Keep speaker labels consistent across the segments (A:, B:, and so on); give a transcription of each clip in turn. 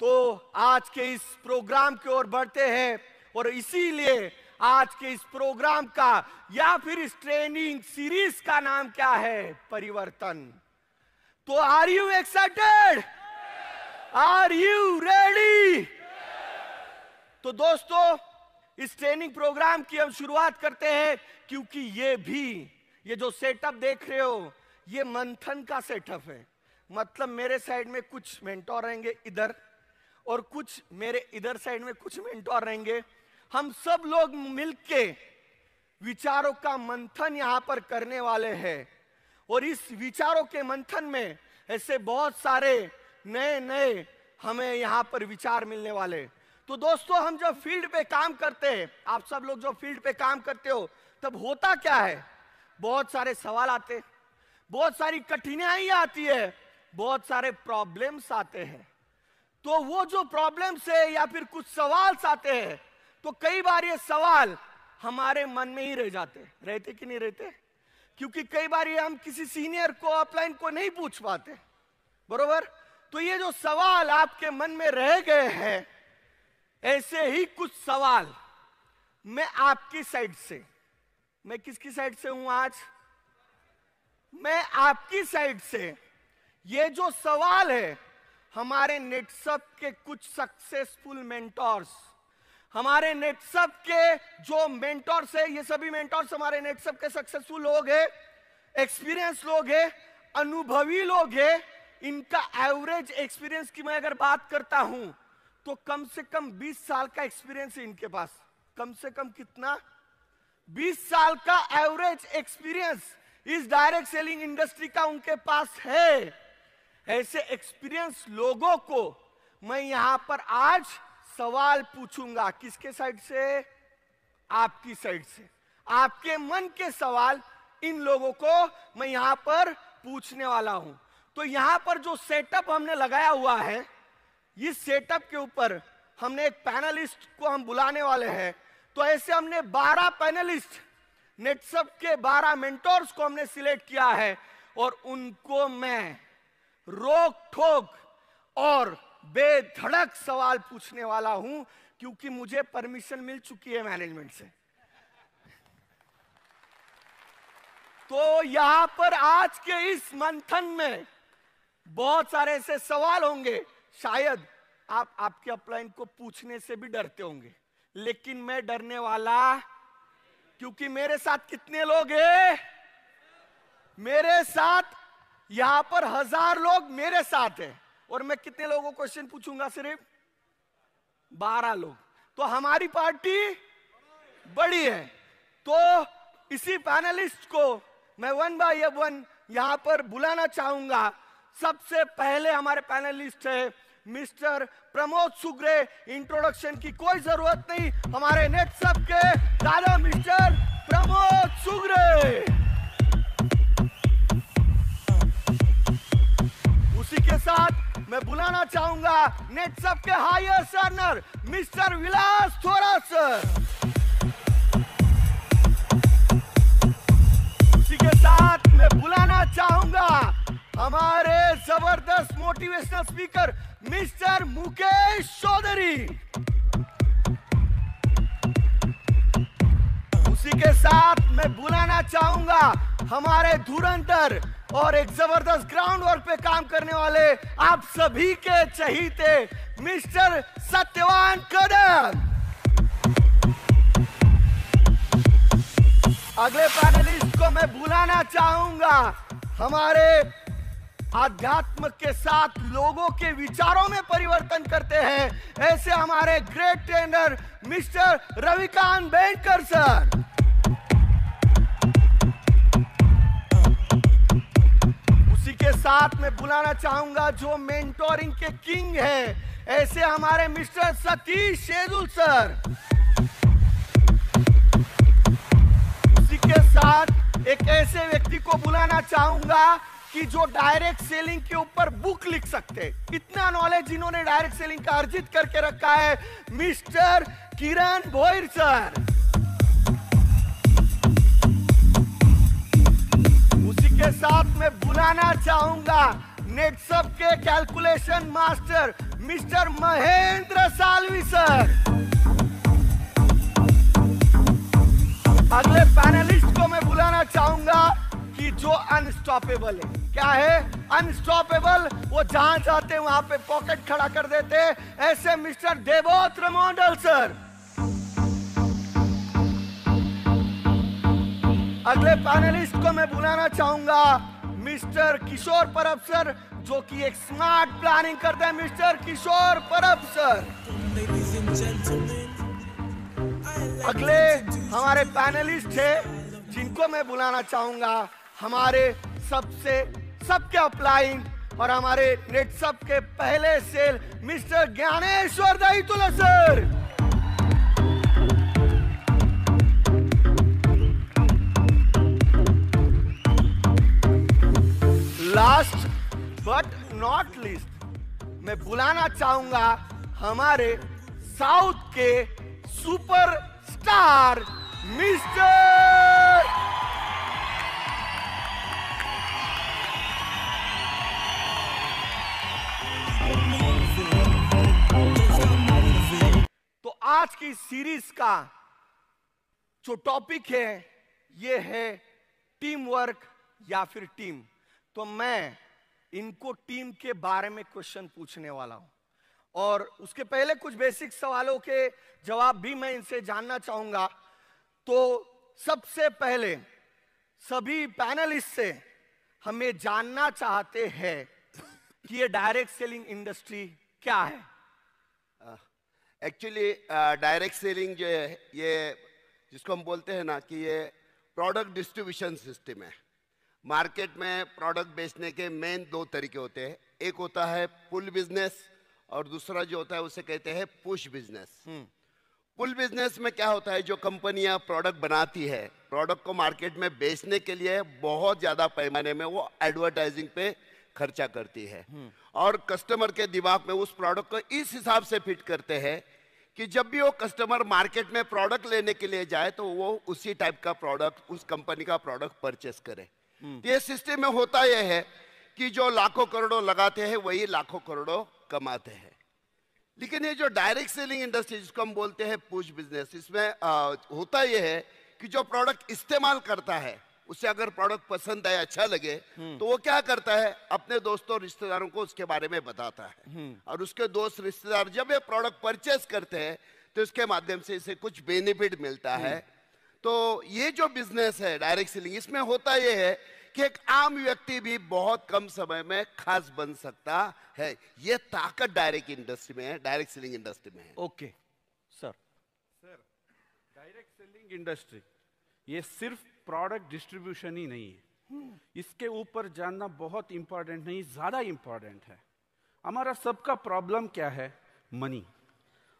A: तो आज के इस प्रोग्राम की ओर बढ़ते हैं और इसीलिए आज के इस प्रोग्राम का या फिर इस ट्रेनिंग सीरीज का नाम क्या है परिवर्तन तो are you excited are you ready तो दोस्तों इस ट्रेनिंग प्रोग्राम की हम शुरुआत करते हैं क्योंकि ये भी ये जो सेटअप देख रहे हो ये मंथन का सेटअप है मतलब मेरे साइड में कुछ मेंटोर रहेंगे इधर और कुछ मेरे इधर साइड में कुछ मेंटोर रहेंगे हम सब लोग मिलके विचारों का मंथन यहाँ पर करने वाले हैं और इस विचारों के मंथन में ऐसे बहुत सारे नए नए हमें यहाँ पर विचार मिलने वाले तो दोस्तों हम जब फील्ड पे काम करते हैं आप सब लोग जो फील्ड पे काम करते हो तब होता क्या है बहुत सारे सवाल आते बहुत सारी कठिनाइयाँ आती है बहुत सारे प्रॉब्लम्स आते हैं तो वो जो प्रॉब्लम्स है या फिर कुछ सवाल आते हैं तो कई बार ये सवाल हमारे मन में ही रह जाते रहते कि नहीं रहते क्योंकि कई बार ये हम किसी सीनियर को अपलाइन को नहीं पूछ पाते बरोबर तो ये जो सवाल आपके मन में रह गए हैं ऐसे ही कुछ सवाल मैं आपकी साइड से मैं किसकी साइड से हूं आज मैं आपकी साइड से ये जो सवाल है हमारे नेटसअप के कुछ सक्सेसफुल मेंटोर्स हमारे नेटसअप के जो मेंटोर्स है ये सभी मेंटोर्स हमारे नेटसअप के सक्सेसफुल लोग है एक्सपीरियंस लोग है अनुभवी लोग है इनका एवरेज एक्सपीरियंस की मैं अगर बात करता हूं तो कम से कम 20 साल का एक्सपीरियंस है इनके पास कम से कम कितना 20 साल का एवरेज एक्सपीरियंस इस डायरेक्ट सेलिंग इंडस्ट्री का उनके पास है ऐसे एक्सपीरियंस लोगों को मैं यहां पर आज सवाल पूछूंगा किसके साइड से आपकी साइड से आपके मन के सवाल इन लोगों को मैं यहां पर पूछने वाला हूं तो यहां पर जो सेटअप हमने लगाया हुआ है इस सेटअप के ऊपर हमने एक पैनलिस्ट को हम बुलाने वाले हैं तो ऐसे हमने 12 पैनलिस्ट नेटसअप के 12 मेंटोर्स को हमने सिलेक्ट किया है और उनको मैं रोक ठोक और बेधड़क सवाल पूछने वाला हूं क्योंकि मुझे परमिशन मिल चुकी है मैनेजमेंट से तो यहां पर आज के इस मंथन में बहुत सारे ऐसे सवाल होंगे शायद आप आपके अपलाइन को पूछने से भी डरते होंगे लेकिन मैं डरने वाला क्योंकि मेरे साथ कितने लोग हैं मेरे साथ यहां पर हजार लोग मेरे साथ हैं और मैं कितने लोगों को क्वेश्चन पूछूंगा सिर्फ बारह लोग तो हमारी पार्टी बड़ी है तो इसी पैनलिस्ट को मैं वन बाय वन यहां पर बुलाना चाहूंगा सबसे पहले हमारे पैनलिस्ट है मिस्टर प्रमोद सुग्रे इंट्रोडक्शन की कोई जरूरत नहीं हमारे नेट सब के दादा मिस्टर प्रमोद सुग्रे साथ मैं बुलाना चाहूंगा नेट सब के हाईएस्ट अर्नर मिस्टर विलास थोरा सर उसी के साथ मैं बुलाना चाहूंगा हमारे जबरदस्त motivational speaker mister Mukesh Chaudhary उसी के साथ मैं बुलाना चाहूंगा हमारे धुरंधर और एक जबरदस्त ग्राउंड वर्क पे काम करने वाले आप सभी के चहीते मिस्टर सत्यवान कदम अगले पैनलिस्ट को मैं बुलाना चाहूंगा हमारे आध्यात्म के साथ लोगों के विचारों में परिवर्तन करते हैं ऐसे हमारे great trainer mister Ravikant Benkar sir इसी के साथ मैं बुलाना चाहूंगा जो मेंटोरिंग के किंग है ऐसे हमारे मिस्टर सतीश शेजुल सर उसी के साथ एक ऐसे व्यक्ति को बुलाना चाहूंगा कि जो डायरेक्ट सेलिंग के ऊपर बुक लिख सकते इतना नॉलेज इन्होंने डायरेक्ट सेलिंग का अर्जित करके रखा है मिस्टर किरण भोईर सर के साथ मैं बुलाना चाहूंगा नेक्सअप के calculation master mister Mahendra Salvi sir अगले पैनलिस्ट को मैं बुलाना चाहूंगा कि जो अनस्टॉपेबल है क्या है अनस्टॉपेबल वो जहां जाते वहां पे पॉकेट खड़ा कर देते ऐसे मिस्टर देवोत्र मोडल सर अगले पैनलिस्ट को मैं बुलाना चाहूंगा मिस्टर किशोर परब सर जो कि एक स्मार्ट प्लानिंग करते हैं मिस्टर किशोर परब सर अगले हमारे पैनलिस्ट है जिनको मैं बुलाना चाहूंगा हमारे सबसे सबके अप्लाइंग और हमारे नेट सब के पहले cell mister Gyaneshwar Dahi sir last but not least मैं बुलाना चाहूंगा हमारे साउथ के सुपर स्टार मिस्टर तो आज की सीरीज का जो टॉपिक है ये है टीम वर्क या फिर टीम तो मैं इनको टीम के बारे में क्वेश्चन पूछने वाला हूं और उसके पहले कुछ बेसिक सवालों के जवाब भी मैं इनसे जानना चाहूंगा तो सबसे पहले सभी पैनलिस्ट से हमें जानना चाहते हैं कि ये डायरेक्ट सेलिंग इंडस्ट्री
B: क्या है एक्चुअली डायरेक्ट सेलिंग जो है ये जिसको हम बोलते हैं ना कि ये प्रोडक्ट डिस्ट्रीब्यूशन सिस्टम है मार्केट में प्रोडक्ट बेचने के मेन दो तरीके होते हैं एक होता है पुल बिजनेस और दूसरा जो होता है उसे कहते हैं push business hmm. Pull business में क्या होता है जो कंपनियां प्रोडक्ट बनाती है प्रोडक्ट को मार्केट में बेचने के लिए बहुत ज्यादा पैमाने में वो एडवर्टाइजिंग पे खर्चा करती है हम्म। और कस्टमर के दिमाग में उस प्रोडक्ट को इस हिसाब से फिट करते हैं कि जब भी वो कस्टमर मार्केट में प्रोडक्ट लेने के लिए जाए तो वो उसी टाइप का प्रोडक्ट उस कंपनी का प्रोडक्ट परचेस करे ये सिस्टम में होता यह है कि जो लाखों करोड़ों लगाते हैं वही लाखों करोड़ों कमाते हैं लेकिन ये जो डायरेक्ट सेलिंग इंडस्ट्री जिसको हम बोलते हैं पुश बिजनेस इसमें आ, होता यह है कि जो प्रोडक्ट इस्तेमाल करता है उसे अगर प्रोडक्ट पसंद आए अच्छा लगे हम्म। तो वो क्या करता है अपने दोस्तों रिश्तेदारों को उसके बारे में बताता है हम्म। और उसके दोस्त रिश्तेदार जब ये प्रोडक्ट परचेस करते हैं तो इसके माध्यम से इसे कुछ बेनिफिट मिलता हम्म। है तो ये जो बिजनेस है डायरेक्ट सेलिंग इसमें होता यह है कि एक आम व्यक्ति भी बहुत कम समय में खास बन सकता है ये ताकत डायरेक्ट
C: इंडस्ट्री में है डायरेक्ट सेलिंग इंडस्ट्री में है okay sir sir direct selling industry ये सिर्फ प्रोडक्ट डिस्ट्रीब्यूशन ही नहीं है इसके ऊपर जानना बहुत इंपॉर्टेंट नहीं ज़्यादा इंपॉर्टेंट है हमारा सबका प्रॉब्लम क्या है मनी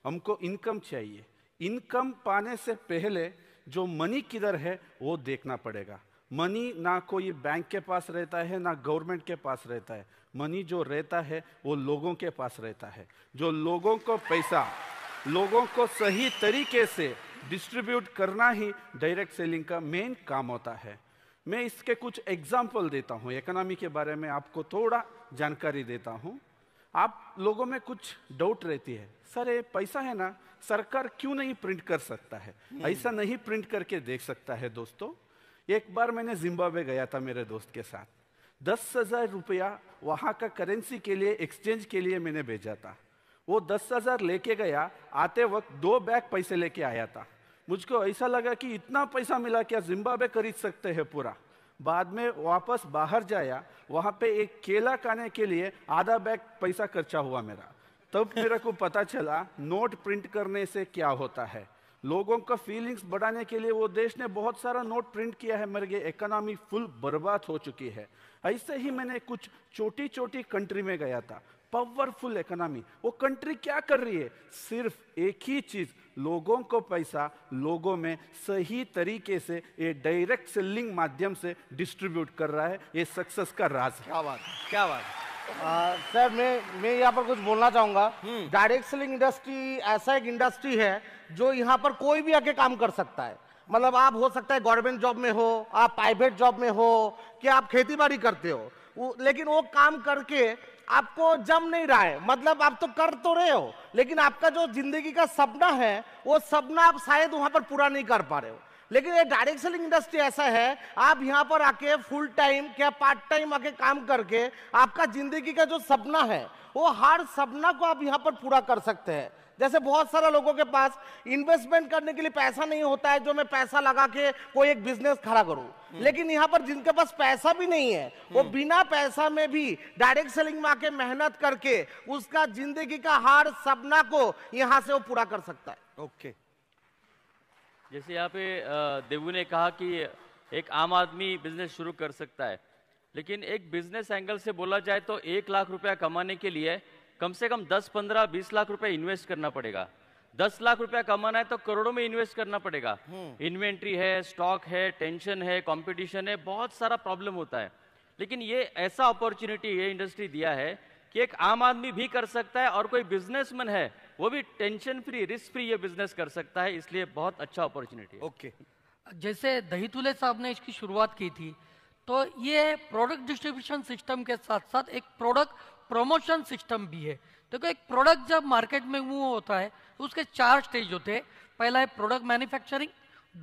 C: हमको इनकम चाहिए इनकम पाने से पहले जो मनी किधर है वो देखना पड़ेगा मनी ना कोई बैंक के पास रहता है ना गवर्नमेंट के पास रहता है मनी जो रहता है वो लोगों के पास रहता है जो लोगों को पैसा लोगों को सही तरीके से डिस्ट्रीब्यूट करना ही डायरेक्ट सेलिंग का मेन काम होता है मैं इसके कुछ एग्जाम्पल देता हूँ इकोनॉमी के बारे में आपको थोड़ा जानकारी देता हूँ आप लोगों में कुछ डाउट रहती है सर ये पैसा है ना सरकार क्यों नहीं प्रिंट कर सकता है हम्म। ऐसा नहीं प्रिंट करके देख सकता है दोस्तों एक बार मैंने जिम्बाब्वे गया था मेरे दोस्त के साथ दस हजार रुपया वहाँ का करेंसी के लिए एक्सचेंज के लिए मैंने भेजा था वो दस हजार लेके गया आते वक्त दो बैग पैसे लेके आया था मुझको ऐसा लगा कि इतना पैसा मिला क्या जिम्बाब्वे खरीद सकते हैं पूरा बाद में वापस बाहर जाया वहाँ पे एक केला खाने के लिए आधा बैग पैसा खर्चा हुआ मेरा तब मेरे को पता चला नोट प्रिंट करने से क्या होता है लोगों का फीलिंग्स बढ़ाने के लिए वो देश ने बहुत सारा नोट प्रिंट किया है मेरे इकोनॉमी फुल बर्बाद हो चुकी है ऐसे ही मैंने कुछ छोटी छोटी कंट्री में गया था पावरफुल इकोनॉमी वो कंट्री क्या कर रही है सिर्फ एक ही चीज लोगों को पैसा लोगों में सही तरीके से ये डायरेक्ट सेलिंग माध्यम से डिस्ट्रीब्यूट कर रहा है ये सक्सेस का राज है क्या बात क्या बात सर मैं मैं यहाँ पर कुछ बोलना
D: चाहूंगा डायरेक्ट सेलिंग इंडस्ट्री ऐसा एक इंडस्ट्री है जो यहाँ पर कोई भी आके काम कर सकता है मतलब आप हो सकता है गवर्नमेंट जॉब में हो आप प्राइवेट जॉब में हो कि आप खेती बाड़ी करते हो लेकिन वो काम करके आपको जम नहीं रहा है मतलब आप तो कर तो रहे हो लेकिन आपका जो जिंदगी का सपना है वो सपना आप शायद वहां पर पूरा नहीं कर पा रहे हो लेकिन ये डायरेक्ट सेलिंग इंडस्ट्री ऐसा है आप यहाँ पर आके फुल टाइम या पार्ट टाइम आके काम करके आपका जिंदगी का जो सपना है वो हर सपना को आप यहाँ पर पूरा कर सकते हैं जैसे बहुत सारे लोगों के पास इन्वेस्टमेंट करने के लिए पैसा नहीं होता है जो मैं पैसा लगा के कोई एक बिजनेस खड़ा करूं हम्म। लेकिन यहाँ पर जिनके पास पैसा भी नहीं है वो हम्म। बिना पैसा में भी डायरेक्ट सेलिंग में आके मेहनत करके उसका जिंदगी का हर सपना को यहाँ से वो पूरा कर सकता है
A: ओके
E: जैसे यहाँ पे देवू ने कहा कि एक आम आदमी बिजनेस शुरू कर सकता है लेकिन एक बिजनेस एंगल से बोला जाए तो एक लाख रुपया कमाने के लिए कम से कम 10, 15, 20 लाख रुपए इन्वेस्ट करना पड़ेगा 10 लाख रुपया कमाना है तो करोड़ों में इन्वेस्ट करना पड़ेगा हम्म। इन्वेंट्री है स्टॉक है टेंशन है कॉम्पिटिशन है बहुत सारा प्रॉब्लम होता है लेकिन ये ऐसा अपॉर्चुनिटी ये इंडस्ट्री दिया है कि एक आम आदमी भी कर सकता है और कोई बिजनेसमैन है वो भी टेंशन फ्री रिस्क फ्री ये बिजनेस कर सकता है इसलिए बहुत अच्छा
F: अपॉर्चुनिटी है ओके okay. जैसे तुले साहब ने इसकी शुरुआत की थी तो ये प्रोडक्ट डिस्ट्रीब्यूशन सिस्टम के साथ साथ एक प्रोडक्ट प्रमोशन सिस्टम भी है देखो तो एक प्रोडक्ट जब मार्केट में मूव होता है तो उसके चार स्टेज होते हैं पहला है प्रोडक्ट मैन्युफैक्चरिंग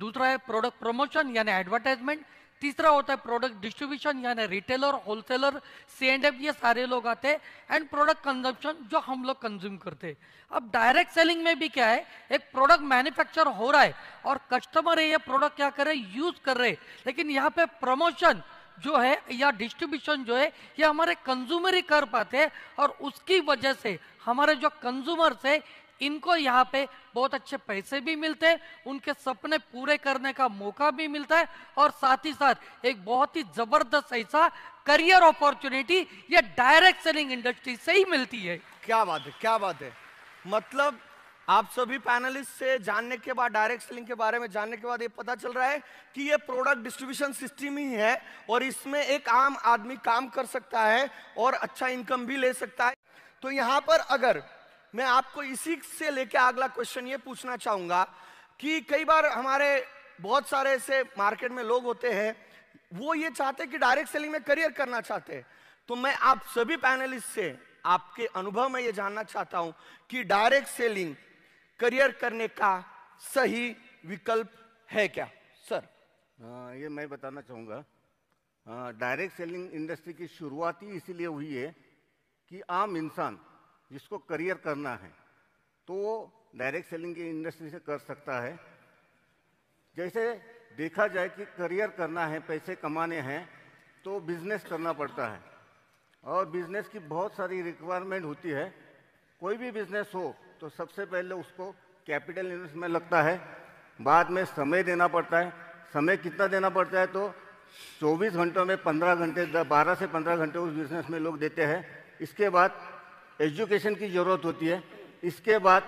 F: दूसरा है प्रोडक्ट प्रमोशन यानी एडवर्टाइजमेंट तीसरा होता है प्रोडक्ट डिस्ट्रीब्यूशन यानी retailer wholesaler C and F ये सारे लोग आते हैं एंड प्रोडक्ट कंजम्पशन जो हम लोग कंज्यूम करते हैं अब डायरेक्ट सेलिंग में भी क्या है एक प्रोडक्ट मैन्युफैक्चर हो रहा है और कस्टमर है ये प्रोडक्ट क्या कर रहे यूज कर रहे लेकिन यहाँ पे प्रमोशन जो है या डिस्ट्रीब्यूशन जो है ये हमारे कंज्यूमर ही कर पाते हैं और उसकी वजह से हमारे जो कंज्यूमर से इनको यहाँ पे बहुत अच्छे पैसे भी मिलते हैं उनके सपने पूरे करने का मौका भी मिलता है और साथ ही साथ एक बहुत ही जबरदस्त ऐसा करियर अपॉर्चुनिटी ये डायरेक्ट सेलिंग इंडस्ट्री से ही मिलती है क्या बात
A: है क्या बात है मतलब आप सभी पैनलिस्ट से जानने के बाद डायरेक्ट सेलिंग के बारे में जानने के बाद ये पता चल रहा है कि ये प्रोडक्ट डिस्ट्रीब्यूशन सिस्टम ही है और इसमें एक आम आदमी काम कर सकता है और अच्छा इनकम भी ले सकता है तो यहाँ पर अगर मैं आपको इसी से लेके अगला क्वेश्चन ये पूछना चाहूंगा कि कई बार हमारे बहुत सारे ऐसे मार्केट में लोग होते हैं वो ये चाहते कि डायरेक्ट सेलिंग में करियर करना चाहते हैं तो मैं आप सभी पैनलिस्ट से आपके अनुभव में ये जानना चाहता हूँ कि डायरेक्ट सेलिंग करियर करने का सही
G: विकल्प है क्या सर आ, हाँ, ये मैं बताना चाहूँगा डायरेक्ट सेलिंग इंडस्ट्री की शुरुआत ही इसीलिए हुई है कि आम इंसान जिसको करियर करना है तो वो डायरेक्ट सेलिंग की इंडस्ट्री से कर सकता है जैसे देखा जाए कि करियर करना है पैसे कमाने हैं तो बिजनेस करना पड़ता है और बिजनेस की बहुत सारी रिक्वायरमेंट होती है कोई भी बिजनेस हो तो सबसे पहले उसको कैपिटल इन्वेस्टमेंट लगता है बाद में समय देना पड़ता है समय कितना देना पड़ता है तो 24 घंटों में 15 घंटे 12 से 15 घंटे उस बिजनेस में लोग देते हैं इसके बाद एजुकेशन की ज़रूरत होती है इसके बाद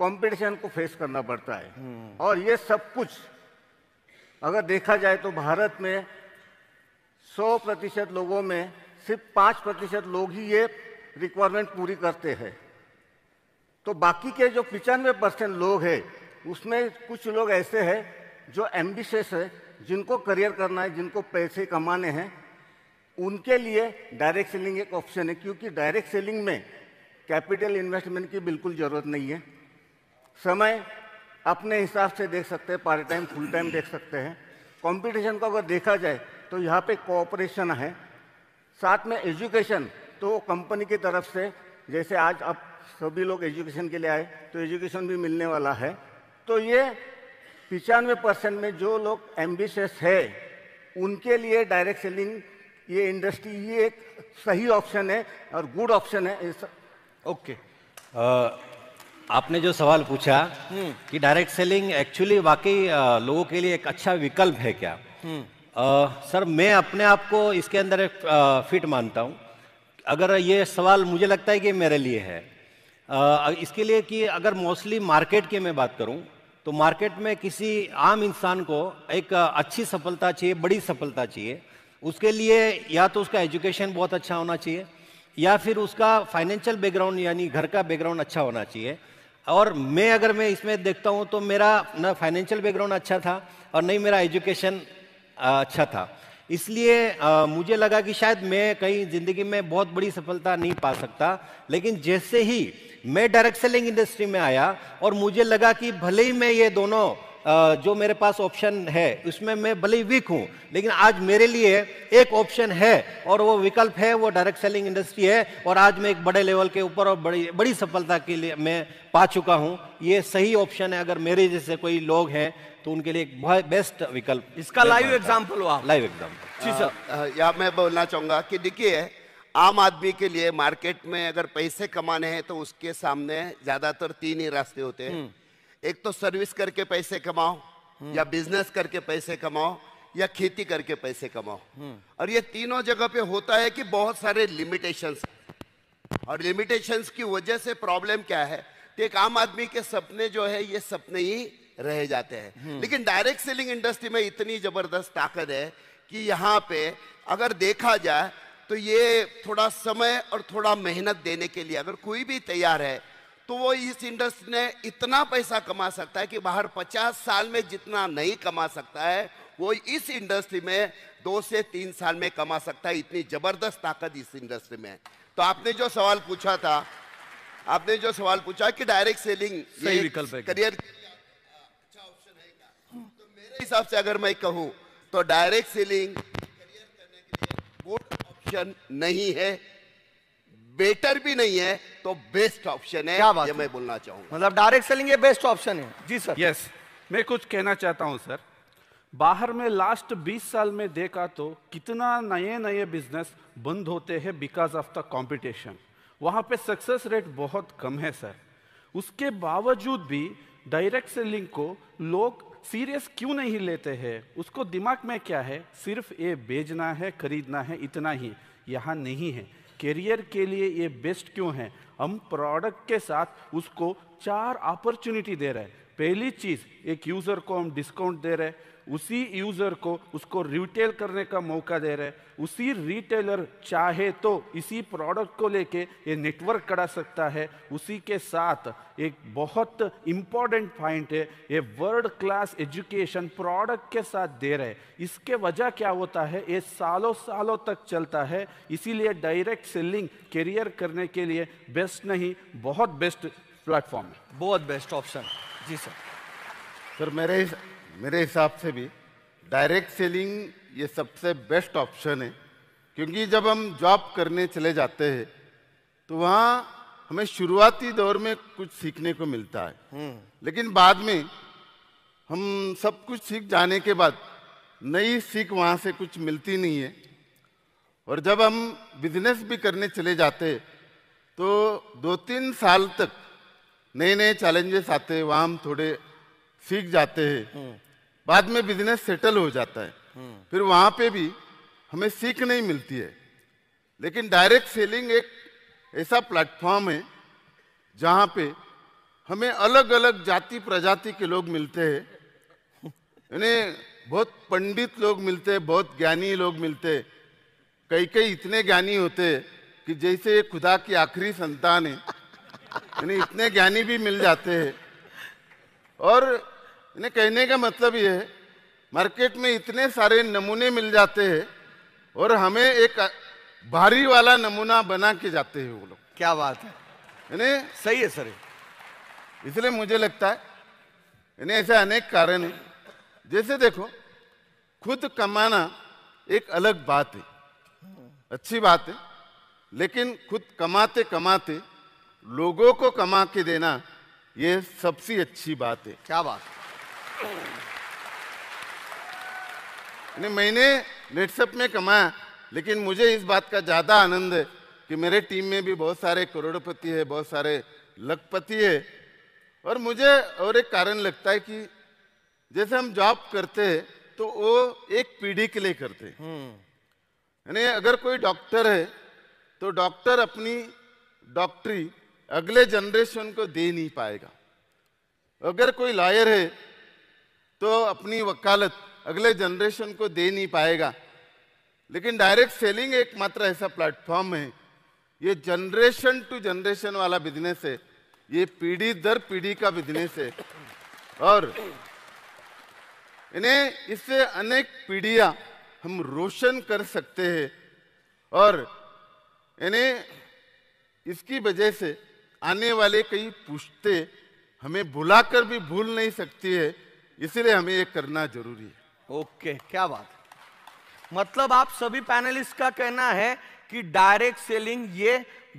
G: कंपटीशन को फेस करना पड़ता है हम्म। और ये सब कुछ अगर देखा जाए तो भारत में 100 प्रतिशत लोगों में सिर्फ 5 प्रतिशत लोग ही ये रिक्वायरमेंट पूरी करते हैं तो बाकी के जो पिचानवे परसेंट लोग हैं उसमें कुछ लोग ऐसे हैं जो एम्बिशियस है जिनको करियर करना है जिनको पैसे कमाने हैं उनके लिए डायरेक्ट सेलिंग एक ऑप्शन है क्योंकि डायरेक्ट सेलिंग में कैपिटल इन्वेस्टमेंट की बिल्कुल ज़रूरत नहीं है समय अपने हिसाब से देख सकते हैं पार्ट टाइम फुल टाइम देख सकते हैं कंपटीशन को अगर देखा जाए तो यहाँ पे कोऑपरेशन है साथ में एजुकेशन तो कंपनी की तरफ से जैसे आज आप सभी लोग एजुकेशन के लिए आए तो एजुकेशन भी मिलने वाला है तो ये पिचानवे परसेंट में जो लोग एम्बिशस है उनके लिए डायरेक्ट सेलिंग ये इंडस्ट्री ये एक सही ऑप्शन है और गुड ऑप्शन है ओके
H: आपने जो सवाल पूछा हम्म। कि डायरेक्ट सेलिंग एक्चुअली वाकई लोगों के लिए एक अच्छा विकल्प है क्या आ, हम्म। सर मैं अपने आप को इसके अंदर एक फिट मानता हूँ अगर ये सवाल मुझे लगता है कि मेरे लिए है इसके लिए कि अगर मोस्टली मार्केट की मैं बात करूं तो मार्केट में किसी आम इंसान को एक अच्छी सफलता चाहिए बड़ी सफलता चाहिए उसके लिए या तो उसका एजुकेशन बहुत अच्छा होना चाहिए या फिर उसका फाइनेंशियल बैकग्राउंड यानी घर का बैकग्राउंड अच्छा होना चाहिए और मैं अगर मैं इसमें देखता हूँ तो मेरा न फाइनेंशियल बैकग्राउंड अच्छा था और नहीं मेरा एजुकेशन अच्छा था इसलिए मुझे लगा कि शायद मैं कहीं ज़िंदगी में बहुत बड़ी सफलता नहीं पा सकता लेकिन जैसे ही मैं डायरेक्ट सेलिंग इंडस्ट्री में आया और मुझे लगा कि भले ही मैं ये दोनों जो मेरे पास ऑप्शन है उसमें मैं भले वीक हूँ लेकिन आज मेरे लिए एक ऑप्शन है और वो विकल्प है वो डायरेक्ट सेलिंग इंडस्ट्री है और आज मैं एक बड़े लेवल के ऊपर और बड़ी बड़ी सफलता के लिए मैं पा चुका हूँ ये सही ऑप्शन है अगर मेरे जैसे कोई लोग हैं तो उनके लिए एक बेस्ट विकल्प इसका लाइव एग्जाम्पल हुआ लाइव एग्जाम्पल जी सर या मैं
B: बोलना चाहूँगा कि देखिए आम आदमी के लिए मार्केट में अगर पैसे कमाने हैं तो उसके सामने ज्यादातर तीन ही रास्ते होते हैं हम्म। एक तो सर्विस करके पैसे कमाओ हम्म। या बिजनेस करके पैसे कमाओ या खेती करके पैसे कमाओ हम्म। और ये तीनों जगह पे होता है कि बहुत सारे लिमिटेशंस और लिमिटेशंस की वजह से प्रॉब्लम क्या है तो एक आम आदमी के सपने जो है ये सपने ही रह जाते हैं हम्म। लेकिन डायरेक्ट सेलिंग इंडस्ट्री में इतनी जबरदस्त ताकत है कि यहाँ पे अगर देखा जाए तो ये थोड़ा समय और थोड़ा मेहनत देने के लिए अगर कोई भी तैयार है तो वो इस इंडस्ट्री ने इतना पैसा कमा सकता है कि बाहर 50 साल में जितना नहीं कमा सकता है वो इस इंडस्ट्री में दो से तीन साल में कमा सकता है इतनी जबरदस्त ताकत इस इंडस्ट्री में तो आपने जो सवाल पूछा था आपने जो सवाल पूछा कि डायरेक्ट सेलिंग सही विकल्प है करियर अच्छा ऑप्शन है क्या तो मेरे हिसाब से अगर मैं कहूं तो डायरेक्ट सेलिंग करियर करने के लिए गुड ऑप्शन नहीं है बेटर भी नहीं है तो बेस्ट
C: ऑप्शन है क्या बात ये मैं
B: बोलना चाहूंगा
C: मतलब डायरेक्ट सेलिंग ये बेस्ट ऑप्शन है जी सर यस yes, मैं कुछ कहना चाहता हूं सर बाहर में लास्ट 20 साल में देखा तो कितना नए नए बिजनेस बंद होते हैं बिकॉज ऑफ द कंपटीशन वहां पे सक्सेस रेट बहुत कम है सर उसके बावजूद भी डायरेक्ट सेलिंग को लोग सीरियस क्यों नहीं लेते हैं उसको दिमाग में क्या है सिर्फ ये बेचना है खरीदना है इतना ही यहाँ नहीं है करियर के लिए ये बेस्ट क्यों है हम प्रोडक्ट के साथ उसको चार अपॉर्चुनिटी दे रहे हैं पहली चीज़ एक यूज़र को हम डिस्काउंट दे रहे हैं उसी यूजर को उसको रिटेल करने का मौका दे रहे हैं उसी रिटेलर चाहे तो इसी प्रोडक्ट को लेके ये नेटवर्क करा सकता है उसी के साथ एक बहुत इंपॉर्टेंट पॉइंट है ये वर्ल्ड क्लास एजुकेशन प्रोडक्ट के साथ दे रहे इसके वजह क्या होता है ये सालों सालों तक चलता है इसीलिए डायरेक्ट सेलिंग करियर करने के लिए बेस्ट नहीं
I: बहुत बेस्ट प्लेटफॉर्म है बहुत बेस्ट ऑप्शन जी सर सर मेरे मेरे हिसाब से भी डायरेक्ट सेलिंग ये सबसे बेस्ट ऑप्शन है क्योंकि जब हम जॉब करने चले जाते हैं तो वहाँ हमें शुरुआती दौर में कुछ सीखने को मिलता है हम्म। लेकिन बाद में हम सब कुछ सीख जाने के बाद नई सीख वहाँ से कुछ मिलती नहीं है और जब हम बिजनेस भी करने चले जाते तो दो तीन साल तक नए नए चैलेंजेस आते हैं वहाँ हम थोड़े सीख जाते हैं हम्म। बाद में बिजनेस सेटल हो जाता है फिर वहां पे भी हमें सीख नहीं मिलती है लेकिन डायरेक्ट सेलिंग एक ऐसा प्लेटफॉर्म है जहाँ पे हमें अलग अलग जाति प्रजाति के लोग मिलते हैं यानी बहुत पंडित लोग मिलते हैं बहुत ज्ञानी लोग मिलते हैं कई कई इतने ज्ञानी होते हैं कि जैसे ये खुदा की आखिरी संतान है यानी इतने ज्ञानी भी मिल जाते हैं और इन्हें कहने का मतलब ये है मार्केट में इतने सारे नमूने मिल जाते हैं और हमें एक भारी वाला नमूना बना के जाते हैं वो लोग क्या बात है इन्हें सही है सर इसलिए मुझे लगता है इन्हें ऐसे अनेक कारण हैं जैसे देखो खुद कमाना एक अलग बात है अच्छी बात है लेकिन खुद कमाते कमाते लोगों को कमा के देना ये सबसे अच्छी बात है क्या बात है नहीं मैंने नेटसप में कमाया लेकिन मुझे इस बात का ज़्यादा आनंद है कि मेरे टीम में भी बहुत सारे करोड़पति है बहुत सारे लखपति है और मुझे और एक कारण लगता है कि जैसे हम जॉब करते हैं तो वो एक पीढ़ी के लिए करते हैं हम्म। यानी अगर कोई डॉक्टर है तो डॉक्टर अपनी डॉक्टरी अगले जनरेशन को दे नहीं पाएगा अगर कोई लॉयर है तो अपनी वकालत अगले जनरेशन को दे नहीं पाएगा लेकिन डायरेक्ट सेलिंग एक मात्र ऐसा प्लेटफॉर्म है ये जनरेशन टू जनरेशन वाला बिजनेस है ये पीढ़ी दर पीढ़ी का बिजनेस है और इन्हें इससे अनेक पीढ़ियां हम रोशन कर सकते हैं और इन्हें इसकी वजह से आने वाले कई पुश्ते हमें भुलाकर भी भूल नहीं सकती है इसलिए हमें ये करना जरूरी है ओके क्या बात मतलब आप सभी पैनलिस्ट का
A: कहना है कि डायरेक्ट सेलिंग ये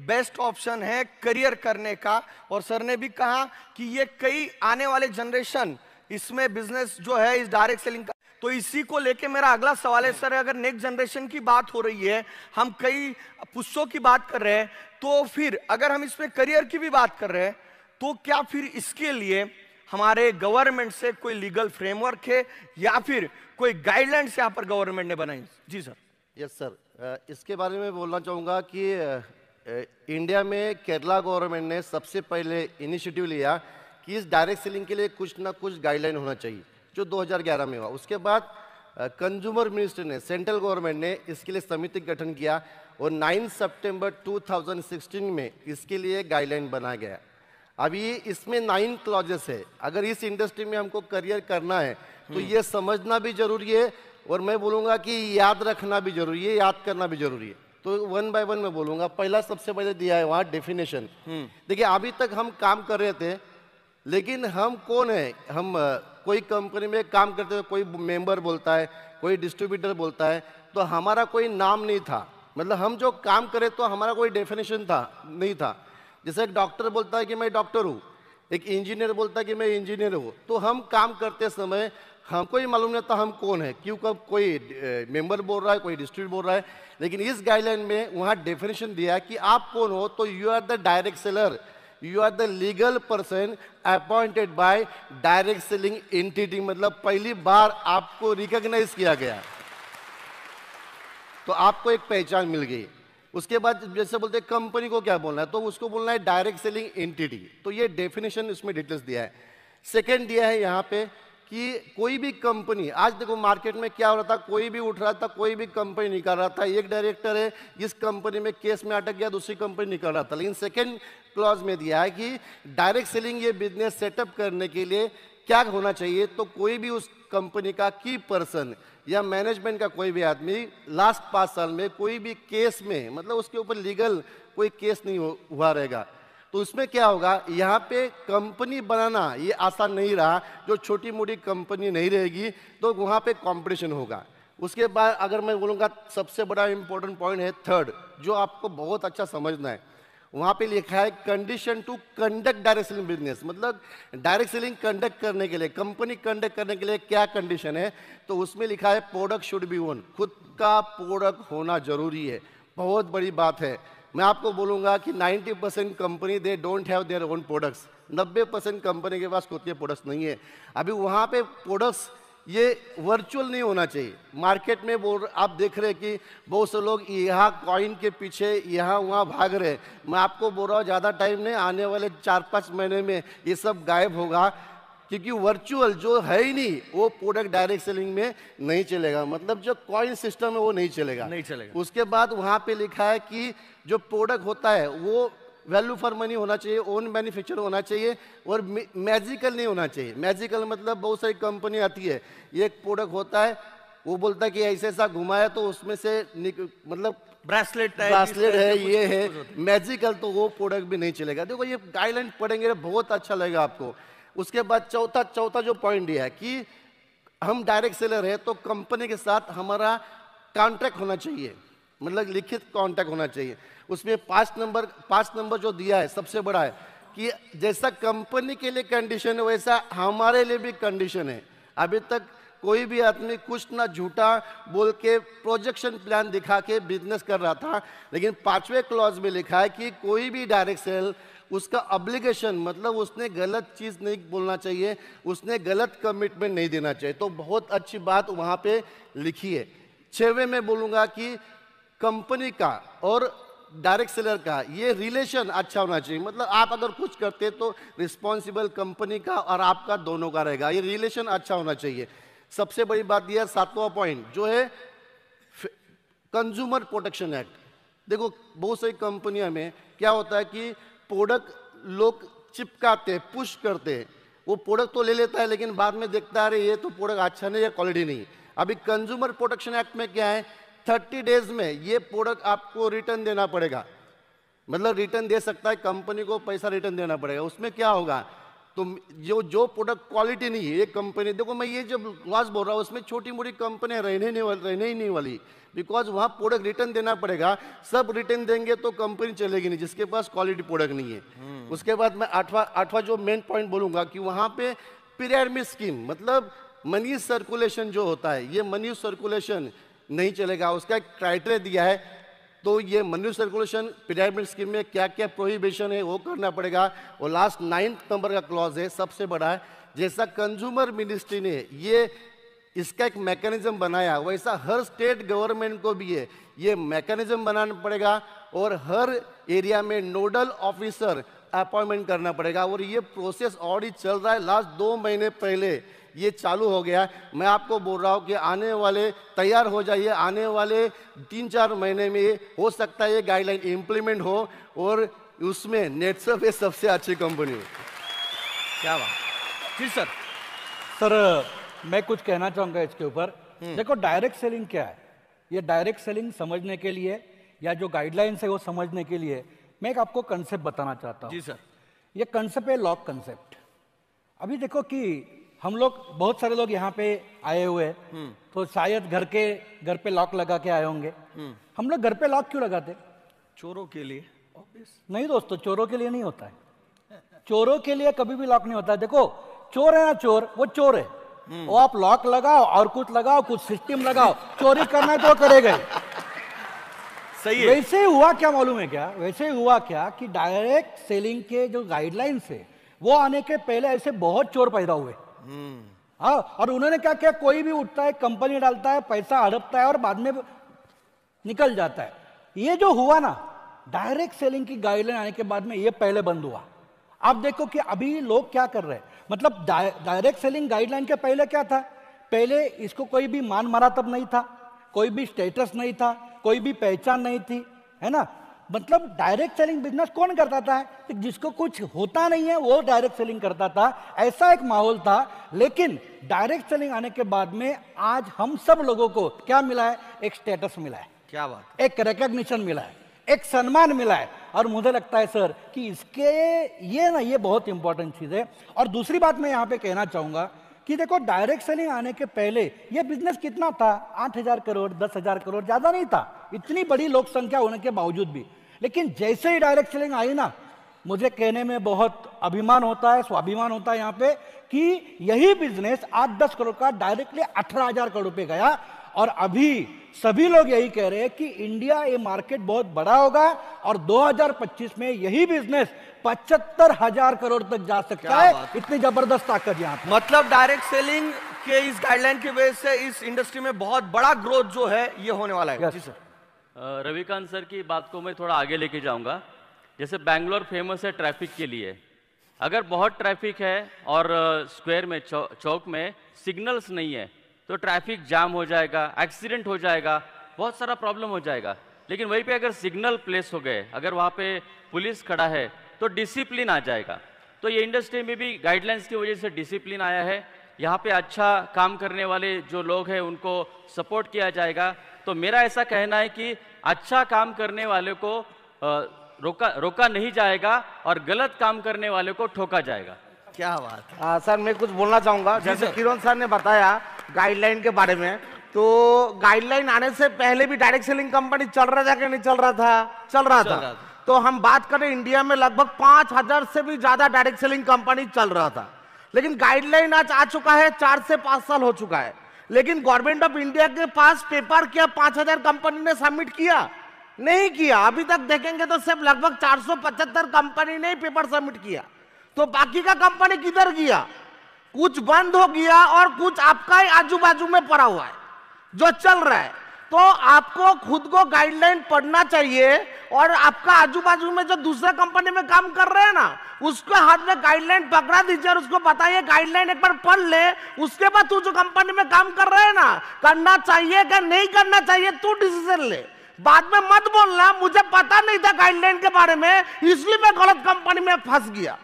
A: बेस्ट ऑप्शन है करियर करने का और सर ने भी कहा कि ये कई आने वाले जनरेशन इसमें बिजनेस जो है इस डायरेक्ट सेलिंग का तो इसी को लेके मेरा अगला सवाल है सर अगर नेक्स्ट जनरेशन की बात हो रही है हम कई पुस्तों की बात कर रहे हैं तो फिर अगर हम इसमें करियर की भी बात कर रहे हैं तो क्या फिर इसके लिए हमारे गवर्नमेंट से कोई लीगल फ्रेमवर्क है या फिर कोई गाइडलाइंस यहाँ पर गवर्नमेंट ने बनाई जी सर यस सर uh,
J: इसके बारे में बोलना चाहूँगा कि इंडिया uh, uh, में केरला गवर्नमेंट ने सबसे पहले इनिशिएटिव लिया कि इस डायरेक्ट सेलिंग के लिए कुछ ना कुछ गाइडलाइन होना चाहिए जो 2011 में हुआ उसके बाद कंज्यूमर मिनिस्टर ने सेंट्रल गवर्नमेंट ने इसके लिए समिति गठन किया और 9 सितंबर 2016 में इसके लिए गाइडलाइन बनाया गया अभी इसमें नाइन क्लॉजेस है अगर इस इंडस्ट्री में हमको करियर करना है तो हम्म। ये समझना भी जरूरी है और मैं बोलूँगा कि याद रखना भी जरूरी है याद करना भी जरूरी है तो वन बाय वन में बोलूंगा पहला सबसे पहले दिया है वहां डेफिनेशन हम्म। देखिए अभी तक हम काम कर रहे थे लेकिन हम कौन है हम कोई कंपनी में काम करते हुए कोई मेंबर बोलता है कोई डिस्ट्रीब्यूटर बोलता है तो हमारा कोई नाम नहीं था मतलब हम जो काम करे तो हमारा कोई डेफिनेशन था नहीं था जैसे एक डॉक्टर बोलता है कि मैं डॉक्टर हूँ एक इंजीनियर बोलता है कि मैं इंजीनियर हूँ तो हम काम करते समय हमको ही मालूम नहीं था हम कौन है क्यों कब कोई मेंबर बोल रहा है कोई डिस्ट्रिक्ट बोल रहा है लेकिन इस गाइडलाइन में वहाँ डेफिनेशन दिया कि आप कौन हो तो you are the direct seller you are the legal person appointed by direct selling entity मतलब पहली बार आपको रिकग्नाइज किया गया तो आपको एक पहचान मिल गई उसके बाद जैसे बोलते हैं कंपनी को क्या बोलना है तो उसको बोलना है डायरेक्ट सेलिंग एंटिटी तो ये डेफिनेशन उसमें डिटेल्स दिया है सेकेंड दिया है यहाँ पे कि कोई भी कंपनी आज देखो मार्केट में क्या हो रहा था कोई भी उठ रहा था कोई भी कंपनी निकाल रहा था एक डायरेक्टर है इस कंपनी में केस में अटक गया दूसरी कंपनी निकाल रहा था लेकिन सेकेंड क्लॉज में दिया है कि डायरेक्ट सेलिंग ये बिजनेस सेटअप करने के लिए क्या होना चाहिए तो कोई भी उस कंपनी का की पर्सन या मैनेजमेंट का कोई भी आदमी लास्ट पाँच साल में कोई भी केस में मतलब उसके ऊपर लीगल कोई केस नहीं हुआ रहेगा तो उसमें क्या होगा यहाँ पे कंपनी बनाना ये आसान नहीं रहा जो छोटी मोटी कंपनी नहीं रहेगी तो वहाँ पे कंपटीशन होगा उसके बाद अगर मैं बोलूँगा सबसे बड़ा इम्पोर्टेंट पॉइंट है थर्ड जो आपको बहुत अच्छा समझना है वहां पे लिखा है condition to conduct direct selling business मतलब डायरेक्ट सेलिंग कंडक्ट करने के लिए कंपनी कंडक्ट करने के लिए क्या कंडीशन है तो उसमें लिखा है प्रोडक्ट शुड बी ओन खुद का प्रोडक्ट होना जरूरी है बहुत बड़ी बात है मैं आपको बोलूंगा कि 90 percent company they don't have their own products 90 percent company के पास खुद के प्रोडक्ट्स नहीं है अभी वहां पे प्रोडक्ट्स ये वर्चुअल नहीं होना चाहिए मार्केट में बोल आप देख रहे हैं कि बहुत से लोग यहाँ कॉइन के पीछे यहाँ वहाँ भाग रहे हैं मैं आपको बोल रहा हूँ ज़्यादा टाइम नहीं आने वाले चार पाँच महीने में ये सब गायब होगा क्योंकि वर्चुअल जो है ही नहीं वो प्रोडक्ट डायरेक्ट सेलिंग में नहीं चलेगा मतलब जो कॉइन सिस्टम है वो नहीं चलेगा नहीं चलेगा उसके बाद वहाँ पे लिखा है कि जो प्रोडक्ट होता है वो वैल्यू फॉर मनी होना चाहिए ओन मैन्युफैक्चर होना चाहिए और मैजिकल नहीं होना चाहिए मैजिकल मतलब बहुत सारी कंपनी आती है ये एक प्रोडक्ट होता है वो बोलता है कि ऐसे ऐसा घुमाया तो उसमें से मतलब ब्रेसलेट ब्रेसलेट है ये है मैजिकल तो वो प्रोडक्ट भी नहीं चलेगा देखो ये गाइडलाइन पढ़ेंगे तो बहुत अच्छा लगेगा आपको उसके बाद चौथा चौथा जो पॉइंट ये है कि हम डायरेक्ट सेलर है तो कंपनी के साथ हमारा कॉन्ट्रैक्ट होना चाहिए मतलब लिखित कॉन्ट्रैक्ट होना चाहिए उसमें पाँच नंबर पाँच नंबर जो दिया है सबसे बड़ा है कि जैसा कंपनी के लिए कंडीशन है वैसा हमारे लिए भी कंडीशन है अभी तक कोई भी आदमी कुछ ना झूठा बोल के प्रोजेक्शन प्लान दिखा के बिजनेस कर रहा था लेकिन पांचवें क्लॉज में लिखा है कि कोई भी डायरेक्ट सेल उसका ऑब्लिगेशन मतलब उसने गलत चीज़ नहीं बोलना चाहिए उसने गलत कमिटमेंट नहीं देना चाहिए तो बहुत अच्छी बात वहाँ पे लिखी है छवे में बोलूँगा कि कंपनी का और डायरेक्ट सेलर का ये रिलेशन अच्छा होना चाहिए मतलब आप अगर कुछ करते तो रिस्पॉन्सिबल कंपनी का और आपका दोनों का रहेगा ये रिलेशन अच्छा होना चाहिए सबसे बड़ी बात यह सातवां पॉइंट जो है कंज्यूमर प्रोटेक्शन एक्ट देखो बहुत सारी कंपनियों में क्या होता है कि प्रोडक्ट लोग चिपकाते पुश करते वो प्रोडक्ट तो ले लेता है लेकिन बाद में देखता है अरे ये तो प्रोडक्ट अच्छा नहीं है क्वालिटी नहीं अभी कंज्यूमर प्रोटेक्शन एक्ट में क्या है थर्टी डेज में ये प्रोडक्ट आपको रिटर्न देना पड़ेगा मतलब रिटर्न दे सकता है कंपनी को पैसा रिटर्न देना पड़ेगा उसमें क्या होगा तो जो जो प्रोडक्ट क्वालिटी नहीं है ये कंपनी देखो मैं ये जब लॉस बोल रहा हूँ उसमें छोटी मोटी कंपनियाँ रहने नहीं वाली रहने ही नहीं वाली बिकॉज वहाँ प्रोडक्ट रिटर्न देना पड़ेगा सब रिटर्न देंगे तो कंपनी चलेगी नहीं जिसके पास क्वालिटी प्रोडक्ट नहीं है हम्म। उसके बाद मैं आठवा आठवा जो मेन पॉइंट बोलूँगा कि वहाँ पे पिरामिड स्कीम मतलब मनी सर्कुलेशन जो होता है ये मनी सर्कुलेशन नहीं चलेगा उसका एक क्राइटेरिया दिया है तो ये मनी सर्कुलेशन पिरामिड स्कीम में क्या क्या प्रोहिबिशन है वो करना पड़ेगा और लास्ट नाइन्थ नंबर का क्लॉज है सबसे बड़ा है जैसा कंज्यूमर मिनिस्ट्री ने ये इसका एक मैकेनिज्म बनाया वैसा हर स्टेट गवर्नमेंट को भी है ये मैकेनिज्म बनाना पड़ेगा और हर एरिया में नोडल ऑफिसर अपॉइंटमेंट करना पड़ेगा और ये प्रोसेस ऑलरेडी चल रहा है लास्ट दो महीने पहले ये चालू हो गया है मैं आपको बोल रहा हूँ कि आने वाले तैयार हो जाइए आने वाले तीन चार महीने में हो सकता है ये गाइडलाइन इम्प्लीमेंट हो और उसमें नेटसअप ये सबसे अच्छी
K: कंपनी हो क्या बात जी सर सर मैं कुछ कहना चाहूँगा इसके ऊपर हम्म। देखो डायरेक्ट सेलिंग क्या है ये डायरेक्ट सेलिंग समझने के लिए या जो गाइडलाइंस है वो समझने के लिए मैं एक आपको कंसेप्ट बताना चाहता हूँ जी सर ये कंसेप्ट है लॉक कंसेप्ट अभी देखो कि हम लोग बहुत सारे लोग यहाँ पे आए हुए हैं हम्म। तो शायद घर के घर पे लॉक लगा के आए होंगे हम्म। हम लोग घर पे लॉक क्यों लगाते चोरों के लिए नहीं दोस्तों चोरों के लिए नहीं होता है चोरों के लिए कभी भी लॉक नहीं होता है देखो चोर है ना चोर वो चोर है हम्म। वो आप लॉक लगाओ और कुछ लगाओ कुछ सिस्टम लगाओ चोरी करना है तो करेगा सही है वैसे हुआ क्या मालूम है क्या वैसे हुआ क्या कि डायरेक्ट सेलिंग के जो गाइडलाइंस है वो आने के पहले ऐसे बहुत चोर पैदा हुए हाँ, और उन्होंने क्या किया कोई भी उठता है कंपनी डालता है पैसा हड़पता है और बाद में निकल जाता है ये जो हुआ ना डायरेक्ट सेलिंग की गाइडलाइन आने के बाद में ये पहले बंद हुआ आप देखो कि अभी लोग क्या कर रहे हैं मतलब डायरेक्ट सेलिंग गाइडलाइन के पहले क्या था पहले इसको कोई भी मान मरा तब नहीं था कोई भी स्टेटस नहीं था कोई भी पहचान नहीं थी है ना मतलब डायरेक्ट सेलिंग बिजनेस कौन करता था तो जिसको कुछ होता नहीं है वो डायरेक्ट सेलिंग करता था ऐसा एक माहौल था लेकिन डायरेक्ट सेलिंग आने के बाद में आज हम सब लोगों को क्या मिला है एक स्टेटस मिला है क्या बात एक रिकग्निशन मिला है एक सम्मान मिला है और मुझे लगता है सर कि इसके ये ना ये बहुत इंपॉर्टेंट चीज़ है और दूसरी बात मैं यहाँ पे कहना चाहूंगा कि देखो डायरेक्ट सेलिंग आने के पहले ये बिजनेस कितना था आठ हजार करोड़ दस हजार करोड़ ज़्यादा नहीं था इतनी बड़ी लोक संख्या होने के बावजूद भी लेकिन जैसे ही डायरेक्ट सेलिंग आई ना मुझे कहने में बहुत अभिमान होता है स्वाभिमान होता है यहाँ पे कि यही बिजनेस आठ दस करोड़ का डायरेक्टली अठारह हजार करोड़ पे गया और अभी सभी लोग यही कह रहे हैं कि इंडिया ये मार्केट बहुत बड़ा होगा और 2025 में यही बिजनेस पचहत्तर हजार करोड़ तक जा सकता है इतनी जबरदस्त ताकत यहाँ मतलब डायरेक्ट सेलिंग के इस
A: गाइडलाइन की वजह से इस इंडस्ट्री में बहुत बड़ा ग्रोथ जो है ये होने वाला है जी सर
E: रविकांत सर की बात को मैं थोड़ा आगे लेके जाऊंगा जैसे बैंगलोर फेमस है ट्रैफिक के लिए अगर बहुत ट्रैफिक है और स्क्वायर में चौ, चौक में सिग्नल्स नहीं है तो ट्रैफिक जाम हो जाएगा एक्सीडेंट हो जाएगा बहुत सारा प्रॉब्लम हो जाएगा लेकिन वहीं पे अगर सिग्नल प्लेस हो गए अगर वहाँ पे पुलिस खड़ा है तो डिसिप्लिन आ जाएगा तो ये इंडस्ट्री में भी गाइडलाइंस की वजह से डिसिप्लिन आया है यहाँ पे अच्छा काम करने वाले जो लोग हैं उनको सपोर्ट किया जाएगा तो मेरा ऐसा कहना है कि अच्छा काम करने वाले को रोका रोका नहीं जाएगा और गलत काम करने वाले को ठोका जाएगा
D: क्या बात आ, सर मैं कुछ बोलना चाहूंगा जैसे किरण सर ने बताया गाइडलाइन के बारे में तो गाइडलाइन आने से पहले भी डायरेक्ट सेलिंग कंपनी चल रहा था कि नहीं चल रहा था चल रहा चल था।, था तो हम बात करें इंडिया में लगभग पांच हजार से भी ज्यादा डायरेक्ट सेलिंग कंपनी चल रहा था लेकिन गाइडलाइन आज आ चुका है चार से पांच साल हो चुका है लेकिन गवर्नमेंट ऑफ इंडिया के पास पेपर क्या पांच हजार कंपनी ने सबमिट किया नहीं किया अभी तक देखेंगे तो सिर्फ लगभग चार सौ पचहत्तर कंपनी ने पेपर सबमिट किया तो बाकी का कंपनी किधर गया कुछ बंद हो गया और कुछ आपका ही आजू बाजू में पड़ा हुआ है जो चल रहा है तो आपको खुद को गाइडलाइन पढ़ना चाहिए और आपका आजू बाजू में जो दूसरे कंपनी में काम कर रहे हैं ना उसके हाथ में गाइडलाइन पकड़ा दीजिए और उसको बताइए गाइडलाइन एक बार पढ़ ले उसके बाद तू जो कंपनी में काम कर रहे है ना करना चाहिए क्या नहीं करना चाहिए तू डिसीजन ले बाद में मत बोलना मुझे पता नहीं था गाइडलाइन के बारे में इसलिए मैं गलत कंपनी में फंस गया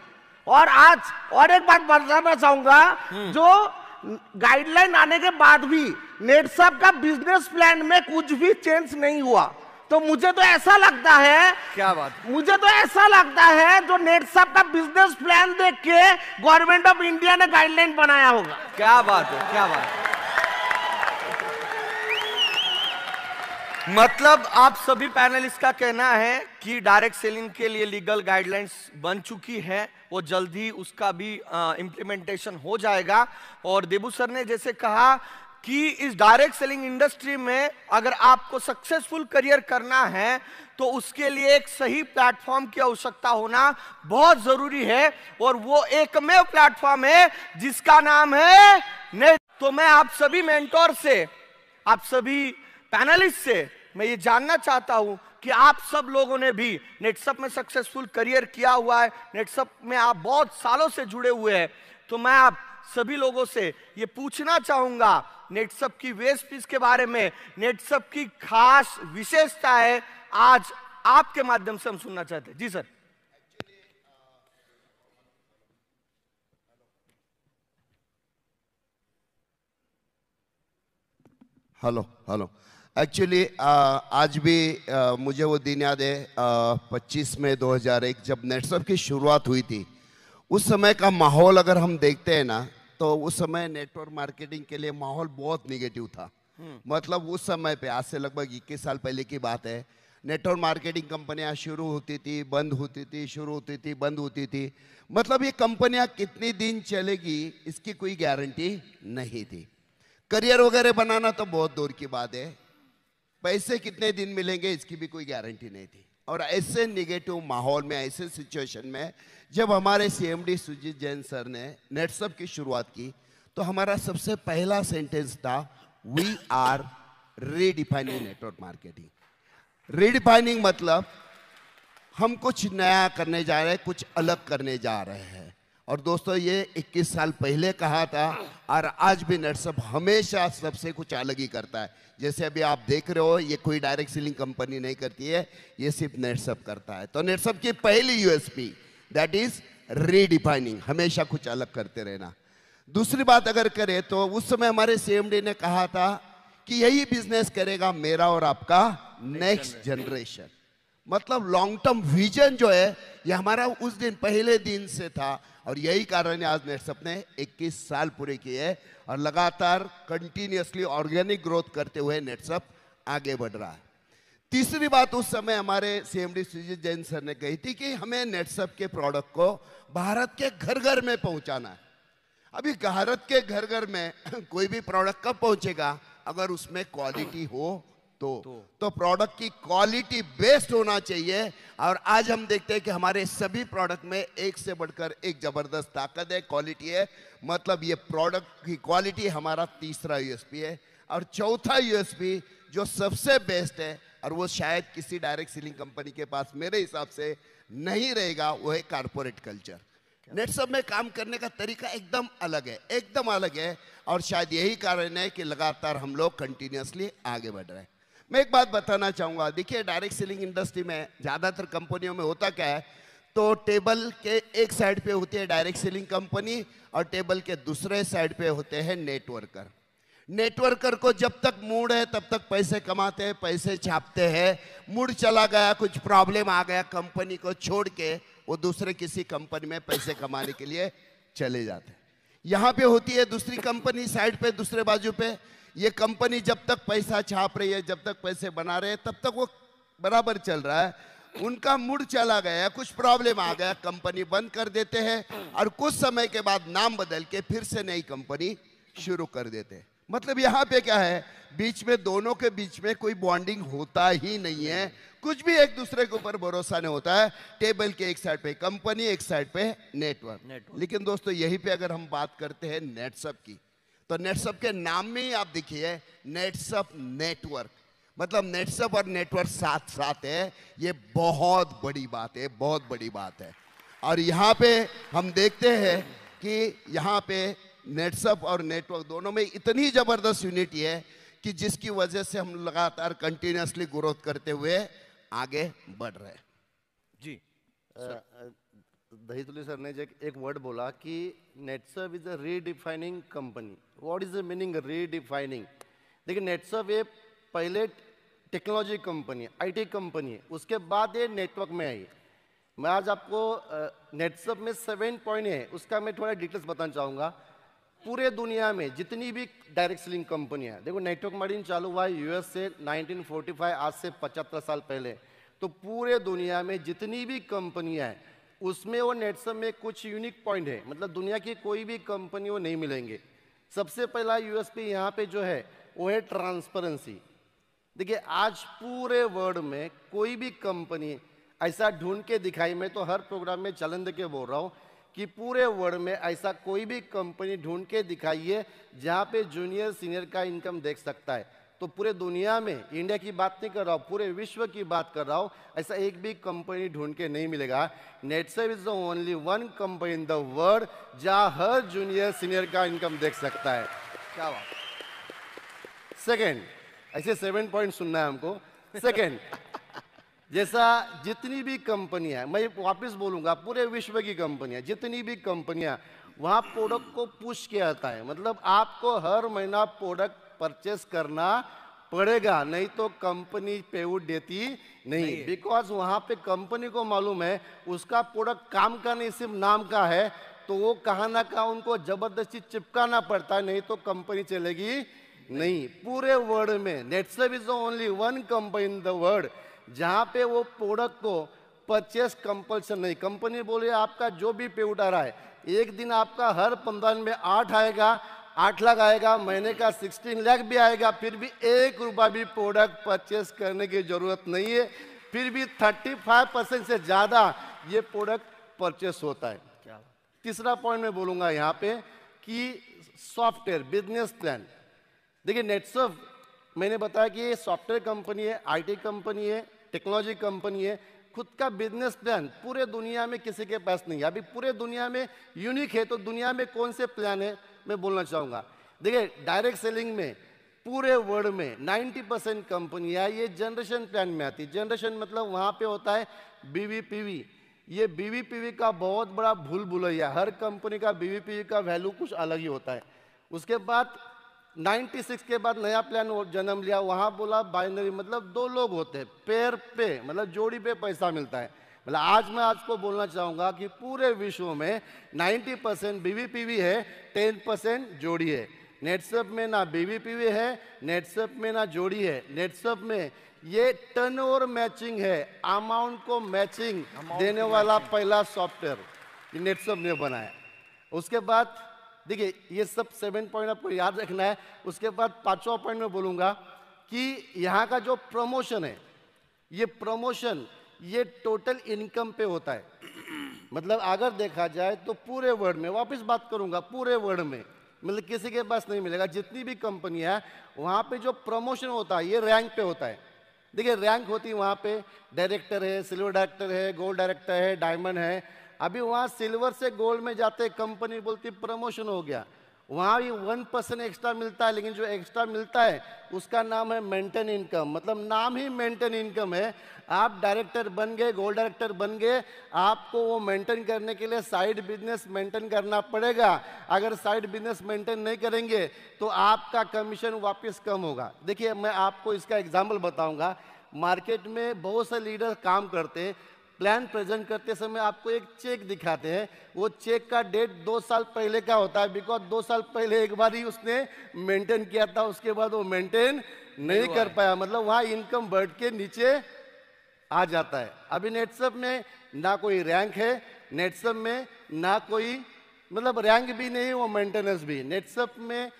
D: और आज और एक बात बताना चाहूंगा हम्म। जो गाइडलाइन आने के बाद भी नेट साहब का बिजनेस प्लान में कुछ भी चेंज नहीं हुआ तो मुझे तो ऐसा लगता है क्या बात मुझे तो ऐसा लगता है जो नेट साहब का बिजनेस
A: प्लान देख के गवर्नमेंट ऑफ इंडिया ने गाइडलाइन बनाया होगा क्या बात है क्या बात है मतलब आप सभी पैनलिस्ट का कहना है कि डायरेक्ट सेलिंग के लिए लीगल गाइडलाइंस बन चुकी है वो जल्दी उसका भी इम्प्लीमेंटेशन हो जाएगा और देबू सर ने जैसे कहा कि इस डायरेक्ट सेलिंग इंडस्ट्री में अगर आपको सक्सेसफुल करियर करना है तो उसके लिए एक सही प्लेटफॉर्म की आवश्यकता होना बहुत जरूरी है और वो एकमेव प्लेटफॉर्म है जिसका नाम है ने तो मैं आप सभी मेंटोर से आप सभी पैनलिस्ट से मैं ये जानना चाहता हूं कि आप सब लोगों ने भी नेटसअप में सक्सेसफुल करियर किया हुआ है नेटसअप में आप बहुत सालों से जुड़े हुए हैं तो मैं आप सभी लोगों से ये पूछना चाहूंगा नेटसअप की वेस्ट पीस के बारे में नेटसअप की खास विशेषता है आज आपके माध्यम से हम सुनना चाहते हैं जी sir
B: hello hello uh, actually uh, आज भी आ, uh, मुझे वो दिन याद है uh, पच्चीस मई 2001 जब नेटसअप की शुरुआत हुई थी उस समय का माहौल अगर हम देखते हैं ना तो उस समय नेटवर्क मार्केटिंग के लिए माहौल बहुत निगेटिव था हम्म। मतलब उस समय पे आज से लगभग इक्कीस साल पहले की बात है नेटवर्क मार्केटिंग कंपनियां शुरू होती थी बंद होती थी शुरू होती थी बंद होती थी मतलब ये कंपनियां कितने दिन चलेगी इसकी कोई गारंटी नहीं थी करियर वगैरह बनाना तो बहुत दूर की बात है पैसे कितने दिन मिलेंगे इसकी भी कोई गारंटी नहीं थी और ऐसे निगेटिव माहौल में ऐसे सिचुएशन में जब हमारे सीएमडी सुजीत जैन सर ने नेटसअप की शुरुआत की तो हमारा सबसे पहला सेंटेंस था we are redefining network marketing redefining मतलब हम कुछ नया करने जा रहे हैं कुछ अलग करने जा रहे हैं और दोस्तों ये 21 साल पहले कहा था और आज भी नेटसअप हमेशा सबसे कुछ अलग ही करता है जैसे अभी आप देख रहे हो ये कोई डायरेक्ट सीलिंग कंपनी नहीं करती है ये सिर्फ नेटसअप करता है तो नेटसअप की पहली यूएसपी दैट इज रीडिफाइनिंग हमेशा कुछ अलग करते रहना दूसरी बात अगर करें तो उस समय हमारे सीएमडी ने कहा था कि यही बिजनेस करेगा मेरा और आपका नेक्स्ट जनरेशन मतलब लॉन्ग टर्म विजन जो है ये हमारा उस दिन पहले दिन से था और यही कारण है आज नेट्सअप ने 21 साल पूरे किए हैं और लगातार कंटिन्यूसली ऑर्गेनिक ग्रोथ करते हुए नेटसअप आगे बढ़ रहा है तीसरी बात उस समय हमारे सीएमडी सुजीत जैन सर ने कही थी कि हमें नेट्सअप के प्रोडक्ट को भारत के घर घर में पहुंचाना है अभी भारत के घर घर में कोई भी प्रोडक्ट कब पहुंचेगा अगर उसमें क्वालिटी हो तो तो प्रोडक्ट तो की क्वालिटी बेस्ट होना चाहिए और आज हम देखते हैं कि हमारे सभी प्रोडक्ट में एक से बढ़कर एक जबरदस्त ताकत है क्वालिटी है मतलब ये प्रोडक्ट की क्वालिटी हमारा तीसरा यूएसपी है और चौथा यूएसपी जो सबसे बेस्ट है और वो शायद किसी डायरेक्ट सीलिंग कंपनी के पास मेरे हिसाब से नहीं रहेगा वो है कारपोरेट कल्चर नेटसब में काम करने का तरीका एकदम अलग है एकदम अलग है और शायद यही कारण है कि लगातार हम लोग कंटिन्यूसली आगे बढ़ रहे हैं मैं एक बात बताना चाहूंगा देखिए डायरेक्ट सेलिंग इंडस्ट्री में ज़्यादातर कंपनियों में होता क्या है तो टेबल के एक साइड पे होती है डायरेक्ट सेलिंग कंपनी और टेबल के दूसरे साइड पे होते हैं नेटवर्कर नेटवर्कर को जब तक मूड है तब तक पैसे कमाते हैं पैसे छापते हैं मूड चला गया कुछ प्रॉब्लम आ गया कंपनी को छोड़ के वो दूसरे किसी कंपनी में पैसे कमाने के लिए चले जाते हैं यहाँ पे होती है दूसरी कंपनी साइड पे दूसरे बाजू पे ये कंपनी जब तक पैसा छाप रही है जब तक पैसे बना रहे हैं तब तक वो बराबर चल रहा है उनका मूड चला गया कुछ प्रॉब्लम आ गया कंपनी बंद कर देते हैं और कुछ समय के बाद नाम बदल के फिर से नई कंपनी शुरू कर देते हैं मतलब यहाँ पे क्या है बीच में दोनों के बीच में कोई बॉन्डिंग होता ही नहीं है कुछ भी एक दूसरे के ऊपर भरोसा नहीं होता है टेबल के एक साइड पे कंपनी एक साइड पे नेटवर्क नेटवर्क लेकिन दोस्तों यही पे अगर हम बात करते हैं नेटसअप की तो नेटसअप के नाम में ही आप देखिए नेटसअप नेटवर्क मतलब नेटसअप और नेटवर्क साथ साथ है ये बहुत बड़ी बात है बहुत बड़ी बात है और यहाँ पे हम देखते हैं कि यहाँ पे नेटसअप और नेटवर्क दोनों में इतनी ज़बरदस्त यूनिटी है कि जिसकी वजह से हम लगातार कंटिन्यूसली ग्रोथ करते हुए आगे बढ़ रहे हैं
J: जी Dahituli सर ने एक, एक वर्ड बोला कि Netsurf is a redefining company what is the meaning redefining देखिए नेटसव ये पहले टेक्नोलॉजी कंपनी आईटी कंपनी है उसके बाद ये नेटवर्क में आई मैं आज आपको नेटसव में सेवन पॉइंट है उसका मैं थोड़ा डिटेल्स बताना चाहूँगा पूरे दुनिया में जितनी भी डायरेक्ट सेलिंग कंपनियाँ देखो नेटवर्क मार्डिन चालू हुआ है यूएस से 1945 आज से पचहत्तर साल पहले तो पूरे दुनिया में जितनी भी कंपनियाँ हैं उसमें और नेटसम में कुछ यूनिक पॉइंट है मतलब दुनिया की कोई भी कंपनी वो नहीं मिलेंगे सबसे पहला यूएसपी यहाँ पे जो है वो है ट्रांसपेरेंसी देखिए आज पूरे वर्ल्ड में कोई भी कंपनी ऐसा ढूंढ के दिखाई मैं तो हर प्रोग्राम में चलन के बोल रहा हूँ कि पूरे वर्ल्ड में ऐसा कोई भी कंपनी ढूंढ के दिखाइए जहाँ पे जूनियर सीनियर का इनकम देख सकता है तो पूरे दुनिया में इंडिया की बात नहीं कर रहा हूँ पूरे विश्व की बात कर रहा हूँ ऐसा एक भी कंपनी ढूंढ के नहीं मिलेगा Netsurf is the only one company in the world जहाँ हर जूनियर सीनियर का इनकम देख सकता है क्या बात सेकेंड ऐसे सेवन पॉइंट सुनना है हमको सेकेंड जैसा जितनी भी कंपनियां मैं वापस बोलूंगा पूरे विश्व की कंपनियां जितनी भी कंपनियां वहां प्रोडक्ट को पुश किया जाता है मतलब आपको हर महीना प्रोडक्ट परचेस करना पड़ेगा नहीं तो कंपनी पेवुड देती नहीं बिकॉज वहां पे कंपनी को मालूम है उसका प्रोडक्ट काम का नहीं सिर्फ नाम का है तो वो कहा ना कहा उनको जबरदस्ती चिपकाना पड़ता है नहीं तो कंपनी चलेगी नहीं, नहीं। पूरे वर्ल्ड में Netsurf is only one company in the world जहाँ पे वो प्रोडक्ट को परचेस कंपल्सन नहीं कंपनी बोले आपका जो भी पे उठा रहा है एक दिन आपका हर पंद्रह में आठ आएगा आठ लाख आएगा महीने का सिक्सटीन लाख भी आएगा फिर भी एक रुपया भी प्रोडक्ट परचेस करने की ज़रूरत नहीं है फिर भी थर्टी फाइव परसेंट से ज़्यादा ये प्रोडक्ट परचेस होता है क्या तीसरा पॉइंट मैं बोलूँगा यहाँ पे कि सॉफ्टवेयर बिजनेस प्लान देखिए नेटसफ मैंने बताया कि ये सॉफ्टवेयर कंपनी है आईटी कंपनी है टेक्नोलॉजी कंपनी है खुद का बिजनेस प्लान पूरे दुनिया में किसी के पास नहीं है अभी पूरे दुनिया में यूनिक है तो दुनिया में कौन से प्लान है मैं बोलना चाहूंगा देखिए डायरेक्ट सेलिंग में पूरे वर्ल्ड में 90 परसेंट कंपनियां ये जनरेशन प्लान में आती जनरेशन मतलब वहां पे होता है बीवीपीवी ये बीवीपीवी का बहुत बड़ा भूल भुलैया हर कंपनी का बीवीपीवी का वैल्यू कुछ अलग ही होता है उसके बाद 96 के बाद नया प्लान जन्म लिया वहां बोला बाइनरी मतलब दो लोग होते हैं पेयर पे मतलब जोड़ी पे पैसा मिलता है मतलब आज मैं आपको बोलना चाहूंगा कि पूरे विश्व में 90 परसेंट बीवीपीवी है 10 परसेंट जोड़ी है नेटसअप में ना बीवीपीवी है नेटसअप में ना जोड़ी है नेटसअप में ये टर्न ओवर मैचिंग है अमाउंट को मैचिंग देने वाला मैचिंग। पहला सॉफ्टवेयर नेटसअप ने बनाया उसके बाद देखिए ये सब सेवन पॉइंट आपको याद रखना है उसके बाद पांचवा पॉइंट में बोलूंगा कि यहाँ का जो प्रमोशन है ये प्रमोशन ये टोटल इनकम पे होता है मतलब अगर देखा जाए तो पूरे वर्ल्ड में वापस बात करूंगा पूरे वर्ल्ड में मतलब किसी के पास नहीं मिलेगा जितनी भी कंपनी है वहां पे जो प्रमोशन होता है ये रैंक पे होता है देखिए रैंक होती है वहां पे डायरेक्टर है सिल्वर डायरेक्टर है गोल्ड डायरेक्टर है डायमंड है अभी वहां सिल्वर से गोल्ड में जाते कंपनी बोलती प्रमोशन हो गया वहाँ भी वन परसेंट एक्स्ट्रा मिलता है लेकिन जो एक्स्ट्रा मिलता है उसका नाम है मेंटेन इनकम मतलब नाम ही मेंटेन इनकम है आप डायरेक्टर बन गए गोल डायरेक्टर बन गए आपको वो मेंटेन करने के लिए साइड बिजनेस मेंटेन करना पड़ेगा अगर साइड बिजनेस मेंटेन नहीं करेंगे तो आपका कमीशन वापस कम होगा देखिए मैं आपको इसका एग्जाम्पल बताऊँगा मार्केट में बहुत से लीडर काम करते हैं प्लान प्रेजेंट करते समय आपको एक चेक दिखाते हैं वो चेक का डेट दो साल पहले का होता है बिकॉज दो साल पहले एक बार ही उसने मेंटेन किया था उसके बाद वो मेंटेन नहीं कर पाया मतलब वहाँ इनकम बढ़ के नीचे आ जाता है अभी नेटसअप में ना कोई रैंक है नेटसअप में ना कोई मतलब रैंक भी नहीं वो मेंटेनेंस भी नेटसअप में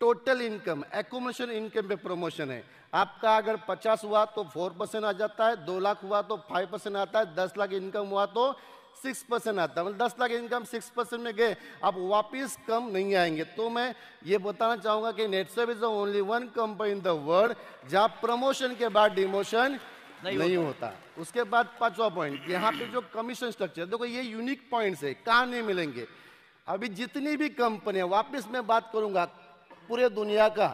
J: टोटल इनकम एकोमोशन इनकम पे प्रमोशन है आपका अगर पचास हुआ तो फोर परसेंट आ जाता है दो लाख हुआ तो फाइव परसेंट आता है दस लाख इनकम हुआ तो सिक्स परसेंट आता है मतलब दस लाख इनकम सिक्स परसेंट में गए अब वापस कम नहीं आएंगे तो मैं ये बताना चाहूँगा कि Netsurf is the only one company in the world जहाँ प्रमोशन के बाद डिमोशन नहीं, नहीं होता।, होता उसके बाद पांचवा पॉइंट यहाँ पे जो कमीशन स्ट्रक्चर देखो ये यूनिक पॉइंट्स है कहाँ नहीं मिलेंगे अभी जितनी भी कंपनियां वापिस मैं बात करूंगा पूरे दुनिया का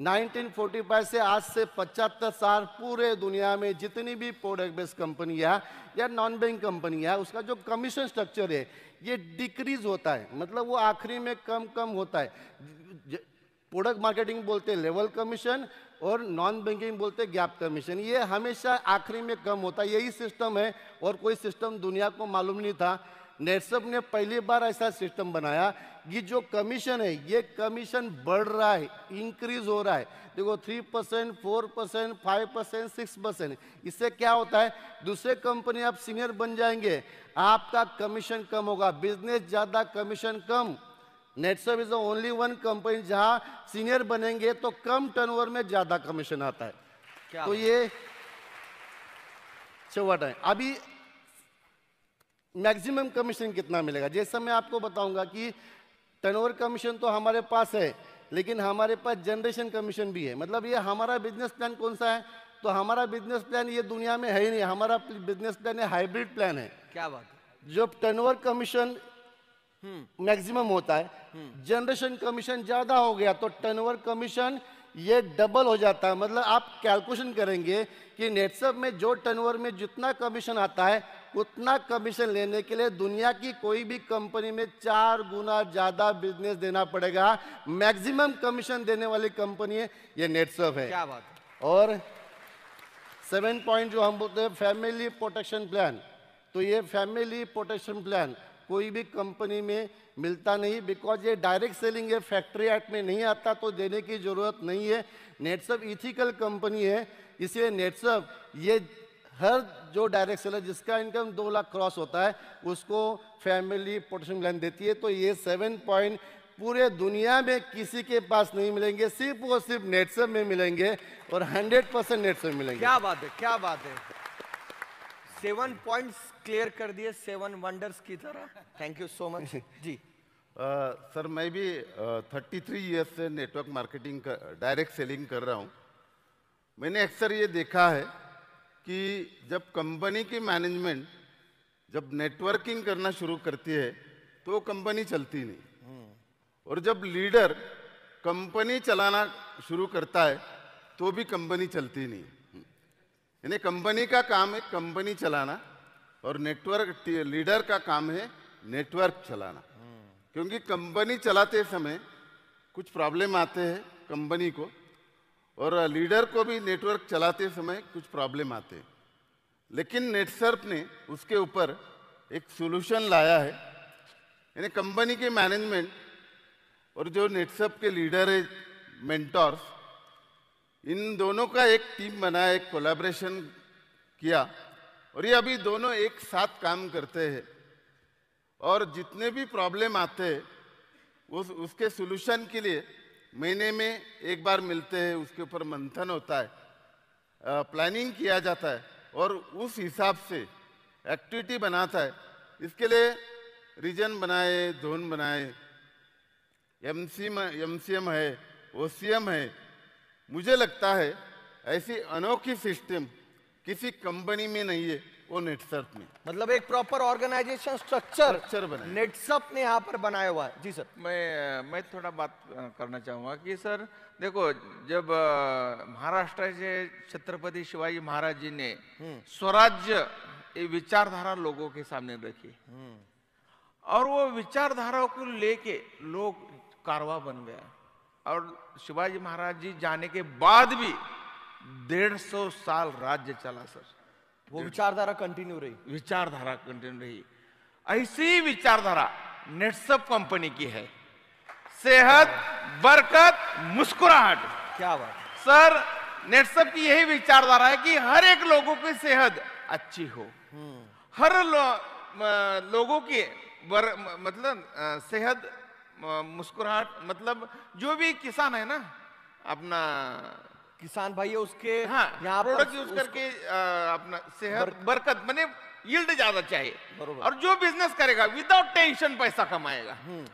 J: 1945 से आज से पचहत्तर साल पूरे दुनिया में जितनी भी प्रोडक्ट बेस्ड कंपनियाँ या नॉन बैंक कंपनियाँ उसका जो कमीशन स्ट्रक्चर है ये डिक्रीज होता है मतलब वो आखिरी में कम कम होता है प्रोडक्ट मार्केटिंग बोलते हैं लेवल कमीशन और नॉन बैंकिंग बोलते हैं गैप कमीशन ये हमेशा आखिरी में कम होता है यही सिस्टम है और कोई सिस्टम दुनिया को मालूम नहीं था नेटसअप ने पहली बार ऐसा सिस्टम बनाया ये जो कमीशन है ये कमीशन बढ़ रहा है इंक्रीज हो रहा है देखो three percent four percent five percent six percent इससे क्या होता है दूसरे कंपनी आप सीनियर बन जाएंगे आपका कमीशन कम होगा बिजनेस ज़्यादा कमीशन कम Netsurf is only one company जहां सीनियर बनेंगे तो कम टर्न में ज़्यादा कमीशन आता है क्या तो ये चौवाट है अभी मैक्सिमम कमीशन कितना मिलेगा जैसा मैं आपको बताऊंगा कि टर्नओवर कमीशन तो हमारे पास है लेकिन हमारे पास जनरेशन कमीशन भी है मतलब ये हमारा बिजनेस प्लान कौन सा है तो हमारा बिजनेस प्लान ये दुनिया में है ही नहीं हमारा बिजनेस प्लान है हाइब्रिड प्लान है क्या बात जो टर्नओवर कमीशन मैक्सिमम होता
L: है
J: जनरेशन हम्म। कमीशन ज्यादा हो गया तो टर्नओवर कमीशन ये डबल हो जाता है मतलब आप कैलकुलेशन करेंगे कि नेटसअप में जो टर्नओवर में जितना कमीशन आता है उतना कमीशन लेने के लिए दुनिया की कोई भी कंपनी में चार गुना ज़्यादा बिजनेस देना पड़ेगा मैक्सिमम कमीशन देने वाली कंपनी है ये नेटसर्व है क्या बात और सेवन पॉइंट जो हम बोलते हैं फैमिली प्रोटेक्शन प्लान तो ये फैमिली प्रोटेक्शन प्लान कोई भी कंपनी में मिलता नहीं बिकॉज ये डायरेक्ट सेलिंग है फैक्ट्री एक्ट में नहीं आता तो देने की ज़रूरत नहीं है नेटसर्व इथिकल कंपनी है इसलिए नेटसर्व ये हर जो डायरेक्ट सेलर जिसका इनकम दो लाख क्रॉस होता है उसको फैमिली प्रोटेक्शन लाइन देती है तो ये सेवन पॉइंट पूरे दुनिया में किसी के पास नहीं मिलेंगे सिर्फ और सिर्फ नेटसम में मिलेंगे और हंड्रेड परसेंट नेटसम मिलेंगे क्या बात है क्या
A: बात है सेवन पॉइंट्स क्लियर कर दिए सेवन वंडर्स की तरह
I: थैंक यू सो मच जी uh, सर मैं भी थर्टी थ्री ईयर्स से नेटवर्क मार्केटिंग डायरेक्ट सेलिंग कर रहा हूँ मैंने अक्सर ये देखा है कि जब कंपनी की मैनेजमेंट जब नेटवर्किंग करना शुरू करती है तो कंपनी चलती नहीं हम्म। और जब लीडर कंपनी चलाना शुरू करता है तो भी कंपनी चलती नहीं यानी कंपनी का काम है कंपनी चलाना और नेटवर्क लीडर का काम है नेटवर्क चलाना हम्म। क्योंकि कंपनी चलाते समय कुछ प्रॉब्लम आते हैं कंपनी को और लीडर को भी नेटवर्क चलाते समय कुछ प्रॉब्लम आते लेकिन नेटसर्प ने उसके ऊपर एक सॉल्यूशन लाया है यानी कंपनी के मैनेजमेंट और जो नेटसर्प के लीडर है मेंटर्स इन दोनों का एक टीम बनाया एक कोलैबोरेशन किया और ये अभी दोनों एक साथ काम करते हैं और जितने भी प्रॉब्लम आते हैं उस उसके सोल्यूशन के लिए महीने में एक बार मिलते हैं उसके ऊपर मंथन होता है प्लानिंग किया जाता है और उस हिसाब से एक्टिविटी बनाता है इसके लिए रीजन बनाए जोन बनाए एम सी एम है ओ है मुझे लगता है ऐसी अनोखी सिस्टम किसी कंपनी में नहीं है वो नेटसर्प में मतलब एक प्रॉपर ऑर्गेनाइजेशन स्ट्रक्चर स्ट्रक्चर
M: बना नेटसर्प ने यहाँ पर बनाया हुआ है जी सर मैं मैं थोड़ा बात करना चाहूँगा कि सर देखो जब महाराष्ट्र से छत्रपति शिवाजी महाराज जी ने हम्म। स्वराज्य ये विचारधारा लोगों के सामने रखी हम्म। और वो विचारधारा को लेके लोग कारवा बन गया और शिवाजी महाराज जी जाने के बाद भी डेढ़ सौ साल राज्य चला सर वो विचारधारा कंटिन्यू रही विचारधारा कंटिन्यू रही ऐसी विचारधारा नेटसअप कंपनी की है सेहत बरकत मुस्कुराहट क्या बात सर नेटसअप की यही विचारधारा है कि हर एक लोगों की सेहत अच्छी हो हम्म। हर लो, लोगों की बर, मतलब सेहत मुस्कुराहट मतलब जो भी किसान है ना अपना किसान भाई है उसके हाँ, यहाँ प्रोडक्ट यूज करके अपना सेहत बरकत मैंने यील्ड ज्यादा चाहिए और जो बिजनेस करेगा विदाउट टेंशन पैसा कमाएगा हम्म।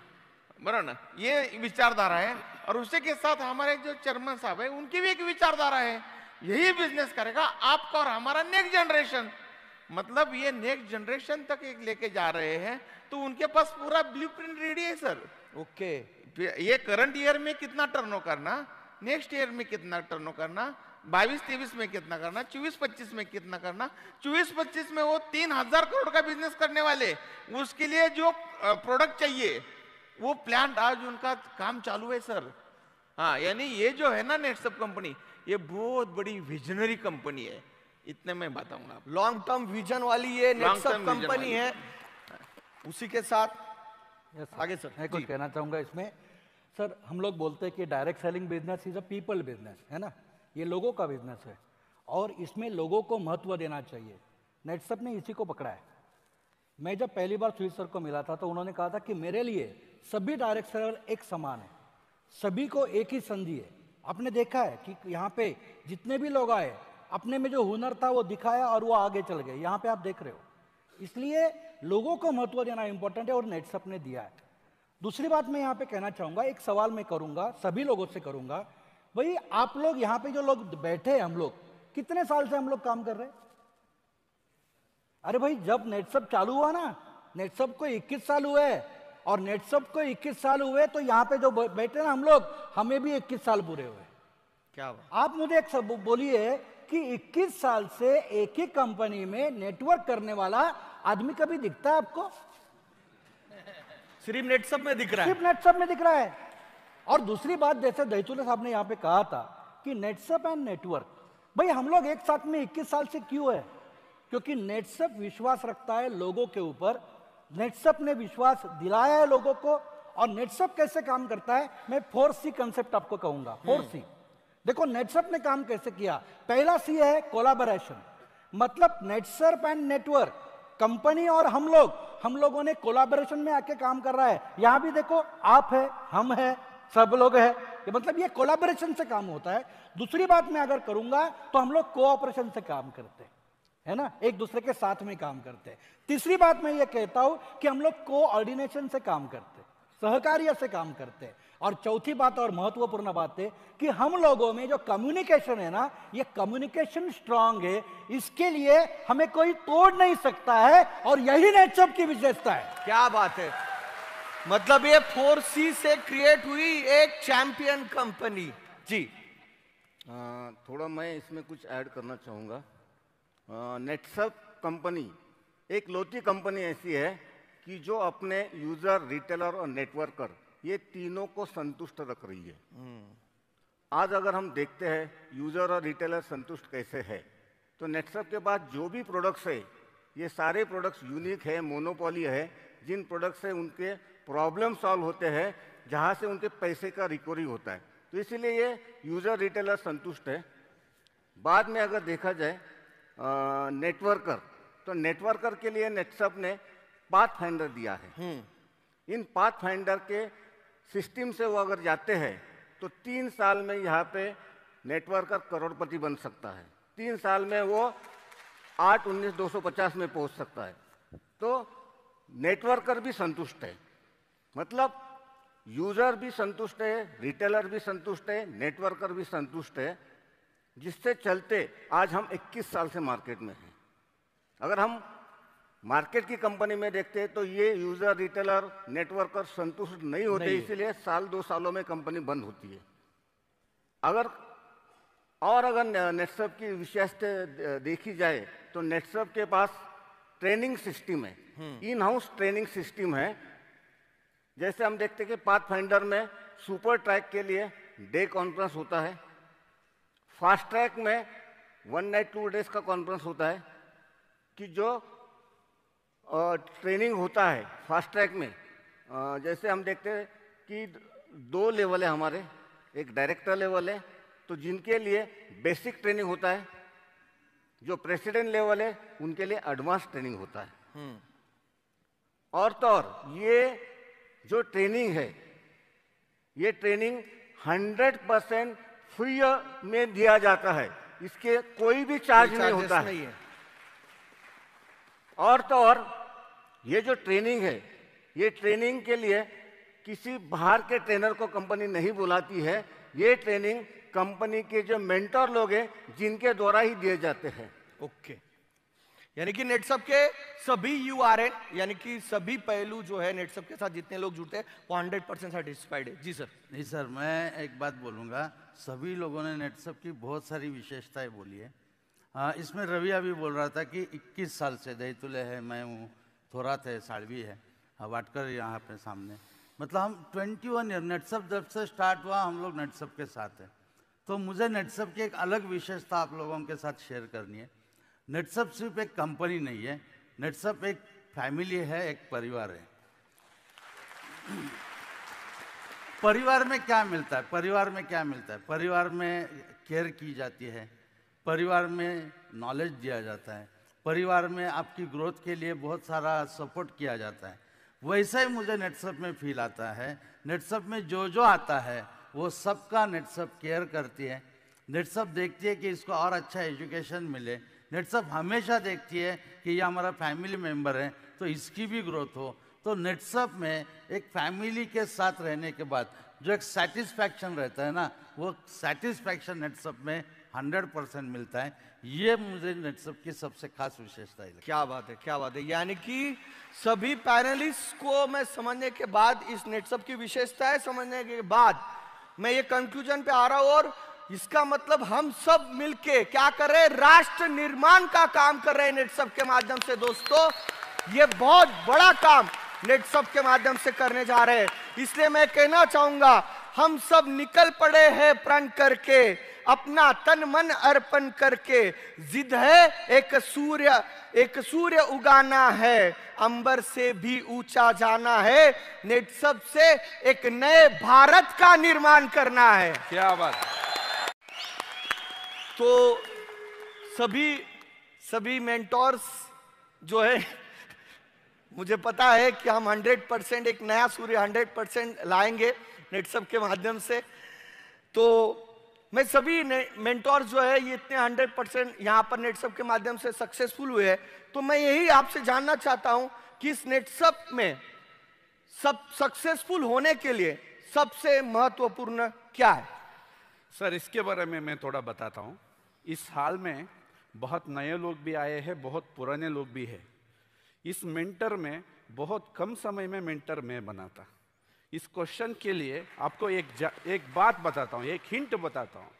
M: बरो ना ये विचारधारा है और उसी के साथ हमारे जो चेयरमैन साहब है उनकी भी एक विचारधारा है यही बिजनेस करेगा आपका और हमारा नेक्स्ट जनरेशन मतलब ये नेक्स्ट जनरेशन तक एक लेके जा रहे हैं तो उनके पास पूरा ब्लूप्रिंट रेडी है सर ओके तो ये करंट ईयर में कितना टर्न करना नेक्स्ट ईयर में कितना टर्न करना बाईस तेईस में कितना करना चौबीस पच्चीस में कितना करना चौबीस पच्चीस में वो तीन हजार करोड़ का बिजनेस करने वाले उसके लिए जो प्रोडक्ट चाहिए वो प्लांट आज उनका काम चालू है सर हाँ यानी ये जो है ना नेटसअप कंपनी ये बहुत बड़ी विजनरी कंपनी है इतने
K: में बताऊंगा लॉन्ग टर्म विजन वाली ये नेटसअप कंपनी है उसी के साथ yes, आगे सर मैं कुछ कहना चाहूंगा इसमें सर हम लोग बोलते हैं कि direct selling business is a people business है ना ये लोगों का बिजनेस है और इसमें लोगों को महत्व देना चाहिए नेटसअप ने इसी को पकड़ा है मैं जब पहली बार स्विच सर को मिला था तो उन्होंने कहा था कि मेरे लिए सभी डायरेक्ट सेलर एक समान है सभी को एक ही संधि है आपने देखा है कि यहाँ पे जितने भी लोग आए अपने में जो हुनर था वो दिखाया और वो आगे चल गए यहाँ पे आप देख रहे हो इसलिए लोगों को महत्व देना इंपॉर्टेंट है और नेटसअप ने दिया है दूसरी बात मैं यहाँ पे कहना चाहूंगा एक सवाल मैं करूंगा सभी लोगों से करूंगा भाई आप लोग यहाँ पे जो लोग बैठे हैं हम लोग कितने साल से हम लोग काम कर रहे अरे भाई जब नेटसप चालू हुआ ना नेटसप को 21 साल हुए और नेटसप को 21 साल हुए तो यहाँ पे जो बैठे ना हम लोग हमें भी 21 साल पूरे हुए क्या बात? आप मुझे एक सब बोलिए कि 21 साल से एक ही कंपनी में नेटवर्क करने वाला आदमी कभी दिखता है आपको सिर्फ नेट सब में दिख रहा है सिर्फ नेट सब में दिख रहा है और दूसरी बात जैसे दैतुल्ला साहब ने यहाँ पे कहा था कि नेटसअप एंड नेटवर्क भाई हम लोग एक साथ में 21 साल से क्यों है क्योंकि नेटसअप विश्वास रखता है लोगों के ऊपर नेटसअप ने विश्वास दिलाया है लोगों को और नेटसअप कैसे काम करता है मैं फोर सी कंसेप्ट आपको कहूंगा फोर हम्म। सी देखो नेटसअप ने काम कैसे किया पहला सी है कोलाबोरेशन मतलब नेटसअप एंड नेटवर्क कंपनी और हम लोग हम लोगों ने कोलाबोरेशन में आके काम कर रहा है यहां भी देखो आप है हम है सब लोग है ये मतलब ये कोलाबोरेशन से काम होता है दूसरी बात मैं अगर करूंगा तो हम लोग कोऑपरेशन से काम करते हैं है ना एक दूसरे के साथ में काम करते हैं तीसरी बात मैं ये कहता हूं कि हम लोग कोऑर्डिनेशन से काम करते हैं सहकार्य से काम करते हैं और चौथी बात और महत्वपूर्ण बात है कि हम लोगों में जो कम्युनिकेशन है ना ये कम्युनिकेशन स्ट्रांग है इसके लिए हमें कोई तोड़ नहीं सकता है और यही नेचअप की विशेषता है क्या बात है
A: मतलब ये फोर सी से क्रिएट हुई एक चैंपियन कंपनी
G: जी आ, थोड़ा मैं इसमें कुछ ऐड करना चाहूंगा नेटसअप कंपनी एक लोटी कंपनी ऐसी है कि जो अपने यूजर रिटेलर और नेटवर्कर ये तीनों को संतुष्ट रख रही है
I: हम्म।
G: आज अगर हम देखते हैं यूजर और रिटेलर संतुष्ट कैसे है तो नेटसअप के बाद जो भी प्रोडक्ट्स है ये सारे प्रोडक्ट्स यूनिक है मोनोपोली है जिन प्रोडक्ट से उनके प्रॉब्लम सॉल्व होते हैं जहाँ से उनके पैसे का रिकवरी होता है तो इसीलिए ये यूज़र रिटेलर संतुष्ट है बाद में अगर देखा जाए नेटवर्कर तो नेटवर्कर के लिए नेटसअप ने पाथ फाइंडर दिया है हम्म। इन पाथ फाइंडर के सिस्टम से वो अगर जाते हैं तो तीन साल में यहाँ पे नेटवर्कर करोड़पति बन सकता है तीन साल में वो आठ उन्नीस दो सौ पचास में पहुँच सकता है तो नेटवर्कर भी संतुष्ट है मतलब यूज़र भी संतुष्ट है रिटेलर भी संतुष्ट है नेटवर्कर भी संतुष्ट है जिससे चलते आज हम 21 साल से मार्केट में हैं अगर हम मार्केट की कंपनी में देखते हैं तो ये यूज़र रिटेलर नेटवर्कर संतुष्ट नहीं होते इसीलिए साल दो सालों में कंपनी बंद होती है अगर और अगर नेटसअप की विशेषता देखी जाए तो नेटसअप के पास ट्रेनिंग सिस्टम है इन हाउस ट्रेनिंग सिस्टम है जैसे हम देखते कि पाथ फाइंडर में सुपर ट्रैक के लिए डे कॉन्फ्रेंस होता है फास्ट ट्रैक में वन नाइट टू डेज का कॉन्फ्रेंस होता है कि जो ट्रेनिंग होता है फास्ट ट्रैक में जैसे हम देखते हैं कि दो लेवल है हमारे एक डायरेक्टर लेवल है तो जिनके लिए बेसिक ट्रेनिंग होता है जो प्रेसिडेंट लेवल है उनके लिए एडवांस ट्रेनिंग होता है हम्म। और तो और ये जो ट्रेनिंग है ये ट्रेनिंग 100 परसेंट फ्री में दिया जाता है इसके कोई भी चार्ज नहीं होता है और तो और ये जो ट्रेनिंग है ये ट्रेनिंग के लिए किसी बाहर के ट्रेनर को कंपनी नहीं बुलाती है ये ट्रेनिंग कंपनी के जो मेंटर लोग हैं जिनके द्वारा ही दिए जाते हैं ओके
A: यानी कि नेटसअप के सभी यू आर एन यानी कि सभी पहलू जो है
L: नेटसअप के साथ जितने लोग जुड़ते हैं वो हंड्रेड परसेंट सेटिस्फाइड है जी सर नहीं सर मैं एक बात बोलूंगा सभी लोगों ने नेटसअप की बहुत सारी विशेषताएं बोली है हाँ इसमें रविया भी बोल रहा था कि 21 साल से दही तुले है मैं हूँ थोरात है साड़वी हाँ, है वाटकर यहाँ पे सामने मतलब हम 21 वन ईयर नेटसअप जब से स्टार्ट हुआ हम लोग नेटसअप के साथ हैं तो मुझे नेटसअप की एक अलग विशेषता आप लोगों के साथ शेयर करनी है नेटसअप सिर्फ एक कंपनी नहीं है नेटसअप एक फैमिली है एक परिवार है परिवार में क्या मिलता है परिवार में क्या मिलता है परिवार में केयर की जाती है परिवार में नॉलेज दिया जाता है परिवार में आपकी ग्रोथ के लिए बहुत सारा सपोर्ट किया जाता है वैसा ही मुझे नेटसअप में फील आता है नेटसअप में जो जो आता है वो सबका नेटसअप केयर करती है नेटसअप देखती है कि इसको और अच्छा एजुकेशन मिले नेटसअप हमेशा देखती है कि ये हमारा फैमिली मेम्बर है तो इसकी भी ग्रोथ हो तो नेटसअप में एक फैमिली के साथ रहने के बाद जो एक सेटिस्फैक्शन रहता है ना वो सेटिस्फैक्शन नेटसअप में हंड्रेड परसेंट मिलता है ये मुझे नेटसप की सबसे खास विशेषता है क्या बात है क्या बात है यानी कि सभी पैनलिस्ट को
A: मैं समझने के बाद इस नेटसप की विशेषता है समझने के बाद मैं ये कंक्लूजन पे आ रहा हूं और इसका मतलब हम सब मिलके क्या कर रहे हैं राष्ट्र निर्माण का काम कर रहे हैं नेटसप के माध्यम से दोस्तों ये बहुत बड़ा काम नेटसप के माध्यम से करने जा रहे हैं इसलिए मैं कहना चाहूंगा हम सब निकल पड़े हैं प्रण करके अपना तन मन अर्पण करके जिद है एक सूर्य एक सूर्य उगाना है अंबर से भी ऊंचा जाना है नेट से एक नए भारत का निर्माण करना है क्या बात तो सभी सभी मेंटोर्स जो है मुझे पता है कि हम 100 परसेंट एक नया सूर्य 100 परसेंट लाएंगे नेटसअप के माध्यम से तो मैं सभी मेंटोर जो है ये इतने 100 परसेंट यहाँ पर नेटसअप के माध्यम से सक्सेसफुल हुए हैं तो मैं यही आपसे जानना चाहता हूँ कि इस नेटसअप में सब सक्सेसफुल होने के लिए सबसे महत्वपूर्ण क्या है
C: सर इसके बारे में मैं थोड़ा बताता हूँ इस हाल में बहुत नए लोग भी आए हैं बहुत पुराने लोग भी है इस मेंटर में बहुत कम समय में मेंटर मैं बनाता इस क्वेश्चन के लिए आपको एक एक बात बताता हूँ एक हिंट बताता हूँ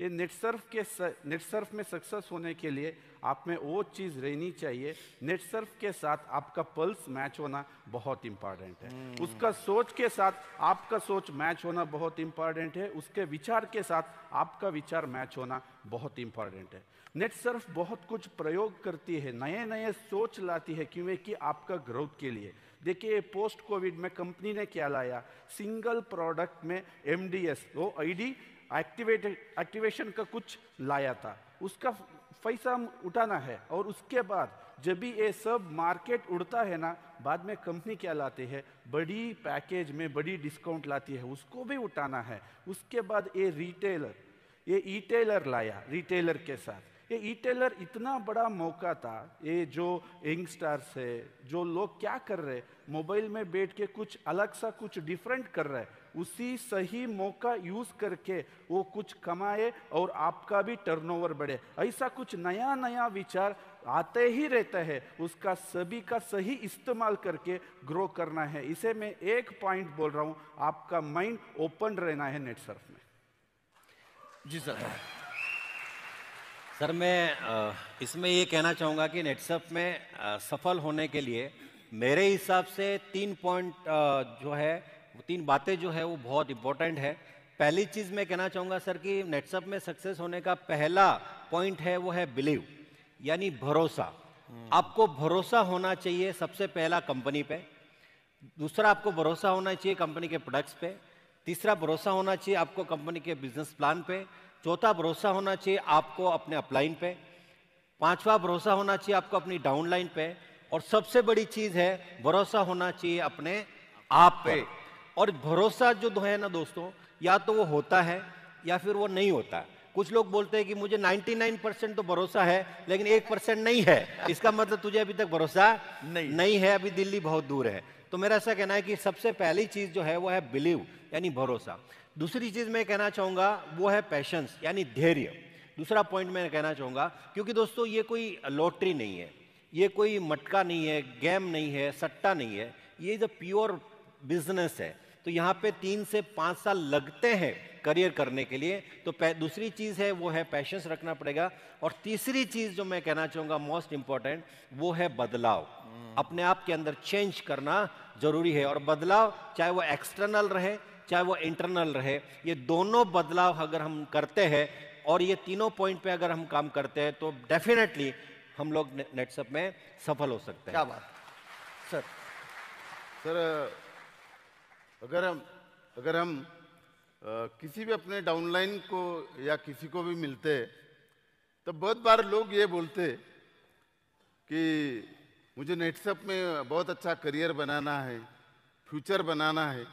C: ये नेटसर्फ के नेटसर्फ में सक्सेस होने के लिए आप में वो चीज़ रहनी चाहिए नेटसर्फ के साथ आपका पल्स मैच होना बहुत इम्पॉर्टेंट है hmm. उसका सोच के साथ आपका सोच मैच होना बहुत इम्पॉर्टेंट है उसके विचार के साथ आपका विचार मैच होना बहुत इम्पॉर्टेंट है नेटसर्फ बहुत कुछ प्रयोग करती है नए नए सोच लाती है क्योंकि आपका ग्रोथ के लिए देखिए पोस्ट कोविड में कंपनी ने क्या लाया सिंगल प्रोडक्ट में एम डी एस वो आई डी एक्टिवेटेड एक्टिवेशन का कुछ लाया था उसका पैसा उठाना है और उसके बाद जब भी ये सब मार्केट उड़ता है ना बाद में कंपनी क्या लाती है बड़ी पैकेज में बड़ी डिस्काउंट लाती है उसको भी उठाना है उसके बाद ये रिटेलर ये ई टेलर लाया रिटेलर के साथ ये ई टेलर इतना बड़ा मौका था ये जो स्टार्स है जो लोग क्या कर रहे मोबाइल में बैठ के कुछ अलग सा कुछ डिफरेंट कर रहे उसी सही मौका यूज करके वो कुछ कमाए और आपका भी टर्नओवर बढ़े ऐसा कुछ नया नया विचार आते ही रहता है उसका सभी का सही इस्तेमाल करके ग्रो करना है इसे मैं एक पॉइंट बोल रहा हूँ आपका माइंड ओपन रहना है नेट सर्फ में जी सर
H: सर मैं इसमें ये कहना चाहूँगा कि नेटसअप में सफल होने के लिए मेरे हिसाब से तीन पॉइंट जो है तीन बातें जो है वो बहुत इम्पोर्टेंट है पहली चीज़ मैं कहना चाहूँगा सर कि नेटसअप में सक्सेस होने का पहला पॉइंट है वो है बिलीव यानी भरोसा आपको भरोसा होना चाहिए सबसे पहला कंपनी पे दूसरा आपको भरोसा होना चाहिए कंपनी के प्रोडक्ट्स पे तीसरा भरोसा होना चाहिए आपको कंपनी के बिजनेस प्लान पे चौथा भरोसा होना चाहिए आपको अपने अपलाइन पे पांचवा भरोसा होना चाहिए आपको अपनी डाउनलाइन पे और सबसे बड़ी चीज है भरोसा होना चाहिए अपने आप पे और भरोसा जो है ना दोस्तों या तो वो होता है या फिर वो नहीं होता कुछ लोग बोलते हैं कि मुझे 99 परसेंट तो भरोसा है लेकिन एक परसेंट नहीं है इसका मतलब तुझे अभी तक भरोसा नहीं नहीं है अभी दिल्ली बहुत दूर है तो मेरा ऐसा कहना है कि सबसे पहली चीज जो है वो है बिलीव यानी भरोसा दूसरी चीज मैं कहना चाहूंगा वो है पैशंस यानी धैर्य दूसरा पॉइंट मैं कहना चाहूंगा क्योंकि दोस्तों ये कोई लॉटरी नहीं है ये कोई मटका नहीं है गेम नहीं है सट्टा नहीं है ये जो प्योर बिजनेस है तो यहाँ पे तीन से पाँच साल लगते हैं करियर करने के लिए तो दूसरी चीज़ है वो है पैशंस रखना पड़ेगा और तीसरी चीज़ जो मैं कहना चाहूँगा मोस्ट इम्पॉर्टेंट वो है बदलाव हम्म। अपने आप के अंदर चेंज करना जरूरी है और बदलाव चाहे वो एक्सटर्नल रहे चाहे वो इंटरनल रहे ये दोनों बदलाव अगर हम करते हैं और ये तीनों पॉइंट पे अगर हम काम करते हैं तो डेफिनेटली
I: हम लोग ने, नेटसअप में सफल हो सकते हैं क्या बात सर सर अगर हम अगर हम आ, किसी भी अपने डाउनलाइन को या किसी को भी मिलते तो बहुत बार लोग ये बोलते कि मुझे नेटसअप में बहुत अच्छा करियर बनाना है फ्यूचर बनाना है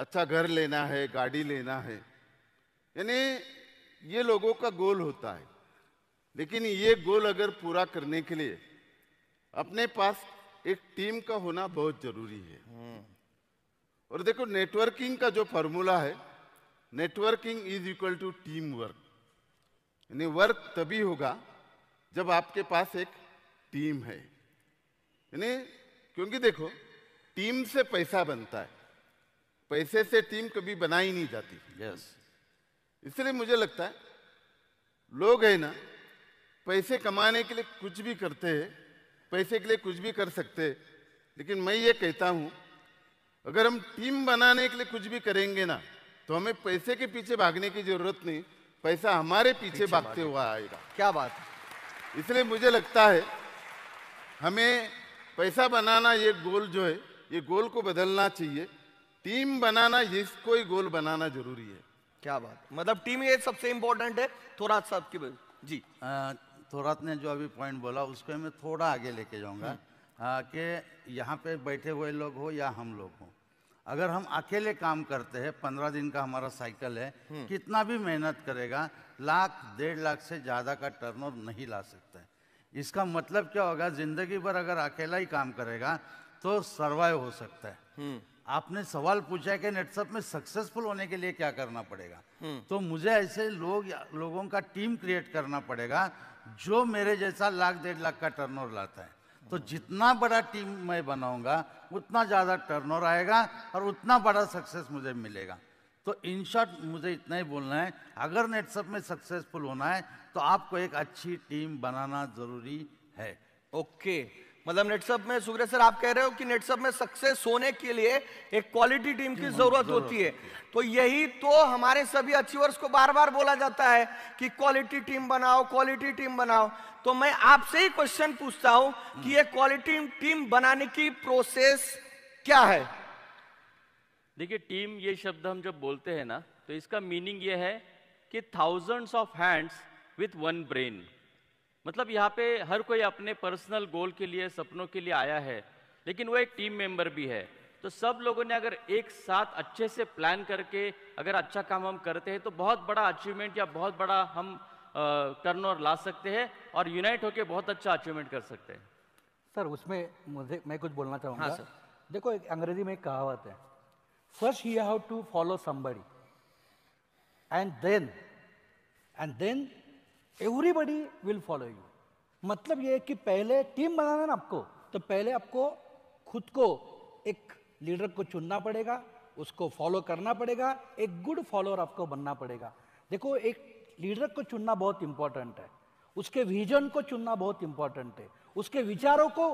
I: अच्छा घर लेना है गाड़ी लेना है यानी ये लोगों का गोल होता है लेकिन ये गोल अगर पूरा करने के लिए अपने पास एक टीम का होना बहुत जरूरी है और देखो नेटवर्किंग का जो फॉर्मूला है networking is equal to team work यानी वर्क तभी होगा जब आपके पास एक टीम है यानी क्योंकि देखो टीम से पैसा बनता है पैसे से टीम कभी बनाई नहीं जाती यस yes. इसलिए मुझे लगता है लोग है ना पैसे कमाने के लिए कुछ भी करते हैं पैसे के लिए कुछ भी कर सकते हैं लेकिन मैं ये कहता हूँ अगर हम टीम बनाने के लिए कुछ भी करेंगे ना तो हमें पैसे के पीछे भागने की जरूरत नहीं पैसा हमारे पीछे, पीछे भागते हुआ आएगा क्या बात है इसलिए मुझे लगता है हमें पैसा बनाना ये गोल जो है ये गोल को बदलना चाहिए टीम बनाना इसको ही गोल बनाना जरूरी है क्या बात मतलब टीम ये सबसे इम्पोर्टेंट है थोरात साहब की जी थोरात ने जो अभी पॉइंट
L: बोला उसको मैं थोड़ा आगे लेके जाऊंगा हम्म। कि यहाँ पे बैठे हुए लोग हो या हम लोग हो अगर हम अकेले काम करते हैं पंद्रह दिन का हमारा साइकिल है हम्म। कितना भी मेहनत करेगा लाख डेढ़ लाख से ज़्यादा का टर्न नहीं ला सकता है इसका मतलब क्या होगा जिंदगी भर अगर अकेला ही काम करेगा तो सर्वाइव हो सकता है हम्म। आपने सवाल पूछा कि नेटसअप में सक्सेसफुल होने के लिए क्या करना पड़ेगा हम्म। तो मुझे ऐसे लोग लोगों का टीम क्रिएट करना पड़ेगा जो मेरे जैसा लाख डेढ़ लाख का टर्नओवर लाता है तो जितना बड़ा टीम मैं बनाऊंगा उतना ज़्यादा टर्नओवर आएगा और उतना बड़ा सक्सेस मुझे मिलेगा तो इन शॉर्ट मुझे इतना ही बोलना है अगर नेटसअप में सक्सेसफुल होना है तो आपको एक अच्छी टीम बनाना ज़रूरी है ओके okay. मतलब नेटसअप में सुग्रे सर आप कह रहे हो कि नेटसअप में सक्सेस होने
A: के लिए एक क्वालिटी टीम की हाँ, जरूरत होती है तो यही तो हमारे सभी अचीवर्स को बार बार बोला जाता है कि क्वालिटी टीम बनाओ क्वालिटी टीम बनाओ तो मैं आपसे ही क्वेश्चन पूछता हूं कि ये क्वालिटी टीम बनाने की प्रोसेस क्या है
E: देखिए टीम ये शब्द हम जब बोलते हैं ना तो इसका मीनिंग ये है कि thousands of hands with one brain मतलब यहाँ पे हर कोई अपने पर्सनल गोल के लिए सपनों के लिए आया है लेकिन वो एक टीम मेंबर भी है तो सब लोगों ने अगर एक साथ अच्छे से प्लान करके अगर अच्छा काम हम करते हैं तो बहुत बड़ा अचीवमेंट या बहुत बड़ा हम टर्न ओवर ला सकते हैं और यूनाइट होकर बहुत अच्छा अचीवमेंट कर सकते हैं
K: सर उसमें मुझे मैं कुछ बोलना चाहूँगा हाँ सर देखो एक अंग्रेजी में एक कहावत है first you have to follow somebody and then and then everybody will follow you मतलब ये है कि पहले टीम बनाना ना आपको तो पहले आपको खुद को एक लीडर को चुनना पड़ेगा उसको फॉलो करना पड़ेगा एक गुड फॉलोअर आपको बनना पड़ेगा देखो एक लीडर को चुनना बहुत इंपॉर्टेंट है उसके विजन को चुनना बहुत इंपॉर्टेंट है उसके विचारों को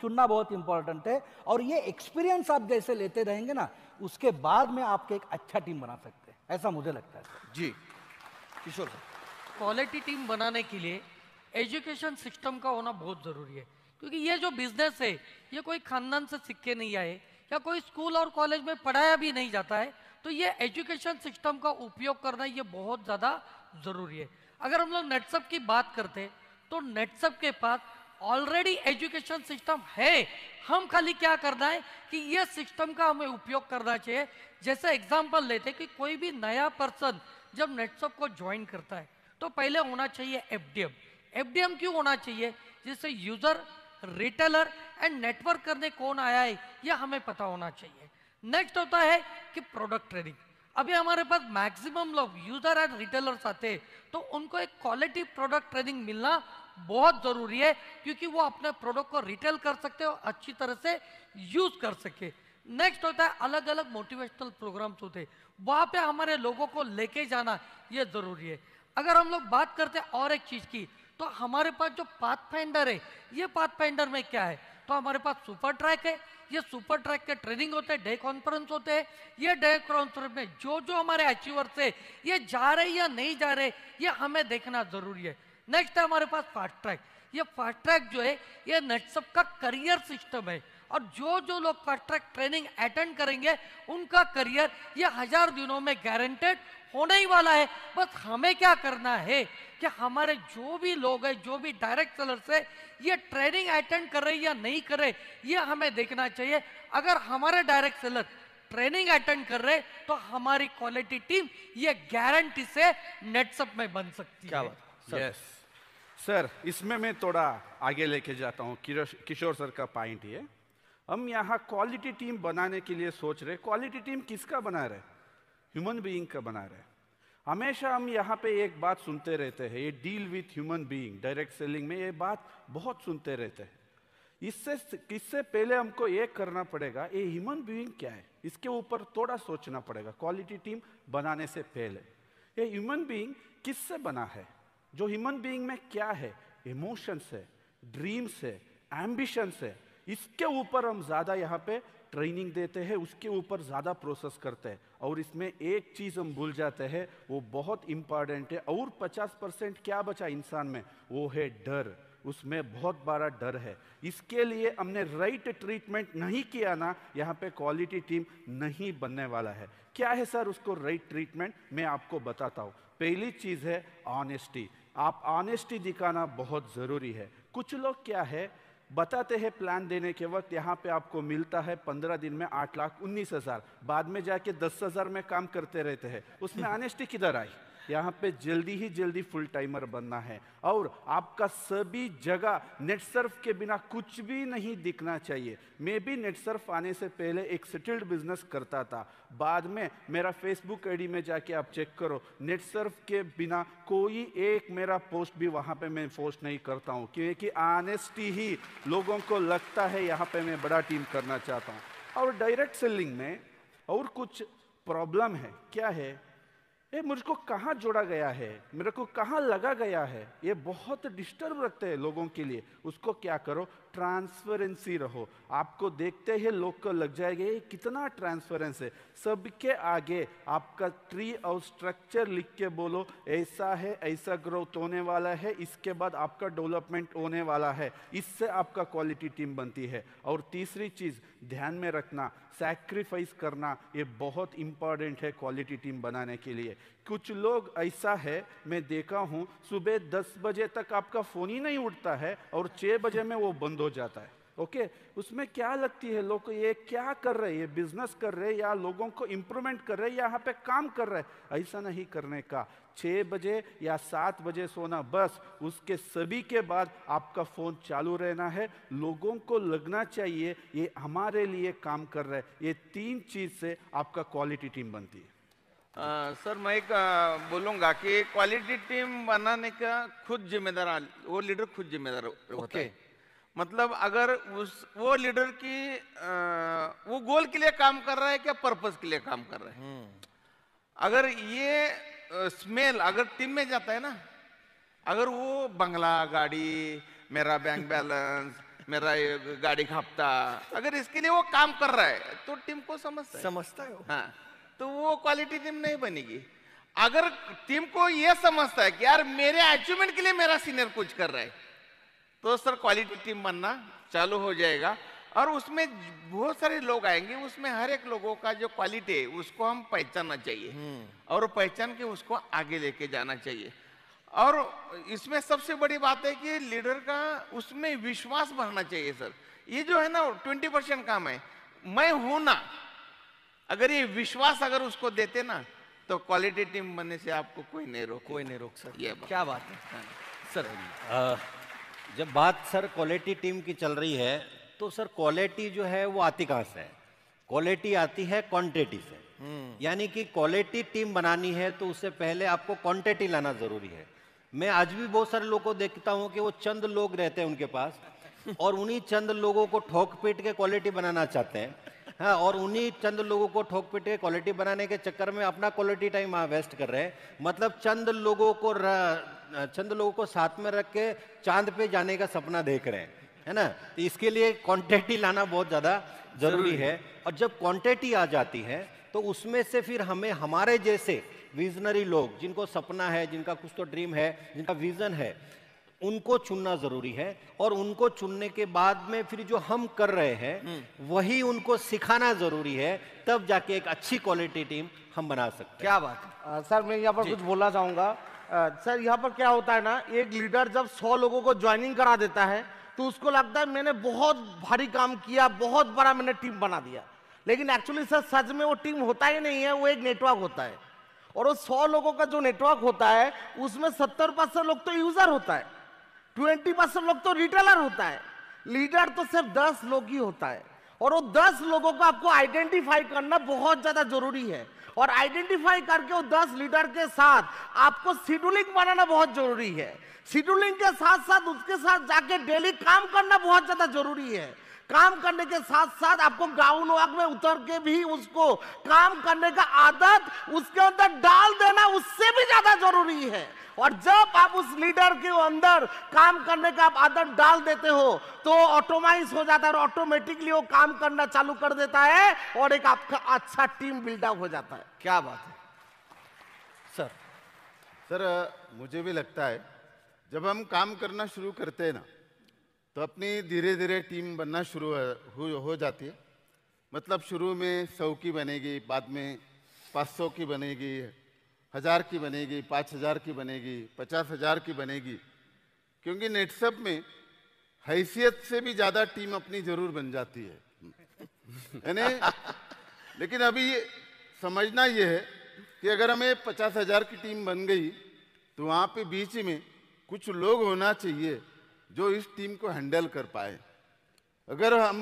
K: चुनना बहुत इंपॉर्टेंट है और ये एक्सपीरियंस आप जैसे लेते रहेंगे ना उसके बाद में आपके एक अच्छा टीम बना सकते हैं ऐसा मुझे लगता है जी
F: किशोर सर क्वालिटी टीम बनाने के लिए एजुकेशन सिस्टम का होना बहुत ज़रूरी है क्योंकि ये जो बिजनेस है ये कोई खानदान से सिक्के नहीं आए या कोई स्कूल और कॉलेज में पढ़ाया भी नहीं जाता है तो ये एजुकेशन सिस्टम का उपयोग करना ये बहुत ज़्यादा ज़रूरी है अगर हम लोग नेटसअप की बात करते तो नेटसअप के पास ऑलरेडी एजुकेशन सिस्टम है हम खाली क्या करना है कि ये सिस्टम का हमें उपयोग करना चाहिए जैसे एग्जाम्पल लेते कि कोई भी नया पर्सन जब नेटसअप को ज्वाइन करता है तो पहले होना चाहिए एफडीएम एफडीएम क्यों होना चाहिए जिससे यूजर रिटेलर एंड नेटवर्क करने कौन आया है यह हमें पता होना चाहिए नेक्स्ट होता है कि प्रोडक्ट ट्रेडिंग अभी हमारे पास मैक्सिमम लोग यूजर एंड रिटेलर्स आते हैं तो उनको एक क्वालिटी प्रोडक्ट ट्रेडिंग मिलना बहुत जरूरी है क्योंकि वो अपने प्रोडक्ट को रिटेल कर सकते और अच्छी तरह से यूज कर सके नेक्स्ट होता है अलग अलग मोटिवेशनल प्रोग्राम्स होते हैं वहाँ पे हमारे लोगों को लेके जाना ये जरूरी है अगर हम लोग बात करते हैं और एक चीज की तो हमारे पास जो पाथ फाइंडर है ये पाथ फाइंडर में क्या है तो हमारे पास सुपर ट्रैक है ये सुपर ट्रैक के ट्रेनिंग होते हैं डे कॉन्फ्रेंस होते हैं ये डे कॉन्फ्रेंस में जो जो हमारे अचीवर्स है ये जा रहे या नहीं जा रहे ये हमें देखना जरूरी है नेक्स्ट है हमारे पास फास्ट ट्रैक ये फास्ट ट्रैक जो है ये नेटसअप का करियर सिस्टम है और जो जो लोग कॉन्ट्रैक्ट ट्रेनिंग अटेंड करेंगे उनका करियर ये हजार दिनों में गारंटेड होने ही वाला है बस हमें क्या करना है कि हमारे जो भी लोग हैं जो भी डायरेक्ट सेलर से ये ट्रेनिंग अटेंड कर रहे या नहीं कर रहे ये हमें देखना चाहिए अगर हमारे डायरेक्ट सेलर ट्रेनिंग अटेंड कर रहे तो हमारी क्वालिटी टीम ये गारंटी से नेटसअप में बन सकती क्या है सर yes.
C: सर इसमें मैं थोड़ा आगे लेके जाता हूँ किशोर सर का पॉइंट ये हम यहाँ क्वालिटी टीम बनाने के लिए सोच रहे क्वालिटी टीम किसका बना रहे ह्यूमन बीइंग का बना रहे हमेशा हम यहाँ पे एक बात सुनते रहते हैं ये deal with human being direct selling में ये बात बहुत सुनते रहते हैं इससे इससे पहले हमको ये करना पड़ेगा ये ह्यूमन बीइंग क्या है इसके ऊपर थोड़ा सोचना पड़ेगा क्वालिटी टीम बनाने से पहले ये ह्यूमन बीइंग किससे बना है जो ह्यूमन बीइंग में क्या है इमोशंस है ड्रीम्स है एम्बिशंस है इसके ऊपर हम ज़्यादा यहाँ पे ट्रेनिंग देते हैं उसके ऊपर ज़्यादा प्रोसेस करते हैं और इसमें एक चीज़ हम भूल जाते हैं वो बहुत इंपॉर्टेंट है और 50 परसेंट क्या बचा इंसान में वो है डर उसमें बहुत बड़ा डर है इसके लिए हमने राइट ट्रीटमेंट नहीं किया ना यहाँ पे क्वालिटी टीम नहीं बनने वाला है क्या है सर उसको राइट ट्रीटमेंट मैं आपको बताता हूँ पहली चीज़ है ऑनेस्टी आप ऑनेस्टी दिखाना बहुत ज़रूरी है कुछ लोग क्या है बताते हैं प्लान देने के वक्त यहाँ पे आपको मिलता है पंद्रह दिन में आठ लाख उन्नीस हज़ार बाद में जाके दस हज़ार में काम करते रहते हैं उसमें ऑनेस्टी किधर आई यहाँ पे जल्दी ही जल्दी फुल टाइमर बनना है और आपका सभी जगह नेट सर्फ के बिना कुछ भी नहीं दिखना चाहिए मैं भी नेट सर्फ आने से पहले एक सेटल्ड बिजनेस करता था बाद में मेरा फेसबुक आईडी में जाके आप चेक करो नेट सर्फ के बिना कोई एक मेरा पोस्ट भी वहाँ पे मैं पोस्ट नहीं करता हूँ क्योंकि आनेस्टी ही लोगों को लगता है यहाँ पर मैं बड़ा टीम करना चाहता हूँ और डायरेक्ट सेलिंग में और कुछ प्रॉब्लम है क्या है ये मुझको कहाँ जोड़ा गया है मेरे को कहाँ लगा गया है ये बहुत डिस्टर्ब रखते हैं लोगों के लिए उसको क्या करो ट्रांसपेरेंसी रहो आपको देखते ही लोग को लग जाएगा ये कितना ट्रांसपेरेंस है सबके आगे आपका ट्री और स्ट्रक्चर लिख के बोलो ऐसा है ऐसा ग्रोथ होने वाला है इसके बाद आपका डेवलपमेंट होने वाला है इससे आपका क्वालिटी टीम बनती है और तीसरी चीज़ ध्यान में रखना सैक्रिफाइस करना ये बहुत इंपॉर्टेंट है क्वालिटी टीम बनाने के लिए कुछ लोग ऐसा है मैं देखा हूँ सुबह दस बजे तक आपका फ़ोन ही नहीं उठता है और छः बजे में वो बंद हो जाता है ओके okay, उसमें क्या लगती है लोग ये क्या कर रहे हैं ये बिजनेस कर रहे हैं या लोगों को इम्प्रूवमेंट कर रहे हैं या यहाँ पे काम कर रहे हैं ऐसा नहीं करने का छः बजे या सात बजे सोना बस उसके सभी के बाद आपका फ़ोन चालू रहना है लोगों को लगना चाहिए ये हमारे लिए काम कर रहा है ये तीन चीज़ से आपका क्वालिटी टीम बनती है
M: आ, सर मैं एक बोलूंगा कि क्वालिटी टीम बनाने का खुद जिम्मेदार वो लीडर खुद जिम्मेदार होता okay. है मतलब अगर उस वो लीडर की आ, वो गोल के लिए काम कर रहा है क्या पर्पज के लिए काम कर रहा है हम्म। अगर ये स्मेल अगर टीम में जाता है ना अगर वो बंगला गाड़ी मेरा बैंक बैलेंस मेरा गाड़ी खापता अगर इसके लिए वो काम कर रहा है तो टीम को समझता है समझता है हाँ तो वो क्वालिटी टीम नहीं बनेगी अगर टीम को ये समझता है कि यार मेरे अचीवमेंट के लिए मेरा सीनियर कुछ कर रहा है तो सर क्वालिटी टीम बनना चालू हो जाएगा और उसमें बहुत सारे लोग आएंगे उसमें हर एक लोगों का जो क्वालिटी है उसको हम पहचानना चाहिए हम्म। और पहचान के उसको आगे लेके जाना चाहिए और इसमें सबसे बड़ी बात है कि लीडर का उसमें विश्वास बढ़ना चाहिए सर ये जो है ना ट्वेंटी परसेंट काम है मैं हूं ना अगर ये विश्वास अगर उसको देते ना तो क्वालिटी टीम बनने से आपको
H: कोई नहीं रोक कोई नहीं रोक सर ये बात क्या
L: बात है हाँ। सर
H: आ, जब बात सर क्वालिटी टीम की चल रही है तो सर क्वालिटी जो है वो आती कहां से है क्वालिटी आती है क्वांटिटी से हम्म। यानी कि क्वालिटी टीम बनानी है तो उससे पहले आपको क्वांटिटी लाना जरूरी है मैं आज भी बहुत सारे लोगों को देखता हूं कि वो चंद लोग रहते हैं उनके पास और उन्हीं चंद लोगों को ठोक पीट के क्वालिटी बनाना चाहते हैं हाँ और उन्हीं चंद लोगों को ठोक पीट के क्वालिटी बनाने के चक्कर में अपना क्वालिटी टाइम वेस्ट कर रहे हैं मतलब चंद लोगों को चंद लोगों को साथ में रख के चांद पे जाने का सपना देख रहे हैं है ना तो इसके लिए क्वांटिटी लाना बहुत ज़्यादा जरूरी है और जब क्वांटिटी आ जाती है तो उसमें से फिर हमें हमारे जैसे विजनरी लोग जिनको सपना है जिनका कुछ तो ड्रीम है जिनका विजन है उनको चुनना जरूरी है और उनको चुनने के बाद में फिर जो हम कर रहे हैं हम्म। वही उनको सिखाना जरूरी है तब जाके एक अच्छी क्वालिटी टीम हम बना सकते क्या बात
D: है सर मैं यहाँ पर कुछ बोलना चाहूँगा सर यहाँ पर क्या होता है ना एक लीडर जब सौ लोगों को ज्वाइनिंग करा देता है तो उसको लगता है मैंने बहुत भारी काम किया बहुत बड़ा मैंने टीम बना दिया लेकिन एक्चुअली सर सच में वो टीम होता ही नहीं है वो एक नेटवर्क होता है और वो सौ लोगों का जो नेटवर्क होता है उसमें सत्तर परसेंट लोग तो यूज़र होता है ट्वेंटी परसेंट लोग तो रिटेलर होता है लीडर तो सिर्फ दस लोग ही होता है और वो दस लोगों को आपको आइडेंटिफाई करना बहुत ज्यादा जरूरी है और आइडेंटिफाई करके वो दस लीडर के साथ आपको शेड्यूलिंग बनाना बहुत जरूरी है शेड्यूलिंग के साथ साथ उसके साथ जाके डेली काम करना बहुत ज्यादा जरूरी है काम करने के साथ साथ आपको गाउन वाक में उतर के भी उसको काम करने का आदत उसके अंदर डाल देना उससे भी ज्यादा जरूरी है और जब आप उस लीडर के अंदर काम करने का आप आदत डाल देते हो तो ऑटोमाइज हो जाता है और ऑटोमेटिकली वो काम करना चालू कर देता है और एक आपका अच्छा टीम बिल्डअप हो जाता है क्या बात है
F: सर
I: सर मुझे भी लगता है जब हम काम करना शुरू करते हैं ना तो अपनी धीरे धीरे टीम बनना शुरू हो जाती है मतलब शुरू में सौ की बनेगी बाद में पाँच की बनेगी हज़ार की बनेगी पाँच हज़ार की बनेगी पचास हज़ार की बनेगी क्योंकि नेटसअप में हैसियत से भी ज़्यादा टीम अपनी ज़रूर बन जाती है यानी लेकिन अभी ये समझना ये है कि अगर हमें पचास हज़ार की टीम बन गई तो वहाँ पे बीच में कुछ लोग होना चाहिए जो इस टीम को हैंडल कर पाए अगर हम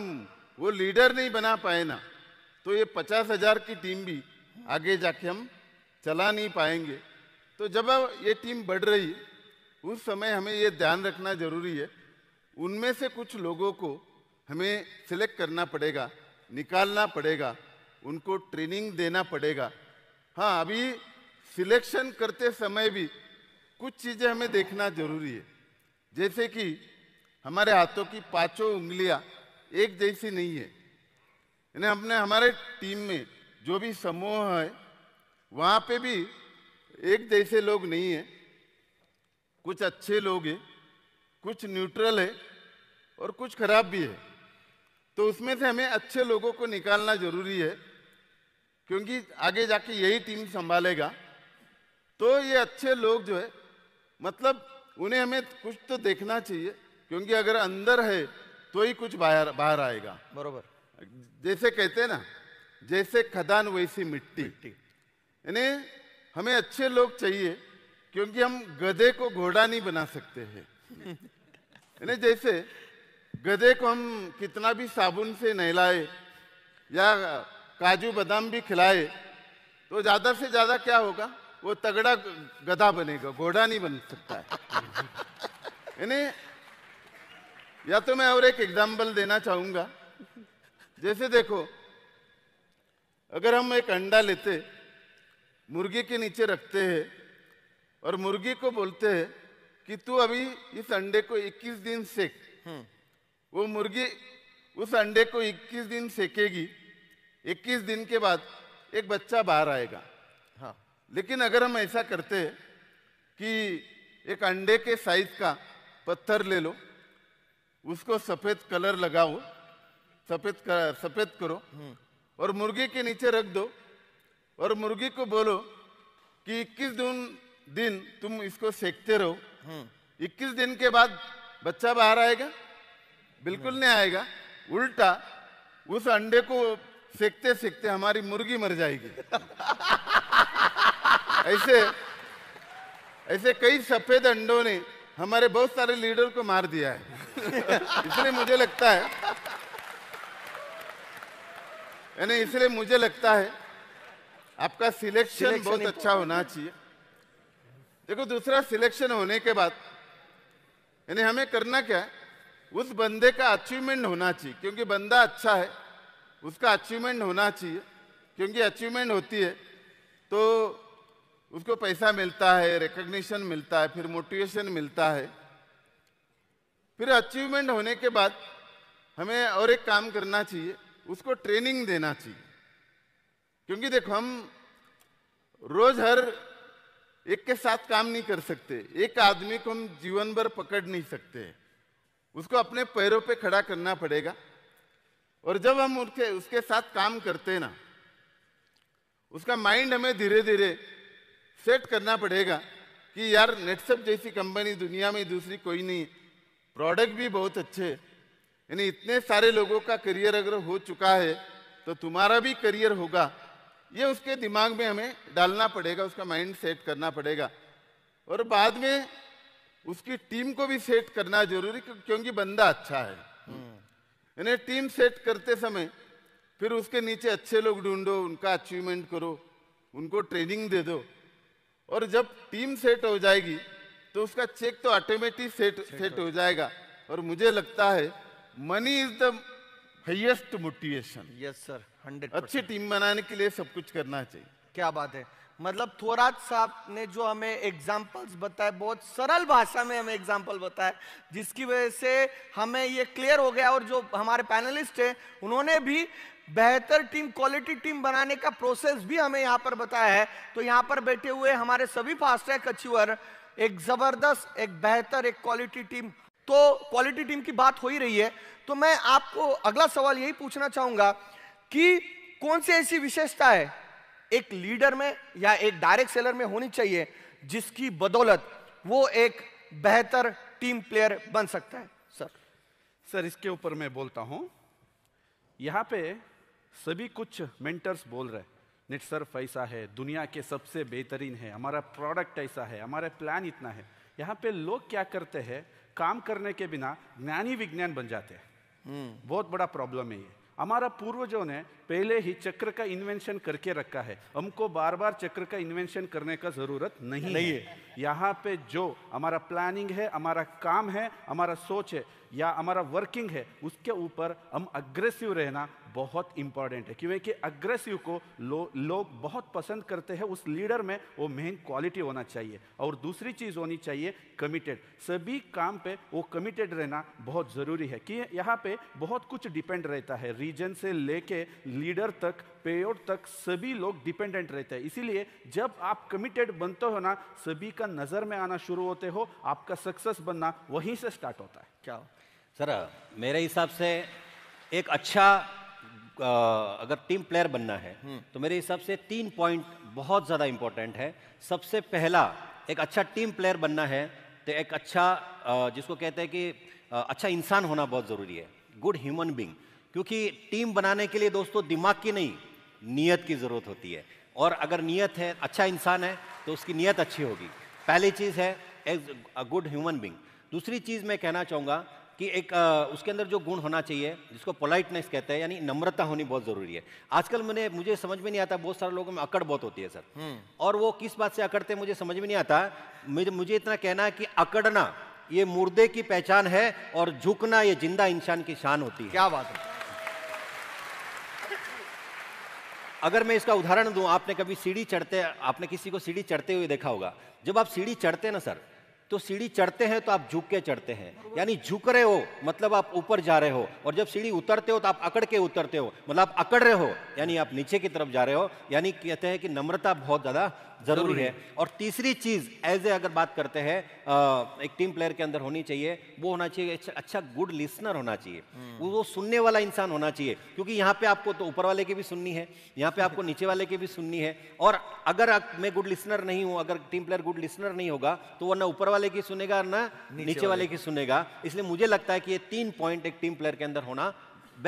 I: वो लीडर नहीं बना पाए ना तो ये पचास हज़ार की टीम भी आगे जाके हम चला नहीं पाएंगे तो जब ये टीम बढ़ रही उस समय हमें ये ध्यान रखना जरूरी है उनमें से कुछ लोगों को हमें सिलेक्ट करना पड़ेगा निकालना पड़ेगा उनको ट्रेनिंग देना पड़ेगा हाँ अभी सिलेक्शन करते समय भी कुछ चीज़ें हमें देखना जरूरी है जैसे कि हमारे हाथों की पांचों उंगलियां एक जैसी नहीं है यानी हमने हमारे टीम में जो भी समूह है वहाँ पे भी एक जैसे लोग नहीं है कुछ अच्छे लोग हैं कुछ न्यूट्रल है और कुछ खराब भी है तो उसमें से हमें अच्छे लोगों को निकालना जरूरी है क्योंकि आगे जाके यही टीम संभालेगा तो ये अच्छे लोग जो है मतलब उन्हें हमें कुछ तो देखना चाहिए क्योंकि अगर अंदर है तो ही कुछ बाहर बाहर आएगा बरोबर जैसे कहते हैं ना जैसे खदान वैसी मिट्टी, मिट्टी। यानी हमें अच्छे लोग चाहिए क्योंकि हम गधे को घोड़ा नहीं बना सकते हैं यानी जैसे गधे को हम कितना भी साबुन से नहलाए या काजू बादाम भी खिलाए तो ज़्यादा से ज़्यादा क्या होगा वो तगड़ा गधा बनेगा घोड़ा नहीं बन सकता है यानी या तो मैं और एक एग्जाम्पल देना चाहूँगा जैसे देखो अगर हम एक अंडा लेते मुर्गी के नीचे रखते हैं और मुर्गी को बोलते हैं कि तू अभी इस अंडे को 21 दिन सेक हम्म। वो मुर्गी उस अंडे को 21 दिन सेकेगी 21 दिन के बाद एक बच्चा बाहर आएगा हाँ लेकिन अगर हम ऐसा करते हैं कि एक अंडे के साइज का पत्थर ले लो उसको सफ़ेद कलर लगाओ सफ़ेद कर, सफ़ेद करो हम्म। और मुर्गी के नीचे रख दो और मुर्गी को बोलो कि 21 दिन दिन तुम इसको सेकते रहो 21 हम्म। दिन के बाद बच्चा बाहर आएगा बिल्कुल नहीं आएगा उल्टा उस अंडे को सेकते सेकते हमारी मुर्गी मर जाएगी ऐसे ऐसे कई सफेद अंडों ने हमारे बहुत सारे लीडर को मार दिया है इसलिए मुझे लगता है यानी इसलिए मुझे लगता है आपका सिलेक्शन बहुत अच्छा होना चाहिए देखो दूसरा सिलेक्शन होने के बाद यानी हमें करना क्या है उस बंदे का अचीवमेंट होना चाहिए क्योंकि बंदा अच्छा है उसका अचीवमेंट होना चाहिए क्योंकि अचीवमेंट होती है तो उसको पैसा मिलता है रिकग्निशन मिलता है फिर मोटिवेशन मिलता है फिर अचीवमेंट होने के बाद हमें और एक काम करना चाहिए उसको ट्रेनिंग देना चाहिए क्योंकि देखो हम रोज हर एक के साथ काम नहीं कर सकते एक आदमी को हम जीवन भर पकड़ नहीं सकते उसको अपने पैरों पे खड़ा करना पड़ेगा और जब हम उसके उसके साथ काम करते ना उसका माइंड हमें धीरे धीरे सेट करना पड़ेगा कि यार नेटसअप जैसी कंपनी दुनिया में दूसरी कोई नहीं प्रोडक्ट भी बहुत अच्छे यानी इतने सारे लोगों का करियर अगर हो चुका है तो तुम्हारा भी करियर होगा ये उसके दिमाग में हमें डालना पड़ेगा उसका माइंड सेट करना पड़ेगा और बाद में उसकी टीम को भी सेट करना जरूरी क्योंकि बंदा अच्छा है यानी टीम सेट करते समय फिर उसके नीचे अच्छे लोग ढूंढो उनका अचीवमेंट करो उनको ट्रेनिंग दे दो और जब टीम सेट हो जाएगी तो उसका चेक तो ऑटोमेटिक सेट सेट हो जाएगा और मुझे लगता है money is the highest motivation yes sir hundred अच्छी टीम बनाने के लिए सब कुछ करना चाहिए क्या बात है मतलब थोराज साहब ने जो हमें
A: एग्जाम्पल्स बताए बहुत सरल भाषा में हमें एग्जाम्पल बताए जिसकी वजह से हमें ये क्लियर हो गया और जो हमारे पैनलिस्ट हैं उन्होंने भी बेहतर टीम क्वालिटी टीम बनाने का प्रोसेस भी हमें यहाँ पर बताया है तो यहाँ पर बैठे हुए हमारे सभी फास्ट ट्रैक अचीवर एक ज़बरदस्त एक बेहतर एक क्वालिटी टीम तो क्वालिटी टीम की बात हो ही रही है तो मैं आपको अगला सवाल यही पूछना चाहूंगा कि कौन सी ऐसी विशेषता है एक लीडर में या एक डायरेक्ट सेलर में होनी चाहिए जिसकी
C: बदौलत वो एक बेहतर टीम प्लेयर बन सकता है सर सर इसके ऊपर मैं बोलता हूं यहाँ पे सभी कुछ मेंटर्स बोल रहे नेट ऐसा है दुनिया के सबसे बेहतरीन है हमारा प्रोडक्ट ऐसा है हमारा प्लान इतना है यहाँ पे लोग क्या करते हैं काम करने के बिना ज्ञानी विज्ञान बन जाते हैं हम्म। बहुत बड़ा प्रॉब्लम है ये हमारा पूर्वजों ने पहले ही चक्र का इन्वेंशन करके रखा है हमको बार बार चक्र का इन्वेंशन करने का ज़रूरत नहीं, नहीं है, है। यहाँ पे जो हमारा प्लानिंग है हमारा काम है हमारा सोच है या हमारा वर्किंग है उसके ऊपर हम अग्रेसिव रहना बहुत इंपॉर्टेंट है क्योंकि अग्रेसिव को लो, लोग बहुत पसंद करते हैं उस लीडर में वो मेन क्वालिटी होना चाहिए और दूसरी चीज़ होनी चाहिए कमिटेड सभी काम पे वो कमिटेड रहना बहुत ज़रूरी है कि यहाँ पे बहुत कुछ डिपेंड रहता है रीजन से लेके लीडर तक पेयर तक सभी लोग डिपेंडेंट रहते हैं इसीलिए जब आप कमिटेड बनते हो ना सभी का नज़र में आना शुरू होते हो आपका सक्सेस बनना वहीं से स्टार्ट होता है क्या सर
H: मेरे हिसाब से एक अच्छा अगर टीम प्लेयर बनना है हम्म। तो मेरे हिसाब से तीन पॉइंट बहुत ज़्यादा इंपॉर्टेंट है सबसे पहला एक अच्छा टीम प्लेयर बनना है तो एक अच्छा जिसको कहते हैं कि अच्छा इंसान होना बहुत ज़रूरी है गुड ह्यूमन बींग क्योंकि टीम बनाने के लिए दोस्तों दिमाग की नहीं नीयत की ज़रूरत होती है और अगर नीयत है अच्छा इंसान है तो उसकी नीयत अच्छी होगी पहली चीज़ है as a good human being दूसरी चीज़ मैं कहना चाहूँगा कि एक आ, उसके अंदर जो गुण होना चाहिए जिसको पोलाइटनेस कहते हैं यानी नम्रता होनी बहुत जरूरी है आजकल मैंने मुझे समझ में नहीं आता बहुत सारे लोगों में अकड़ बहुत होती है सर हम्म। और वो किस बात से अकड़ते मुझे समझ में नहीं आता मुझे मुझे इतना कहना है कि अकड़ना ये मुर्दे की पहचान है और झुकना ये जिंदा इंसान की शान होती है क्या बात है अगर मैं इसका उदाहरण दूं आपने कभी सीढ़ी चढ़ते आपने किसी को सीढ़ी चढ़ते हुए देखा होगा जब आप सीढ़ी चढ़ते ना सर तो सीढ़ी चढ़ते हैं तो आप झुक के चढ़ते हैं यानी झुक रहे हो मतलब आप ऊपर जा रहे हो और जब सीढ़ी उतरते हो तो आप अकड़ के उतरते हो मतलब आप अकड़ रहे हो यानी आप नीचे की तरफ जा रहे हो यानी कहते हैं कि नम्रता बहुत ज़्यादा जरूरी है और तीसरी चीज एज ए अगर बात करते हैं एक टीम प्लेयर के अंदर होनी चाहिए वो होना चाहिए अच्छा गुड अच्छा लिसनर होना चाहिए वो हम्म। वो सुनने वाला इंसान होना चाहिए क्योंकि यहाँ पे आपको तो ऊपर वाले की भी सुननी है यहाँ पे आपको नीचे वाले की भी सुननी है और अगर मैं गुड लिसनर नहीं हूँ अगर टीम प्लेयर गुड लिसनर नहीं होगा तो वो ना ऊपर वाले की सुनेगा ना नीचे वाले की सुनेगा इसलिए मुझे लगता है कि ये तीन पॉइंट एक टीम प्लेयर के अंदर होना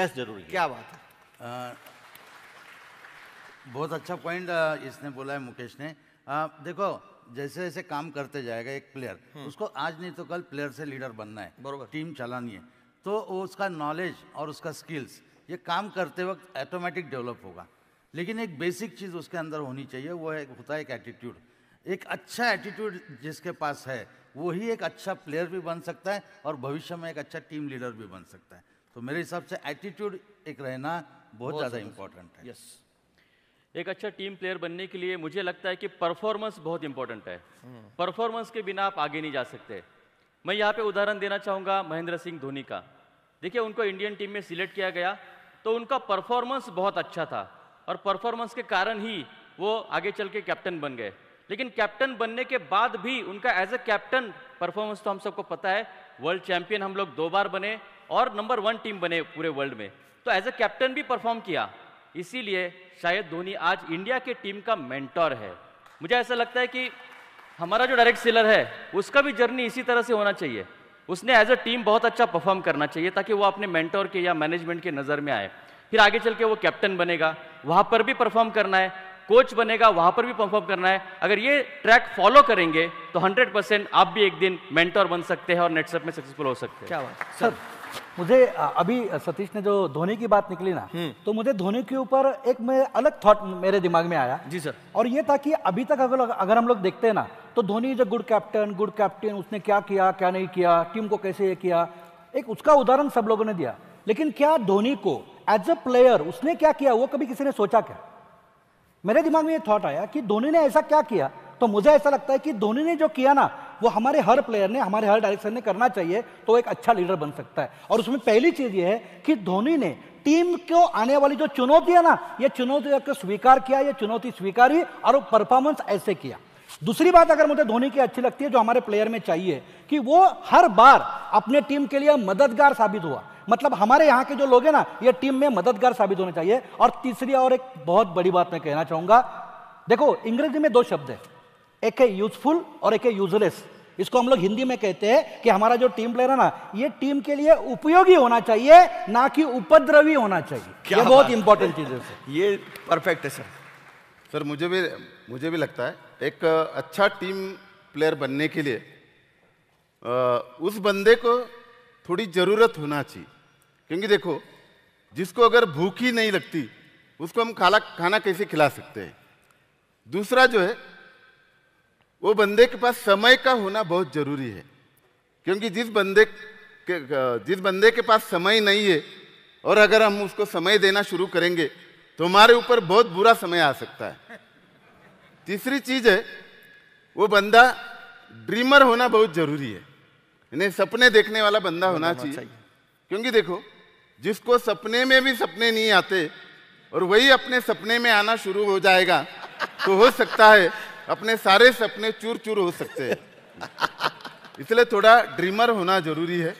H: बेस्ट जरूरी क्या बात है
L: बहुत अच्छा पॉइंट इसने बोला है मुकेश ने आ, देखो जैसे जैसे काम करते जाएगा एक प्लेयर हम्म। उसको आज नहीं तो कल प्लेयर से लीडर बनना है बरोबर टीम चलानी है तो उसका नॉलेज और उसका स्किल्स ये काम करते वक्त ऑटोमेटिक डेवलप होगा लेकिन एक बेसिक चीज़ उसके अंदर होनी चाहिए वो है होता है एक एटीट्यूड एक अच्छा एटीट्यूड जिसके पास है वही एक अच्छा प्लेयर भी बन सकता है और भविष्य में एक अच्छा टीम लीडर भी बन सकता है तो मेरे हिसाब से एटीट्यूड एक रहना बहुत ज़्यादा इम्पोर्टेंट
E: है यस yes. एक अच्छा टीम प्लेयर बनने के लिए मुझे लगता है कि परफॉर्मेंस बहुत इंपॉर्टेंट है परफॉर्मेंस हम्म। के बिना आप आगे नहीं जा सकते मैं यहाँ पे उदाहरण देना चाहूँगा महेंद्र सिंह धोनी का देखिए उनको इंडियन टीम में सिलेक्ट किया गया तो उनका परफॉर्मेंस बहुत अच्छा था और परफॉर्मेंस के कारण ही वो आगे चल के कैप्टन बन गए लेकिन कैप्टन बनने के बाद भी उनका एज अ कैप्टन परफॉर्मेंस तो हम सबको पता है वर्ल्ड चैंपियन हम लोग दो बार बने और नंबर वन टीम बने पूरे वर्ल्ड में तो एज अ कैप्टन भी परफॉर्म किया इसीलिए शायद धोनी आज इंडिया के टीम का मेंटोर है मुझे ऐसा लगता है कि हमारा जो डायरेक्ट सेलर है उसका भी जर्नी इसी तरह से होना चाहिए उसने एज अ टीम बहुत अच्छा परफॉर्म करना चाहिए ताकि वो अपने मेंटोर के या मैनेजमेंट के नज़र में आए फिर आगे चल के वो कैप्टन बनेगा वहाँ पर भी परफॉर्म करना है कोच बनेगा वहाँ पर भी परफॉर्म करना है अगर ये ट्रैक फॉलो करेंगे तो 100 परसेंट आप भी एक दिन मेंटोर बन सकते हैं और नेटसअप में सक्सेसफुल हो सकते हैं क्या बात सर
K: मुझे अभी सतीश ने जो धोनी की बात निकली ना हम्म। तो मुझे धोनी के ऊपर एक मैं अलग थॉट मेरे दिमाग में आया जी सर और ये था कि अभी तक अगर अगर हम लोग देखते हैं ना तो Dhoni is a good captain good captain उसने क्या किया क्या नहीं किया टीम को कैसे ये किया एक उसका उदाहरण सब लोगों ने दिया लेकिन क्या धोनी को एज अ प्लेयर उसने क्या किया वो कभी किसी ने सोचा क्या मेरे दिमाग में ये थॉट आया कि धोनी ने ऐसा क्या किया तो मुझे ऐसा लगता है कि धोनी ने जो किया ना वो हमारे हर प्लेयर ने हमारे हर डायरेक्शन ने करना चाहिए तो एक अच्छा लीडर बन सकता है और उसमें पहली चीज़ ये है कि धोनी ने टीम को आने वाली जो चुनौती है ना ये चुनौती को स्वीकार किया ये चुनौती स्वीकारी और परफॉर्मेंस ऐसे किया दूसरी बात अगर मुझे धोनी की अच्छी लगती है जो हमारे प्लेयर में चाहिए कि वो हर बार अपने टीम के लिए मददगार साबित हुआ मतलब हमारे यहाँ के जो लोग हैं ना ये टीम में मददगार साबित होने चाहिए और तीसरी और एक बहुत बड़ी बात मैं कहना चाहूंगा देखो इंग्रेजी में दो शब्द है एक है यूजफुल और एक है यूजलेस इसको हम लोग हिंदी में कहते हैं कि हमारा जो टीम प्लेयर है ना ये टीम के लिए उपयोगी होना चाहिए ना कि उपद्रवी होना चाहिए ये बहुत इंपॉर्टेंट चीज
I: है ये परफेक्ट है सर सर मुझे भी मुझे भी लगता है एक अच्छा टीम प्लेयर बनने के लिए उस बंदे को थोड़ी ज़रूरत होना चाहिए क्योंकि देखो जिसको अगर भूख ही नहीं लगती उसको हम खाला खाना कैसे खिला सकते हैं दूसरा जो है वो बंदे के पास समय का होना बहुत जरूरी है क्योंकि जिस बंदे के जिस बंदे के पास समय नहीं है और अगर हम उसको समय देना शुरू करेंगे तो हमारे ऊपर बहुत बुरा समय आ सकता है तीसरी चीज़ है वो बंदा ड्रीमर होना बहुत ज़रूरी है यानी सपने देखने वाला बंदा होना चाहिए क्योंकि देखो जिसको सपने में भी सपने नहीं आते और वही अपने सपने में आना शुरू हो जाएगा तो हो सकता है अपने सारे सपने चूर चूर हो सकते हैं इसलिए थोड़ा ड्रीमर होना जरूरी है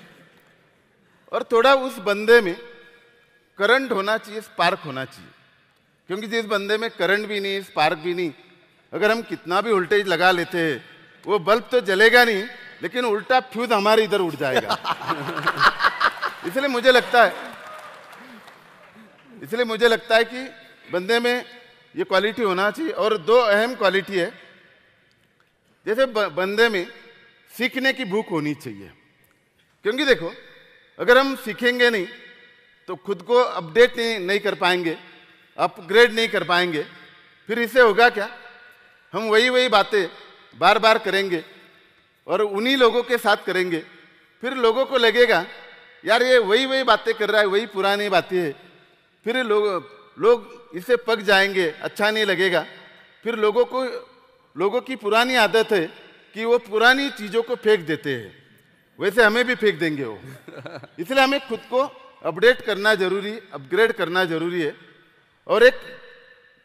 I: और थोड़ा उस बंदे में करंट होना चाहिए स्पार्क होना चाहिए क्योंकि जिस बंदे में करंट भी नहीं स्पार्क भी नहीं अगर हम कितना भी वोल्टेज लगा लेते हैं वो बल्ब तो जलेगा नहीं लेकिन उल्टा फ्यूज हमारे इधर उठ जाएगा इसलिए मुझे लगता है इसलिए मुझे लगता है कि बंदे में ये क्वालिटी होना चाहिए और दो अहम क्वालिटी है जैसे बंदे में सीखने की भूख होनी चाहिए क्योंकि देखो अगर हम सीखेंगे नहीं तो खुद को अपडेट नहीं, कर पाएंगे अपग्रेड नहीं कर पाएंगे फिर इससे होगा क्या हम वही वही बातें बार बार करेंगे और उन्हीं लोगों के साथ करेंगे फिर लोगों को लगेगा यार ये वही वही बातें कर रहा है वही पुरानी बातें है फिर लोग लोग इससे पक जाएंगे अच्छा नहीं लगेगा फिर लोगों को लोगों की पुरानी आदत है कि वो पुरानी चीज़ों को फेंक देते हैं वैसे हमें भी फेंक देंगे वो इसलिए हमें खुद को अपडेट करना जरूरी अपग्रेड करना जरूरी है और एक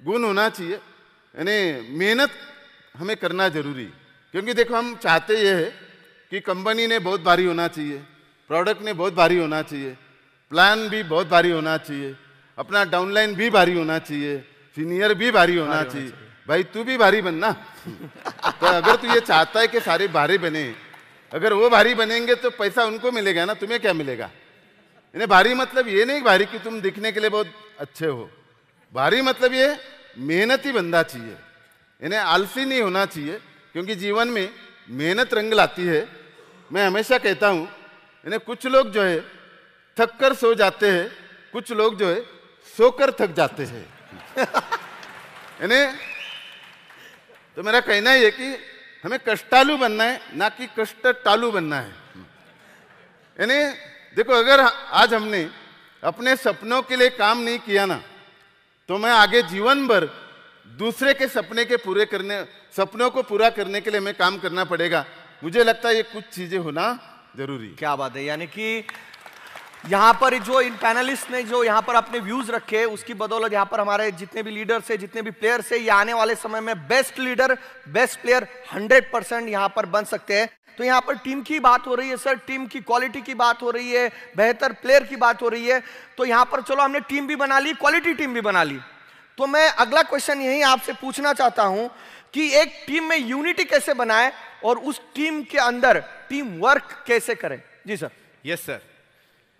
I: गुण होना चाहिए यानी मेहनत हमें करना जरूरी क्योंकि देखो हम चाहते ये है कि कंपनी ने बहुत भारी होना चाहिए प्रोडक्ट ने बहुत भारी होना चाहिए प्लान भी बहुत भारी होना चाहिए अपना डाउनलाइन भी भारी होना चाहिए सीनियर भी भारी होना चाहिए भाई तू भी भारी बनना तो अगर तू ये चाहता है कि सारे भारी बने अगर वो भारी बनेंगे तो पैसा उनको मिलेगा ना तुम्हें क्या मिलेगा इन्हें भारी मतलब ये नहीं भारी कि तुम दिखने के लिए बहुत अच्छे हो भारी मतलब ये मेहनती बंदा चाहिए इन्हें आलसी नहीं होना चाहिए क्योंकि जीवन में मेहनत रंग लाती है मैं हमेशा कहता हूँ इन्हें कुछ लोग जो है थक कर सो जाते हैं कुछ लोग जो है सोकर थक जाते हैं यानी तो मेरा कहना है कि हमें कष्टालु बनना है ना कि कष्ट टालू बनना है यानी देखो अगर आज हमने अपने सपनों के लिए काम नहीं किया ना तो मैं आगे जीवन भर दूसरे के सपने के पूरे करने सपनों को पूरा करने के लिए हमें काम करना पड़ेगा मुझे लगता है ये कुछ चीजें होना जरूरी क्या बात है यानी कि
A: यहाँ पर जो इन पैनलिस्ट ने जो यहाँ पर अपने व्यूज रखे उसकी बदौलत यहाँ पर हमारे जितने भी लीडर्स है जितने भी प्लेयर्स है ये आने वाले समय में best leader best player 100 percent यहाँ पर बन सकते हैं तो यहाँ पर टीम की बात हो रही है सर टीम की क्वालिटी की बात हो रही है बेहतर प्लेयर की बात हो रही है तो यहाँ पर चलो हमने टीम भी बना ली क्वालिटी टीम भी बना ली तो मैं अगला क्वेश्चन यही आपसे पूछना चाहता हूँ कि एक टीम में यूनिटी कैसे बनाए और
C: उस टीम के अंदर टीम वर्क कैसे करें जी सर यस सर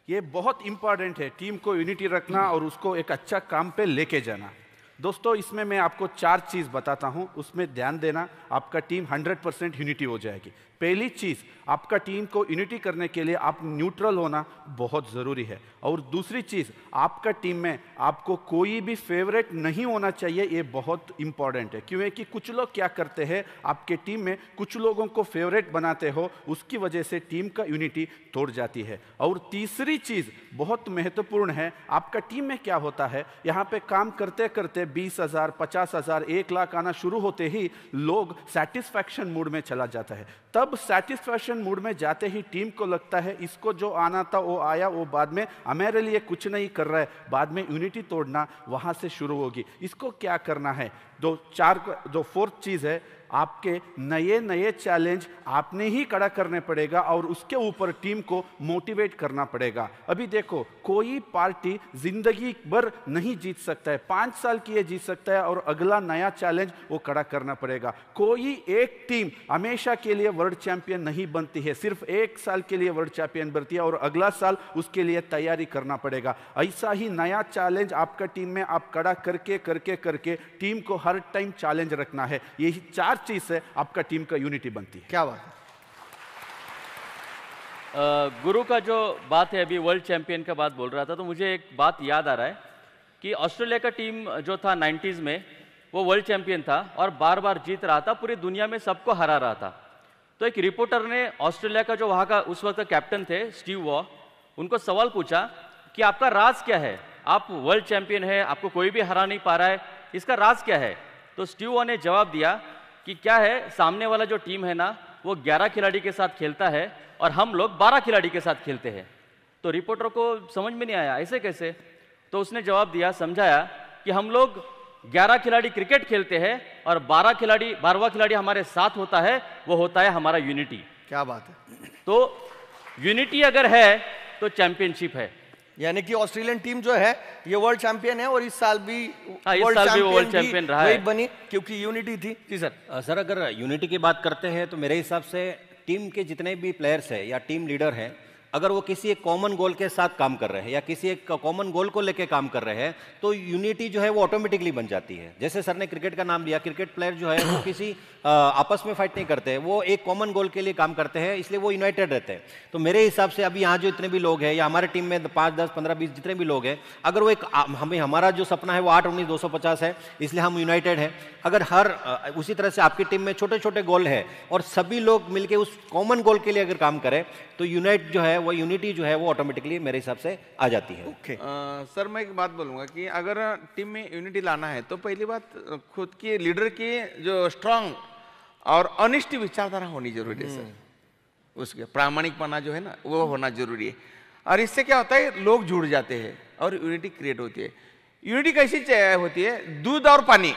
C: ये बहुत इंपॉर्टेंट है टीम को यूनिटी रखना और उसको एक अच्छा काम पे लेके जाना दोस्तों इसमें मैं आपको चार चीज़ बताता हूँ उसमें ध्यान देना आपका टीम 100 परसेंट यूनिटी हो जाएगी पहली चीज़ आपका टीम को यूनिटी करने के लिए आप न्यूट्रल होना बहुत ज़रूरी है और दूसरी चीज़ आपका टीम में आपको कोई भी फेवरेट नहीं होना चाहिए ये बहुत इंपॉर्टेंट है क्योंकि कुछ लोग क्या करते हैं आपके टीम में कुछ लोगों को फेवरेट बनाते हो उसकी वजह से टीम का यूनिटी तोड़ जाती है और तीसरी चीज़ बहुत महत्वपूर्ण है आपका टीम में क्या होता है यहाँ पे काम करते करते बीस हज़ार पचास हज़ार एक लाख आना शुरू होते ही लोग सेटिस्फैक्शन मूड में चला जाता है तब सेटिस्फैक्शन मूड में जाते ही टीम को लगता है इसको जो आना था वो आया वो बाद में हमारे लिए कुछ नहीं कर रहा है बाद में यूनिटी तोड़ना वहाँ से शुरू होगी इसको क्या करना है दो चार जो फोर्थ चीज़ है आपके नए नए चैलेंज आपने ही कड़ा करने पड़ेगा और उसके ऊपर टीम को मोटिवेट करना पड़ेगा अभी देखो कोई पार्टी जिंदगी भर नहीं जीत सकता है पाँच साल की ये जीत सकता है और अगला नया चैलेंज वो कड़ा करना पड़ेगा कोई एक टीम हमेशा के लिए वर्ल्ड चैंपियन नहीं बनती है सिर्फ एक साल के लिए वर्ल्ड चैंपियन बनती है और अगला साल उसके लिए तैयारी करना पड़ेगा ऐसा ही नया चैलेंज आपका टीम में आप कड़ा करके करके करके टीम को हर टाइम चैलेंज रखना है यही चार चीज से आपका टीम का यूनिटी बनती है क्या
E: बात है गुरु का जो बात है अभी वर्ल्ड चैंपियन का बात बोल रहा था तो मुझे एक बात याद आ रहा है कि ऑस्ट्रेलिया का टीम जो था नाइन्टीज में वो वर्ल्ड चैंपियन था और बार बार जीत रहा था पूरी दुनिया में सबको हरा रहा था तो एक रिपोर्टर ने ऑस्ट्रेलिया का जो वहाँ का उस वक्त कैप्टन थे स्टीव वॉ उनको सवाल पूछा कि आपका राज क्या है आप वर्ल्ड चैंपियन है आपको कोई भी हरा नहीं पा रहा है इसका राज क्या है तो स्टीव वॉ ने जवाब दिया कि क्या है सामने वाला जो टीम है ना वो 11 खिलाड़ी के साथ खेलता है और हम लोग 12 खिलाड़ी के साथ खेलते हैं तो रिपोर्टर को समझ में नहीं आया ऐसे कैसे तो उसने जवाब दिया समझाया कि हम लोग 11 खिलाड़ी क्रिकेट खेलते हैं और 12 खिलाड़ी बारहवा खिलाड़ी हमारे साथ होता है वो होता है हमारा यूनिटी क्या बात है तो यूनिटी अगर है तो चैंपियनशिप
H: है
A: यानी कि ऑस्ट्रेलियन टीम जो है ये वर्ल्ड चैंपियन है और इस साल भी वर्ल्ड हाँ,
H: चैंपियन, रहा है बनी क्योंकि यूनिटी थी जी सर सर अगर यूनिटी की बात करते हैं तो मेरे हिसाब से टीम के जितने भी प्लेयर्स है या टीम लीडर हैं अगर वो किसी एक कॉमन गोल के साथ काम कर रहे हैं या किसी एक कॉमन गोल को लेकर काम कर रहे हैं तो यूनिटी जो है वो ऑटोमेटिकली बन जाती है जैसे सर ने क्रिकेट का नाम लिया क्रिकेट प्लेयर जो है वो किसी आ, आपस में फाइट नहीं करते वो एक कॉमन गोल के लिए काम करते हैं इसलिए वो यूनाइटेड रहते हैं तो मेरे हिसाब से अभी यहाँ जो इतने भी लोग हैं या हमारे टीम में पाँच दस पंद्रह बीस जितने भी लोग हैं अगर वो एक हमें हमारा जो सपना है वो आठ उन्नीस दो सौ पचास है इसलिए हम यूनाइटेड हैं अगर हर उसी तरह से आपकी टीम में छोटे छोटे गोल है और सभी लोग मिलकर उस कॉमन गोल के लिए अगर काम करें तो यूनाइट जो है है वो यूनिटी जो है वो ऑटोमेटिकली मेरे हिसाब से आ जाती है ओके okay.
M: uh, सर मैं एक बात बोलूंगा कि अगर टीम में यूनिटी लाना है तो पहली बात खुद के लीडर की जो स्ट्रांग और अनिष्ट विचारधारा होनी जरूरी है hmm. सर उसके प्रामाणिकपना जो है ना वो होना जरूरी है और इससे क्या होता है लोग जुड़ जाते हैं और यूनिटी क्रिएट होती है यूनिटी कैसी होती है दूध और पानी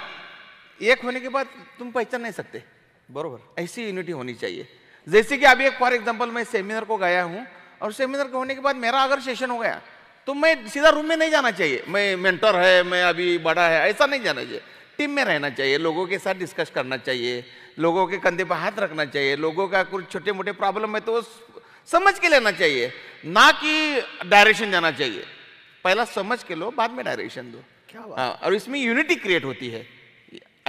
M: एक होने के बाद तुम पहचान नहीं सकते बरोबर ऐसी यूनिटी होनी चाहिए जैसे कि अभी एक फॉर एग्जांपल मैं सेमिनार को गया हूँ और सेमिनार के होने के बाद मेरा अगर सेशन हो गया तो मैं सीधा रूम में नहीं जाना चाहिए मैं मेंटर है मैं अभी बड़ा है ऐसा नहीं जाना चाहिए टीम में रहना चाहिए लोगों के साथ डिस्कस करना चाहिए लोगों के कंधे पर हाथ रखना चाहिए लोगों का कुछ छोटे मोटे प्रॉब्लम है तो समझ के लेना चाहिए ना कि डायरेक्शन जाना चाहिए पहला समझ के लो बाद में डायरेक्शन दो क्या बात हाँ और इसमें यूनिटी क्रिएट होती
I: है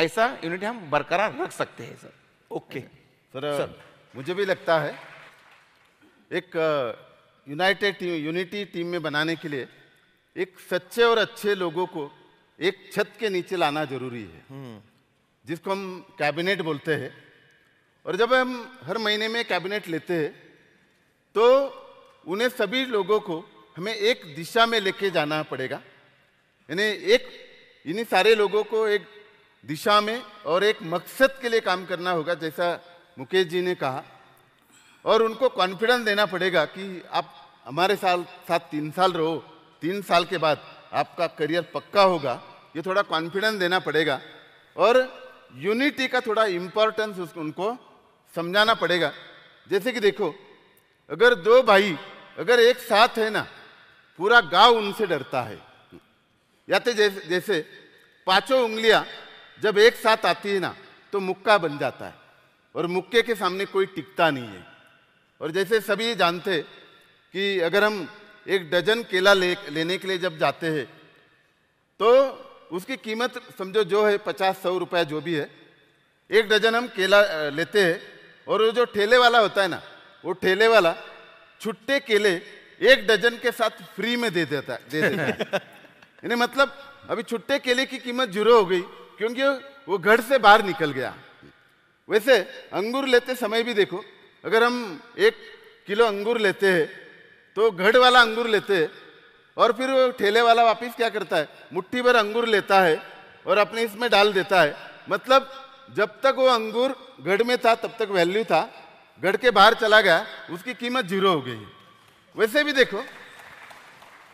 I: ऐसा यूनिटी हम बरकरार रख सकते हैं सर ओके सर, सर मुझे भी लगता है एक यूनाइटेड टीम यूनिटी टीम में बनाने के लिए एक सच्चे और अच्छे लोगों को एक छत के नीचे लाना जरूरी है हम्म। जिसको हम कैबिनेट बोलते हैं और जब हम हर महीने में कैबिनेट लेते हैं तो उन्हें सभी लोगों को हमें एक दिशा में लेके जाना पड़ेगा यानी एक इन्हीं सारे लोगों को एक दिशा में और एक मकसद के लिए काम करना होगा जैसा मुकेश जी ने कहा और उनको कॉन्फिडेंस देना पड़ेगा कि आप हमारे साल साथ तीन साल रहो तीन साल के बाद आपका करियर पक्का होगा ये थोड़ा कॉन्फिडेंस देना पड़ेगा और यूनिटी का थोड़ा इम्पोर्टेंस उनको समझाना पड़ेगा जैसे कि देखो अगर दो भाई अगर एक साथ है ना पूरा गांव उनसे डरता है या तो जैसे जैसे पांचों उंगलियां जब एक साथ आती है ना तो मुक्का बन जाता है और मुक्के के सामने कोई टिकता नहीं है और जैसे सभी जानते कि अगर हम एक डजन केला ले लेने के लिए जब जाते हैं तो उसकी कीमत समझो जो है पचास सौ रुपया जो भी है एक डजन हम केला लेते हैं और वो जो ठेले वाला होता है ना वो ठेले वाला छुट्टे केले एक डजन के साथ फ्री में दे देता दे देता है यानी मतलब अभी छुट्टे केले की कीमत जीरो हो गई क्योंकि वो घर से बाहर निकल गया वैसे अंगूर लेते समय भी देखो अगर हम एक किलो अंगूर लेते हैं तो घड़ वाला अंगूर लेते हैं और फिर वो ठेले वाला वापिस क्या करता है मुट्ठी भर अंगूर लेता है और अपने इसमें डाल देता है मतलब जब तक वो अंगूर गढ़ में था तब तक वैल्यू था गढ़ के बाहर चला गया उसकी कीमत जीरो हो गई वैसे भी देखो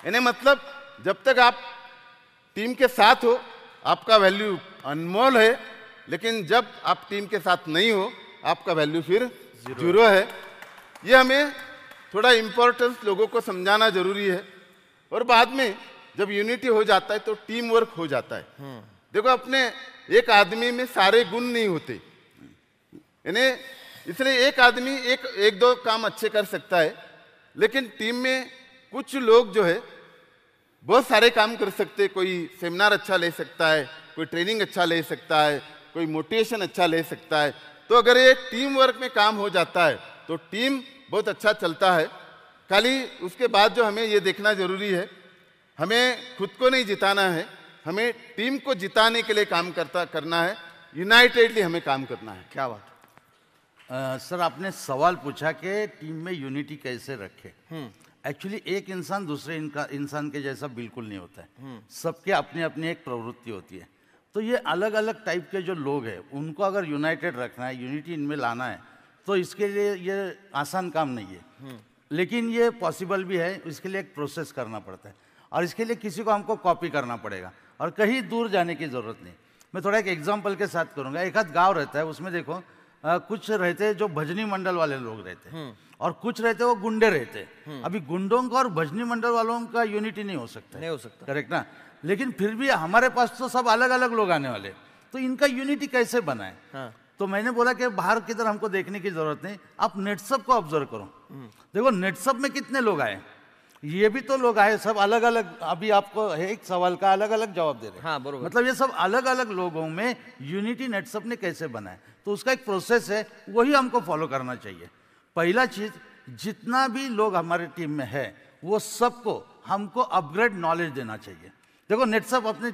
I: यानी मतलब जब तक आप टीम के साथ हो आपका वैल्यू अनमोल है लेकिन जब आप टीम के साथ नहीं हो आपका वैल्यू फिर जीरो है ये हमें थोड़ा इम्पोर्टेंस लोगों को समझाना जरूरी है और बाद में जब यूनिटी हो जाता है तो टीम वर्क हो जाता है हम्म। देखो अपने एक आदमी में सारे गुण नहीं होते यानी इसलिए एक आदमी एक एक दो काम अच्छे कर सकता है लेकिन टीम में कुछ लोग जो है बहुत सारे काम कर सकते कोई सेमिनार अच्छा ले सकता है कोई ट्रेनिंग अच्छा ले सकता है कोई मोटिवेशन अच्छा ले सकता है तो अगर ये टीम वर्क में काम हो जाता है तो टीम बहुत अच्छा चलता है खाली उसके बाद जो हमें ये देखना ज़रूरी है हमें खुद को नहीं जिताना है हमें टीम को जिताने के लिए काम करता करना है यूनाइटेडली हमें काम करना है क्या बात सर
L: आपने सवाल पूछा कि टीम में यूनिटी कैसे रखे हम्म। एक्चुअली एक इंसान दूसरे इंसान के जैसा बिल्कुल नहीं होता है हम्म। सबके अपने अपनी एक प्रवृत्ति होती है तो ये अलग अलग टाइप के जो लोग हैं उनको अगर यूनाइटेड रखना है यूनिटी इनमें लाना है तो इसके लिए ये आसान काम नहीं है हम्म। लेकिन ये पॉसिबल भी है इसके लिए एक प्रोसेस करना पड़ता है और इसके लिए किसी को हमको कॉपी करना पड़ेगा और कहीं दूर जाने की ज़रूरत नहीं मैं थोड़ा एक एग्जाम्पल के साथ करूँगा एक आध गाँव रहता है उसमें देखो आ, कुछ रहते हैं जो भजनी मंडल वाले लोग रहते हैं हम्म। और कुछ रहते वो गुंडे रहते हम्म। अभी गुंडों का और भजनी मंडल वालों का यूनिटी नहीं हो सकता नहीं हो सकता करेक्ट ना लेकिन फिर भी हमारे पास तो सब अलग अलग लोग आने वाले तो इनका यूनिटी कैसे बनाए हाँ। तो मैंने बोला कि बाहर की तरह हमको देखने की जरूरत नहीं आप नेटसअप को ऑब्जर्व करो हम्म। देखो नेटसअप में कितने लोग आए ये भी तो लोग आए सब अलग अलग अभी आपको एक सवाल का अलग अलग जवाब दे रहे हैं हाँ, बरोबर मतलब ये सब अलग अलग लोगों में यूनिटी नेटसअप ने कैसे बनाए तो उसका एक प्रोसेस है वही हमको फॉलो करना चाहिए पहला चीज जितना भी लोग हमारे टीम में है वो सबको हमको अपग्रेड नॉलेज देना चाहिए देखो नेटसअप अपने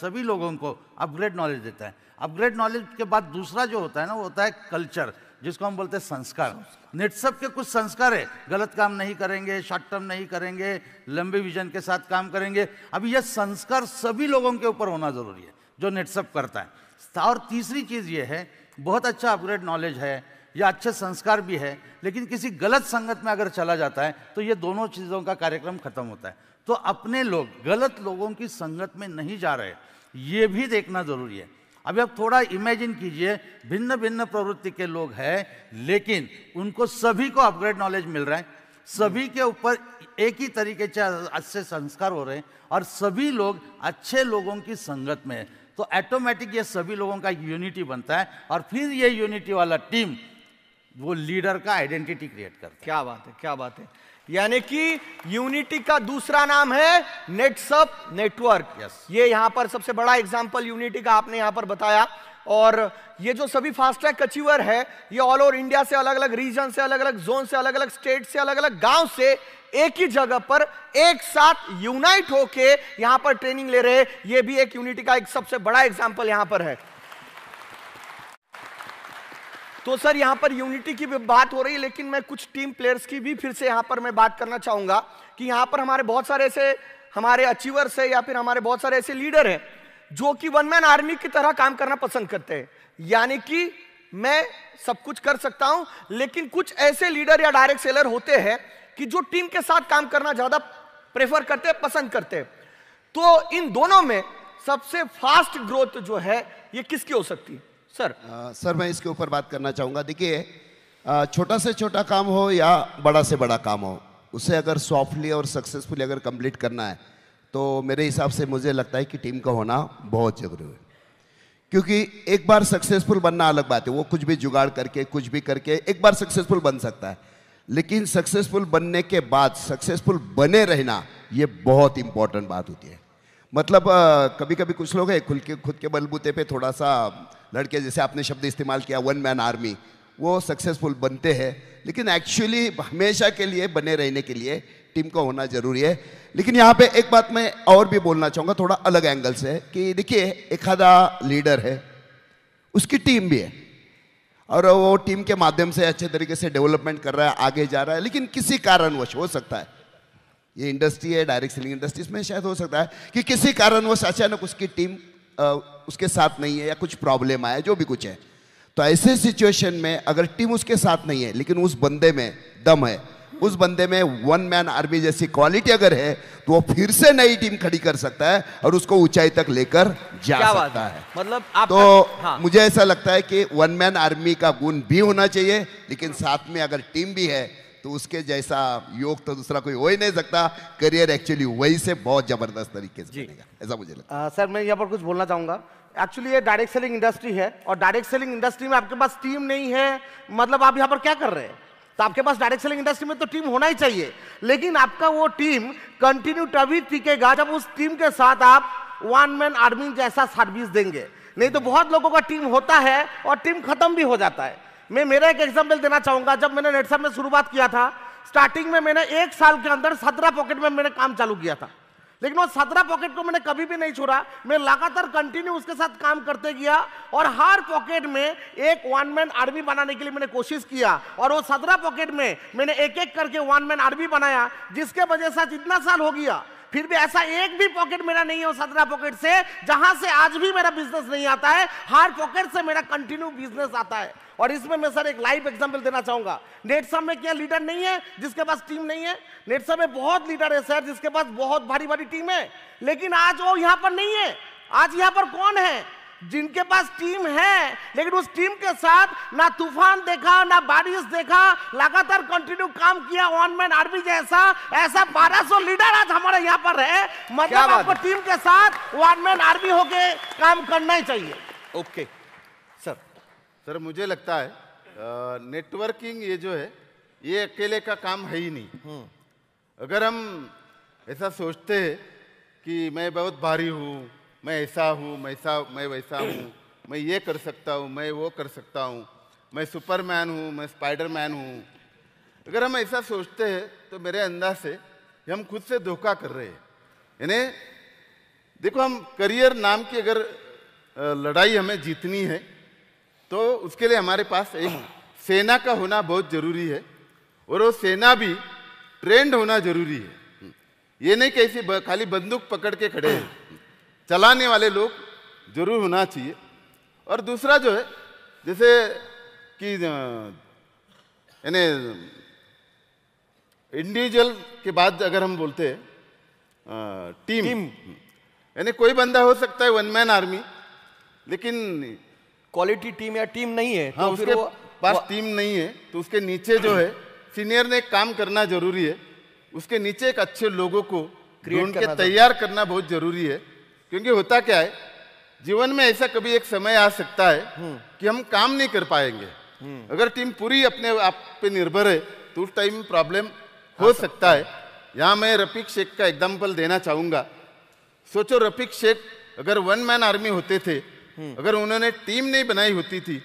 L: सभी लोगों को अपग्रेड नॉलेज देता है अपग्रेड नॉलेज के बाद दूसरा जो होता है ना वो होता है कल्चर जिसको हम बोलते हैं संस्कार नेटसअप के कुछ संस्कार है गलत काम नहीं करेंगे शॉर्ट टर्म नहीं करेंगे लंबे विजन के साथ काम करेंगे अभी यह संस्कार सभी लोगों के ऊपर होना ज़रूरी है जो नेटसअप करता है और तीसरी चीज़ ये है बहुत अच्छा अपग्रेड नॉलेज है या अच्छे संस्कार भी है लेकिन किसी गलत संगत में अगर चला जाता है तो ये दोनों चीज़ों का कार्यक्रम खत्म होता है तो अपने लोग गलत लोगों की संगत में नहीं जा रहे ये भी देखना जरूरी है अभी आप थोड़ा इमेजिन कीजिए भिन्न भिन्न प्रवृत्ति के लोग हैं लेकिन उनको सभी को अपग्रेड नॉलेज मिल रहा है सभी के ऊपर एक ही तरीके से अच्छे संस्कार हो रहे हैं और सभी लोग अच्छे लोगों की संगत में है तो ऑटोमेटिक ये सभी लोगों का यूनिटी बनता है और फिर ये यूनिटी वाला टीम वो लीडर का आइडेंटिटी क्रिएट करता है क्या बात है क्या बात है यानी कि यूनिटी का दूसरा
A: नाम है नेटसअप नेटवर्क yes. ये यहाँ पर सबसे बड़ा एग्जाम्पल यूनिटी का आपने यहाँ पर बताया और ये जो सभी फास्ट ट्रैक अचीवर है ये ऑल ओवर इंडिया से अलग अलग रीजन से अलग अलग जोन से अलग अलग स्टेट से अलग अलग गांव से एक ही जगह पर एक साथ यूनाइट होके यहाँ पर ट्रेनिंग ले रहे ये भी एक यूनिटी का एक सबसे बड़ा एग्जाम्पल यहाँ पर है तो सर यहाँ पर यूनिटी की बात हो रही है लेकिन मैं कुछ टीम प्लेयर्स की भी फिर से यहाँ पर मैं बात करना चाहूँगा कि यहाँ पर हमारे बहुत सारे ऐसे हमारे अचीवर्स है या फिर हमारे बहुत सारे ऐसे लीडर हैं जो कि वन मैन आर्मी की तरह काम करना पसंद करते हैं यानी कि मैं सब कुछ कर सकता हूँ लेकिन कुछ ऐसे लीडर या डायरेक्ट सेलर होते हैं कि जो टीम के साथ काम करना ज़्यादा प्रेफर करते हैं पसंद करते हैं तो इन दोनों में सबसे फास्ट ग्रोथ जो है ये किसकी हो सकती है
B: सर आ, सर मैं इसके ऊपर बात करना चाहूँगा देखिए छोटा से छोटा काम हो या बड़ा से बड़ा काम हो उसे अगर सॉफ्टली और सक्सेसफुली अगर कंप्लीट करना है तो मेरे हिसाब से मुझे लगता है कि टीम का होना बहुत जरूरी है क्योंकि एक बार सक्सेसफुल बनना अलग बात है वो कुछ भी जुगाड़ करके कुछ भी करके एक बार सक्सेसफुल बन सकता है लेकिन सक्सेसफुल बनने के बाद सक्सेसफुल बने रहना ये बहुत इंपॉर्टेंट बात होती है मतलब कभी कभी कुछ लोग हैं खुल के खुद के बलबूते पे थोड़ा सा लड़के जैसे आपने शब्द इस्तेमाल किया वन मैन आर्मी वो सक्सेसफुल बनते हैं लेकिन एक्चुअली हमेशा के लिए बने रहने के लिए टीम का होना जरूरी है लेकिन यहाँ पे एक बात मैं और भी बोलना चाहूँगा थोड़ा अलग एंगल से कि देखिए एखादा लीडर है उसकी टीम भी है और वो टीम के माध्यम से अच्छे तरीके से डेवलपमेंट कर रहा है आगे जा रहा है लेकिन किसी कारणवश हो सकता है ये इंडस्ट्री है डायरेक्ट सेलिंग इंडस्ट्री इसमें शायद हो सकता है कि किसी कारणवश अचानक उसकी टीम उसके साथ नहीं है या कुछ प्रॉब्लम आया जो भी कुछ है तो ऐसे सिचुएशन में अगर टीम उसके साथ नहीं है लेकिन उस बंदे में दम है उस बंदे में वन मैन आर्मी जैसी क्वालिटी अगर है तो वो फिर से नई टीम खड़ी कर सकता है और उसको ऊंचाई तक लेकर जा सकता
L: है मतलब
M: आप तो हाँ। मुझे ऐसा
B: लगता है कि वन मैन आर्मी का गुण भी होना चाहिए लेकिन साथ में अगर टीम भी है तो उसके जैसा योग तो दूसरा कोई हो ही नहीं सकता करियर एक्चुअली वही से बहुत जबरदस्त तरीके से बनेगा ऐसा मुझे लगता है सर मैं यहाँ पर कुछ बोलना चाहूंगा एक्चुअली
D: ये डायरेक्ट सेलिंग इंडस्ट्री है और डायरेक्ट सेलिंग इंडस्ट्री में आपके पास टीम नहीं है मतलब आप यहाँ पर क्या कर रहे हैं तो आपके पास डायरेक्ट सेलिंग इंडस्ट्री में तो टीम होना ही चाहिए लेकिन आपका वो टीम कंटिन्यू तभी टिकेगा जब उस टीम के साथ आप वन मैन आर्मी जैसा सर्विस देंगे नहीं तो बहुत लोगों का टीम होता है और टीम खत्म भी हो जाता है मैं मेरा एक एग्जाम्पल देना चाहूंगा जब मैंने नेटसा में शुरुआत किया था स्टार्टिंग में मैंने एक साल के अंदर सत्रह पॉकेट में मैंने काम चालू किया था लेकिन वो सत्रह पॉकेट को मैंने कभी भी नहीं छोड़ा मैं लगातार कंटिन्यू उसके साथ काम करते गया और हर पॉकेट में एक वन मैन आर्मी बनाने के लिए मैंने कोशिश किया और वो सत्रह पॉकेट में मैंने एक एक करके वन मैन आर्मी बनाया जिसके वजह से इतना साल हो गया फिर भी ऐसा एक भी पॉकेट मेरा नहीं है सत्रह पॉकेट से जहां से आज भी मेरा बिजनेस नहीं आता है हर पॉकेट से मेरा कंटिन्यू बिजनेस आता है और इसमें मैं सर एक लाइव एग्जांपल देना चाहूंगा नेट सब में क्या लीडर नहीं है जिसके पास टीम नहीं है नेट सब में बहुत लीडर है सर जिसके पास बहुत भारी भारी टीम है लेकिन आज वो यहाँ पर नहीं है आज यहाँ पर कौन है जिनके पास टीम है लेकिन उस टीम के साथ ना तूफान देखा ना बारिश देखा लगातार कंटिन्यू काम किया वन मैन आर्मी जैसा ऐसा 1200 लीडर आज हमारे यहाँ पर है मतलब आपको टीम के साथ वन मैन आर्मी होके काम करना ही चाहिए
I: ओके सर सर मुझे लगता है नेटवर्किंग ये जो है ये अकेले का काम है ही नहीं हम्म। अगर हम ऐसा सोचते हैं कि मैं बहुत भारी हूँ मैं ऐसा हूँ मैं ऐसा मैं वैसा हूँ मैं ये कर सकता हूँ मैं वो कर सकता हूँ मैं सुपरमैन हूँ मैं स्पाइडरमैन हूँ अगर हम ऐसा सोचते हैं तो मेरे अंदाज से हम खुद से धोखा कर रहे हैं यानी देखो हम करियर नाम की अगर लड़ाई हमें जीतनी है तो उसके लिए हमारे पास एक सेना का होना बहुत ज़रूरी है और वो सेना भी ट्रेंड होना ज़रूरी है ये नहीं कि ऐसी खाली बंदूक पकड़ के खड़े हैं चलाने वाले लोग जरूर होना चाहिए और दूसरा जो है जैसे कि यानी इंडिविजुअल के बाद अगर हम बोलते हैं टीम, टीम। यानी कोई बंदा हो सकता है वन मैन आर्मी लेकिन क्वालिटी टीम या टीम नहीं है हाँ, तो उसके पास टीम नहीं है तो उसके नीचे जो है सीनियर ने काम करना जरूरी है उसके नीचे एक अच्छे लोगों को ढूंढ के तैयार करना बहुत जरूरी है क्योंकि होता क्या है जीवन में ऐसा कभी एक समय आ सकता है हम्म। कि हम काम नहीं कर पाएंगे हम्म। अगर टीम पूरी अपने आप पे निर्भर है तो उस टाइम प्रॉब्लम हो सकता है यहाँ मैं रफीक शेख का एग्जाम्पल देना चाहूंगा सोचो रफीक शेख अगर वन मैन आर्मी होते थे हम्म। अगर उन्होंने टीम नहीं बनाई होती थी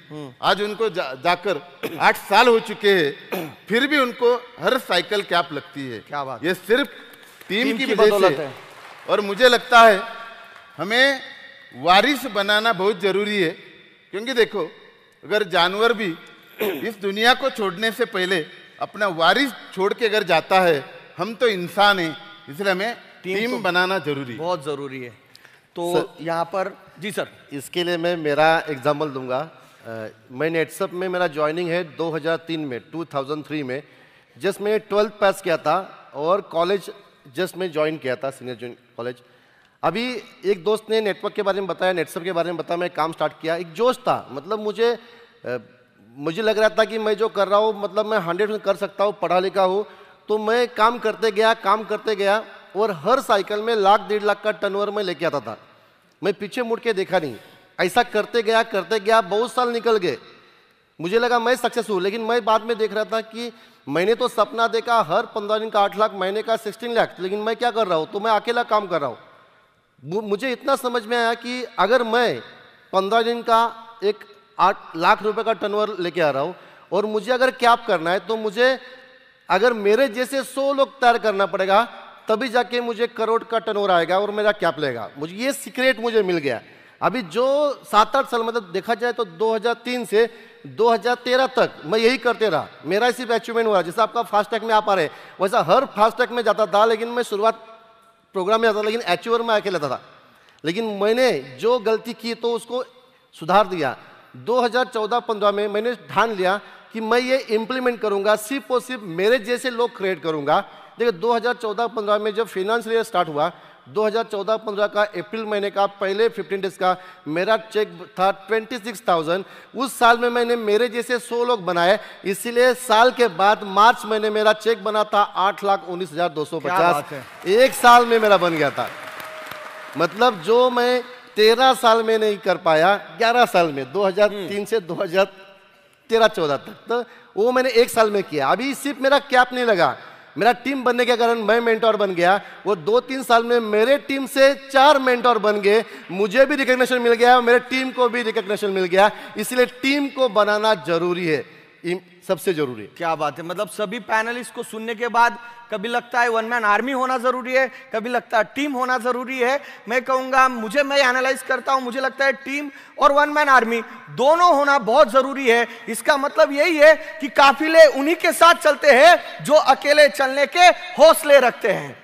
I: आज उनको जा, जाकर आठ साल हो चुके हैं फिर भी उनको हर साइकिल कैप लगती है क्या बात ये सिर्फ टीम, टीम की, की बदौलत है और मुझे लगता है हमें वारिस बनाना बहुत ज़रूरी है क्योंकि देखो अगर जानवर भी इस दुनिया को छोड़ने से पहले अपना वारिस छोड़ के अगर जाता है हम तो इंसान है इसलिए हमें टीम, टीम तो बनाना जरूरी बहुत ज़रूरी है तो यहाँ पर जी सर इसके लिए
J: मैं मेरा एग्जाम्पल दूंगा आ, मैं नेटसअप में मेरा ज्वाइनिंग है 2003 में 2003 में जस्ट मैंने ट्वेल्थ पास किया था और कॉलेज जस्ट मैं ज्वाइन किया था सीनियर कॉलेज अभी एक दोस्त ने नेटवर्क के बारे में बताया नेटसअप के बारे में बताया मैं काम स्टार्ट किया एक जोश था मतलब मुझे मुझे लग रहा था कि मैं जो कर रहा हूँ मतलब मैं हंड्रेड कर सकता हूँ पढ़ा लिखा हूँ तो मैं काम करते गया काम करते गया और हर साइकिल में लाख डेढ़ लाख का टर्नओवर मैं लेके आता था मैं पीछे मुड़ के देखा नहीं ऐसा करते गया करते गया बहुत साल निकल गए मुझे लगा मैं सक्सेस हूँ लेकिन मैं बाद में देख रहा था कि मैंने तो सपना देखा हर पंद्रह दिन का आठ लाख महीने का सिक्सटीन लाख लेकिन मैं क्या कर रहा हूँ तो मैं अकेला काम कर रहा हूँ मुझे इतना समझ में आया कि अगर मैं पंद्रह दिन का एक आठ लाख रुपए का टर्नओवर लेके आ रहा हूँ और मुझे अगर कैप करना है तो मुझे अगर मेरे जैसे सौ लोग तैयार करना पड़ेगा तभी जाके मुझे करोड़ का टर्नओवर आएगा और मेरा कैप लेगा मुझे ये सीक्रेट मुझे मिल गया अभी जो सात आठ साल मतलब देखा जाए तो 2003 से 2013 तक मैं यही करते रहा मेरा सिर्फ अचीवमेंट हुआ जैसे आपका फास्ट टैग में आ पा रहे वैसा हर फास्ट टैग में जाता था लेकिन मैं शुरुआत प्रोग्राम में आता था लेकिन एच में आके लेता था लेकिन मैंने जो गलती की तो उसको सुधार दिया 2014-15 में मैंने ठान लिया कि मैं ये इम्प्लीमेंट करूंगा सिर्फ और सिर्फ मेरे जैसे लोग क्रिएट करूंगा देखिए 2014-15 में जब फिनेंस लेयर स्टार्ट हुआ 2014-15 का अप्रैल महीने का पहले 15 डेज का मेरा चेक था 26,000 उस साल में मैंने मेरे जैसे 100 लोग बनाए इसलिए साल के बाद मार्च महीने मेरा चेक बना था आठ लाख उन्नीस हजार दो सौ पचास एक साल में मेरा बन गया था मतलब जो मैं तेरह साल में नहीं कर पाया ग्यारह साल में 2003 हम्म। से 2013-14 तक तो वो मैंने एक साल में किया अभी सिर्फ मेरा कैप नहीं लगा मेरा टीम बनने के कारण मैं मेंटोर बन गया वो दो तीन साल में मेरे टीम से चार मेंटोर बन गए मुझे भी रिकग्निशन मिल गया और मेरे टीम को
A: भी रिकग्निशन मिल गया इसलिए टीम को बनाना जरूरी है सबसे जरूरी है क्या बात है मतलब सभी पैनलिस्ट को सुनने के बाद कभी लगता है वन मैन आर्मी होना जरूरी है कभी लगता है टीम होना जरूरी है मैं कहूँगा मुझे मैं एनालाइज करता हूँ मुझे लगता है टीम और वन मैन आर्मी दोनों होना बहुत जरूरी है इसका मतलब यही है कि काफिले उन्हीं के साथ चलते हैं जो अकेले चलने के हौसले रखते हैं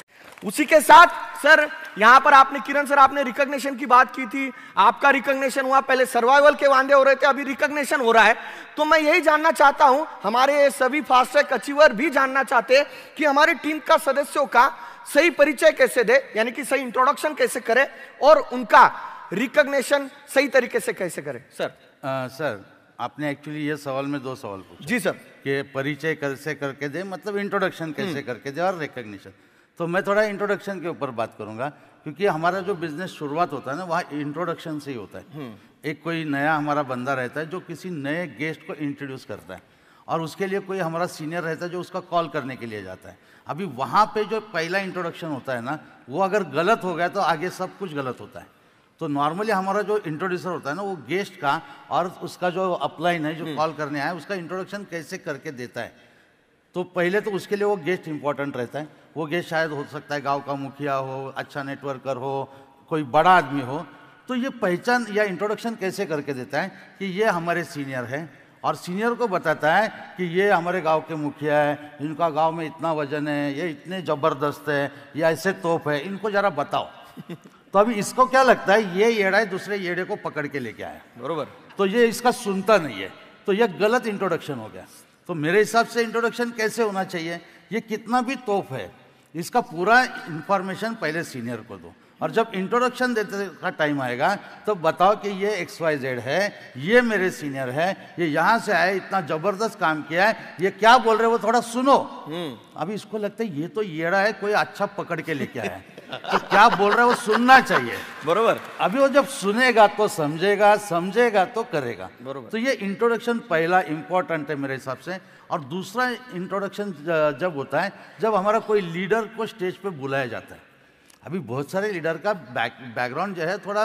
A: उसी के साथ सर यहाँ पर आपने किरण सर आपने रिकॉग्निशन की बात की थी आपका रिकॉग्निशन हुआ पहले सर्वाइवल के वादे हो रहे थे अभी रिकॉग्निशन हो रहा है तो मैं यही जानना चाहता हूं हमारे सभी फास्ट ट्रैक अचीवर भी जानना चाहते हैं कि हमारी टीम का सदस्यों का सही परिचय कैसे दे यानी कि सही इंट्रोडक्शन कैसे करे और उनका रिकग्निशन सही तरीके से
L: कैसे करे सर आ, सर आपने एक्चुअली ये सवाल में दो सवाल पूछे जी सर कि परिचय कैसे करके दे मतलब इंट्रोडक्शन कैसे हम्म। करके दे और रिकग्निशन तो मैं थोड़ा इंट्रोडक्शन के ऊपर बात करूँगा क्योंकि हमारा जो बिजनेस शुरुआत होता है ना वहाँ इंट्रोडक्शन से ही होता है हम्म। एक कोई नया हमारा बंदा रहता है जो किसी नए गेस्ट को इंट्रोड्यूस करता है और उसके लिए कोई हमारा सीनियर रहता है जो उसका कॉल करने के लिए जाता है अभी वहाँ पे जो पहला इंट्रोडक्शन होता है ना वो अगर गलत हो गया तो आगे सब कुछ गलत होता है तो नॉर्मली हमारा जो इंट्रोड्यूसर होता है ना वो गेस्ट का और उसका जो अपलाइन है जो कॉल हम्म। करने आया उसका इंट्रोडक्शन कैसे करके देता है तो पहले तो उसके लिए वो गेस्ट इंपॉर्टेंट रहता है वो गेस्ट शायद हो सकता है गांव का मुखिया हो अच्छा नेटवर्कर हो कोई बड़ा आदमी हो तो ये पहचान या इंट्रोडक्शन कैसे करके देता है कि ये हमारे सीनियर है और सीनियर को बताता है कि ये हमारे गांव के मुखिया है इनका गांव में इतना वजन है ये इतने ज़बरदस्त है ये ऐसे तोप है इनको ज़रा बताओ तो अभी इसको क्या लगता है ये येड़ा है दूसरे येड़े को पकड़ के लेके आया बरूबर तो ये इसका सुनता नहीं है तो ये गलत इंट्रोडक्शन हो गया तो मेरे हिसाब से इंट्रोडक्शन कैसे होना चाहिए ये कितना भी तोप है इसका पूरा इंफॉर्मेशन पहले सीनियर को दो और जब इंट्रोडक्शन देते का टाइम आएगा तो बताओ कि ये एक्स वाई जेड है ये मेरे सीनियर है ये यहाँ से आए इतना ज़बरदस्त काम किया है ये क्या बोल रहे हो थोड़ा सुनो हम्म। अभी इसको लगता है ये तो येड़ा है कोई अच्छा पकड़ के लेके आया है तो क्या बोल रहे हो वो सुनना चाहिए बरोबर अभी वो जब सुनेगा तो समझेगा समझेगा तो करेगा बरोबर तो ये इंट्रोडक्शन पहला इंपॉर्टेंट है मेरे हिसाब से और दूसरा इंट्रोडक्शन जब होता है जब हमारा कोई लीडर को स्टेज पे बुलाया जाता है अभी बहुत सारे लीडर का बैक बैकग्राउंड जो है थोड़ा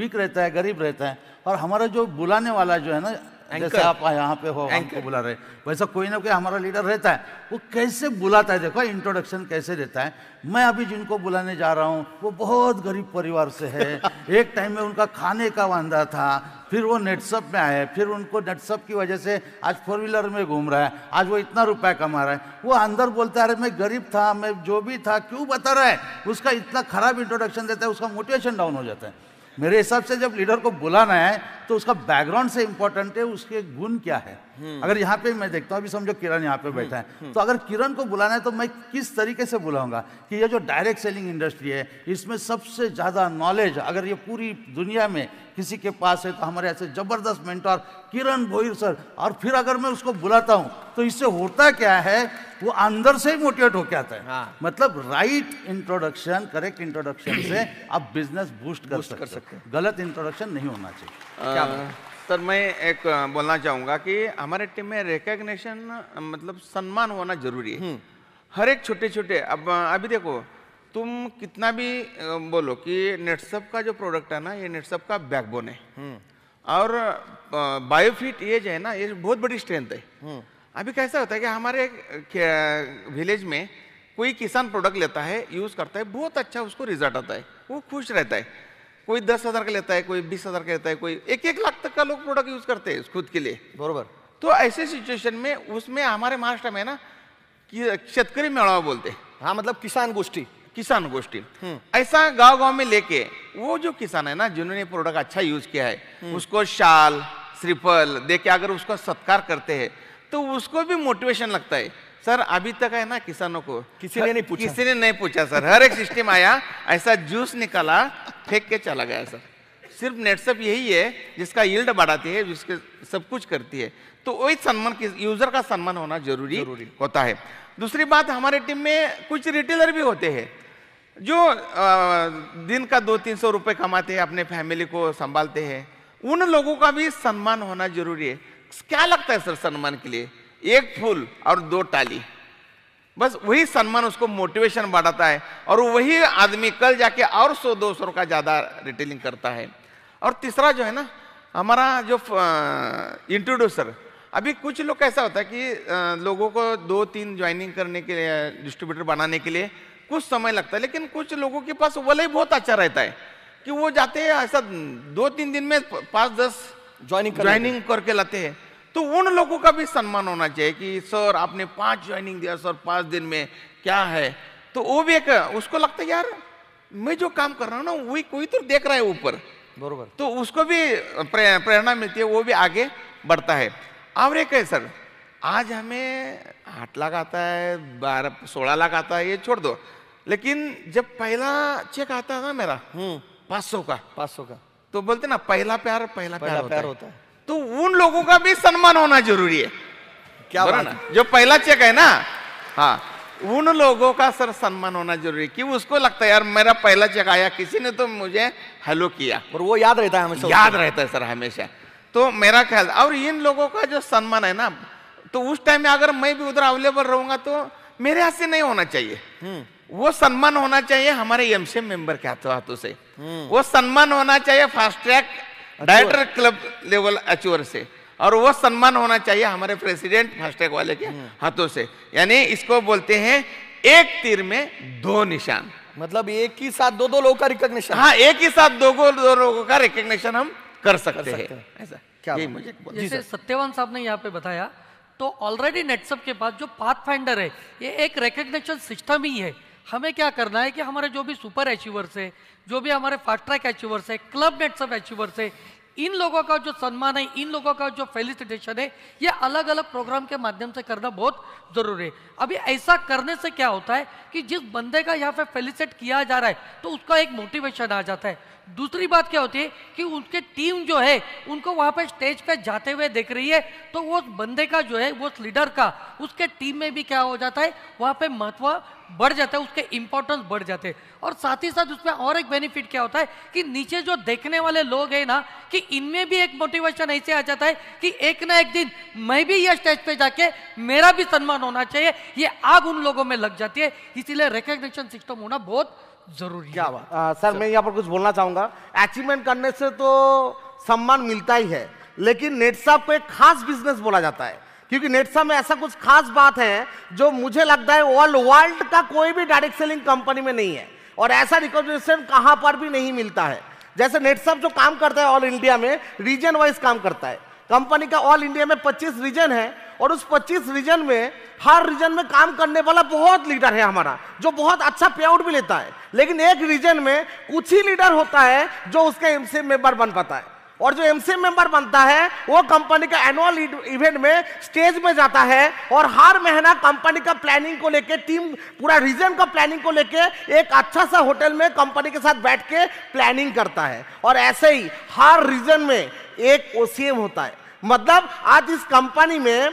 L: वीक रहता है गरीब रहता है और हमारा जो बुलाने वाला जो है ना जैसे आप यहाँ पे हो हमको बुला रहे वैसा कोई ना कोई हमारा लीडर रहता है वो कैसे बुलाता है देखो इंट्रोडक्शन कैसे देता है मैं अभी जिनको बुलाने जा रहा हूँ वो बहुत गरीब परिवार से है एक टाइम में उनका खाने का वादा था फिर वो नेटसअप में आए फिर उनको नेटसअप की वजह से आज फोर व्हीलर में घूम रहा है आज वो इतना रुपया कमा रहा है वो अंदर बोलता है अरे मैं गरीब था मैं जो भी था क्यों बता रहा है उसका इतना खराब इंट्रोडक्शन देता है उसका मोटिवेशन डाउन हो जाता है मेरे हिसाब से जब लीडर को बुलाना है तो उसका बैकग्राउंड से इंपॉर्टेंट है उसके गुण क्या है हम्म। अगर यहाँ पे मैं देखता हूँ अभी समझो किरण यहाँ पे हम्म। बैठा है हम्म। तो अगर किरण को बुलाना है तो मैं किस तरीके से बुलाऊंगा कि ये जो डायरेक्ट सेलिंग इंडस्ट्री है इसमें सबसे ज़्यादा नॉलेज अगर ये पूरी दुनिया में किसी के पास है तो हमारे ऐसे ज़बरदस्त मेंटर किरण भोईर सर और फिर अगर मैं उसको बुलाता हूँ तो इससे होता क्या है वो अंदर से ही मोटिवेट होके आता है हाँ। मतलब राइट इंट्रोडक्शन करेक्ट इंट्रोडक्शन से आप बिजनेस बूस्ट कर, सकते, कर सकते हैं गलत इंट्रोडक्शन नहीं होना चाहिए
M: सर मैं एक बोलना चाहूंगा कि हमारे टीम में रिकग्नेशन मतलब सम्मान होना जरूरी है हम्म। हर एक छोटे छोटे अब अभी देखो तुम कितना भी बोलो कि नेटसअप का जो प्रोडक्ट है ना ये नेटसअप का बैकबोन है हम्म। और बायोफिट ये जो है ना ये बहुत बड़ी स्ट्रेंथ है हम्म। अभी कैसा होता है कि हमारे विलेज में कोई किसान प्रोडक्ट लेता है यूज़ करता है बहुत अच्छा उसको रिजल्ट आता है वो खुश रहता है कोई दस हज़ार का लेता है कोई बीस हज़ार का लेता है कोई एक एक लाख तक का लोग प्रोडक्ट यूज़ करते हैं खुद के लिए बरोबर तो ऐसे सिचुएशन में उसमें हमारे महाराष्ट्र में ना कि शतक मेड़ावा बोलते हाँ मतलब किसान गोष्ठी किसान गोष्ठी हम्म। ऐसा गांव गांव में लेके वो जो किसान है ना जिन्होंने प्रोडक्ट अच्छा यूज किया है हम्म। उसको शाल श्रीफल दे के अगर उसका सत्कार करते हैं तो उसको भी मोटिवेशन लगता है सर अभी तक है ना किसानों को किसी ने नहीं पूछा किसी ने नहीं पूछा सर हर एक सिस्टम आया ऐसा जूस निकाला फेंक के चला गया सर सिर्फ नेटसअप यही है जिसका यील्ड बढ़ाती है जिसके सब कुछ करती है तो वही सम्मान यूजर का सम्मान होना जरूरी, जरूरी होता है दूसरी बात हमारे टीम में कुछ रिटेलर भी होते हैं जो आ, दिन का दो तीन सौ रुपये कमाते हैं अपने फैमिली को संभालते हैं उन लोगों का भी सम्मान होना जरूरी है क्या लगता है सर सम्मान के लिए एक फूल और दो टाली बस वही सम्मान उसको मोटिवेशन बढ़ाता है और वही आदमी कल जाके और सौ दो सौ का ज़्यादा रिटेलिंग करता है और तीसरा जो है ना हमारा जो इंट्रोड्यूसर अभी कुछ लोग ऐसा होता है कि लोगों को दो तीन ज्वाइनिंग करने के लिए डिस्ट्रीब्यूटर बनाने के लिए कुछ समय लगता है लेकिन कुछ लोगों के पास ही बहुत अच्छा रहता है कि वो जाते हैं ऐसा दो तीन दिन में पाँच दस ज्वाइनिंग ज्वाइनिंग करके लाते हैं तो उन लोगों का भी सम्मान होना चाहिए कि सर आपने पांच ज्वाइनिंग दिया सर पांच दिन में क्या है तो वो भी एक उसको लगता है यार मैं जो काम कर रहा हूँ ना वही कोई तो देख रहा है ऊपर बरबर तो उसको भी प्रेरणा मिलती है वो भी आगे बढ़ता है और एक है सर आज हमें आठ लाख आता है बारह सोलह लाख आता है ये छोड़ दो लेकिन जब पहला चेक आता है ना मेरा हम्म। पाँच सौ का पाँच सौ का तो बोलते ना पहला प्यार पहला, पहला प्यार, प्यार होता है तो उन लोगों का भी सम्मान होना जरूरी है क्या बोला ना जो पहला चेक है ना हाँ उन लोगों का सर सम्मान होना जरूरी क्यों उसको लगता है यार मेरा पहला चेक आया किसी ने तो मुझे हेलो किया और वो याद रहता है हमेशा याद रहता है सर हमेशा तो मेरा ख्याल और इन लोगों का जो सम्मान है ना तो उस टाइम में अगर मैं भी उधर अवेलेबल रहूंगा तो मेरे हाथ से नहीं होना चाहिए हम्म। वो सम्मान होना चाहिए हमारे एमसीएम मेंबर के हाथों हाथों से हम्म। वो सम्मान होना चाहिए fast track director club level achiever से और वो सम्मान होना चाहिए हमारे प्रेसिडेंट फास्ट ट्रैक वाले के हम्म। हाथों से यानी इसको बोलते हैं एक तीर में दो निशान मतलब एक ही
F: साथ दो दो लोगों का रिकॉग्निशन हाँ एक ही साथ दो दो लोगों का रिकॉग्निशन हम कर सकते,
M: हैं
A: ऐसा क्या मुझे जैसे
F: सत्यवान साहब ने यहाँ पे बताया तो ऑलरेडी नेटसअप के पास जो पाथ फाइंडर है ये एक रिकॉग्निशन सिस्टम ही है हमें क्या करना है कि हमारे जो भी सुपर अचीवर्स है जो भी हमारे फास्ट ट्रैक अचीवर्स है क्लब नेट्स ऑफ अचीवर्स है इन लोगों का जो सम्मान है इन लोगों का जो फेलिसिटेशन है ये अलग अलग प्रोग्राम के माध्यम से करना बहुत ज़रूरी है अभी ऐसा करने से क्या होता है कि जिस बंदे का यहाँ पे फेलिसिट किया जा रहा है तो उसका एक मोटिवेशन आ जाता है दूसरी बात क्या होती है कि उनके टीम जो है उनको वहां पर स्टेज पे जाते हुए देख रही है तो वो बंदे का जो है वो लीडर का उसके टीम में भी क्या हो जाता है वहां पे महत्व बढ़ जाता है उसके इंपॉर्टेंस बढ़ जाते हैं और साथ ही साथ उसमें और एक बेनिफिट क्या होता है कि नीचे जो देखने वाले लोग हैं ना कि इनमें भी एक मोटिवेशन ऐसे आ जाता है कि एक ना एक दिन मैं भी यह स्टेज पे जाके मेरा भी सम्मान होना चाहिए ये आग उन लोगों में लग जाती है इसीलिए रिकग्निशन सिस्टम होना बहुत जरूरी
D: क्या बात सर, मैं यहाँ पर कुछ बोलना चाहूंगा अचीवमेंट करने से तो सम्मान मिलता ही है लेकिन नेटसा को एक खास बिजनेस बोला जाता है क्योंकि नेटसा में ऐसा कुछ खास बात है जो मुझे लगता है ऑल वर्ल्ड का कोई भी डायरेक्ट सेलिंग कंपनी में नहीं है और ऐसा रिकॉग्निशन कहां पर भी नहीं मिलता है जैसे नेटसअप जो काम करता है ऑल इंडिया में रीजन वाइज काम करता है कंपनी का ऑल इंडिया में 25 रीजन है और उस 25 रीजन में हर रीजन में काम करने वाला बहुत लीडर है हमारा जो बहुत अच्छा पे आउट भी लेता है लेकिन एक रीजन में कुछ ही लीडर होता है जो उसका एमसी मेंबर बन पाता है और जो एमसी मेंबर बनता है वो कंपनी का एनुअल इवेंट e- में स्टेज में जाता है और हर महीना कंपनी का प्लानिंग को लेके टीम पूरा रीजन का प्लानिंग को लेके एक अच्छा सा होटल में कंपनी के साथ बैठ के प्लानिंग करता है और ऐसे ही हर रीजन में एक ओ होता है मतलब आज इस कंपनी में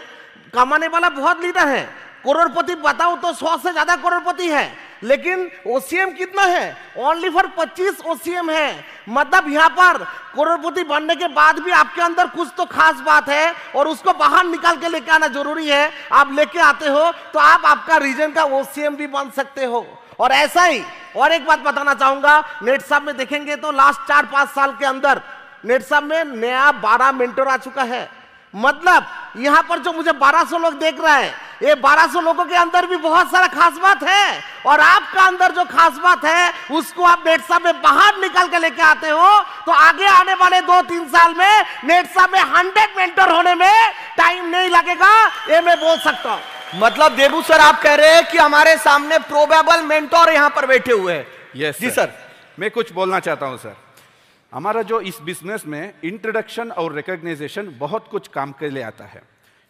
D: कमाने वाला बहुत लीडर है करोड़पति बताओ तो सौ से ज्यादा करोड़पति है लेकिन ओसीएम कितना है ओनली फॉर 25 ओसीएम है मतलब यहाँ पर करोड़पति बनने के बाद भी आपके अंदर कुछ तो खास बात है और उसको बाहर निकाल के लेके आना जरूरी है आप लेके आते हो तो आप आपका रीजन का ओसीएम भी बन सकते हो और ऐसा ही और एक बात बताना चाहूंगा नेट साहब में देखेंगे तो लास्ट चार पांच साल के अंदर नेटसा में नया बारह मेंटोर आ चुका है मतलब यहाँ पर जो मुझे 1200 लोग देख रहा है ये 1200 लोगों के अंदर भी बहुत सारा खास बात है और आपका अंदर जो खास बात है उसको आप नेटसा में बाहर निकल के लेके आते हो तो आगे आने वाले दो तीन साल में नेटसा में हंड्रेड मेंटर होने में टाइम नहीं लगेगा ये मैं बोल सकता हूँ
A: मतलब देबू सर आप कह रहे हैं कि हमारे सामने प्रोबेबल मेंटोर यहाँ पर बैठे हुए हैं
C: जी सर मैं कुछ बोलना चाहता हूँ सर हमारा जो इस बिजनेस में इंट्रोडक्शन और रिकॉग्नाइजेशन बहुत कुछ काम के लिए आता है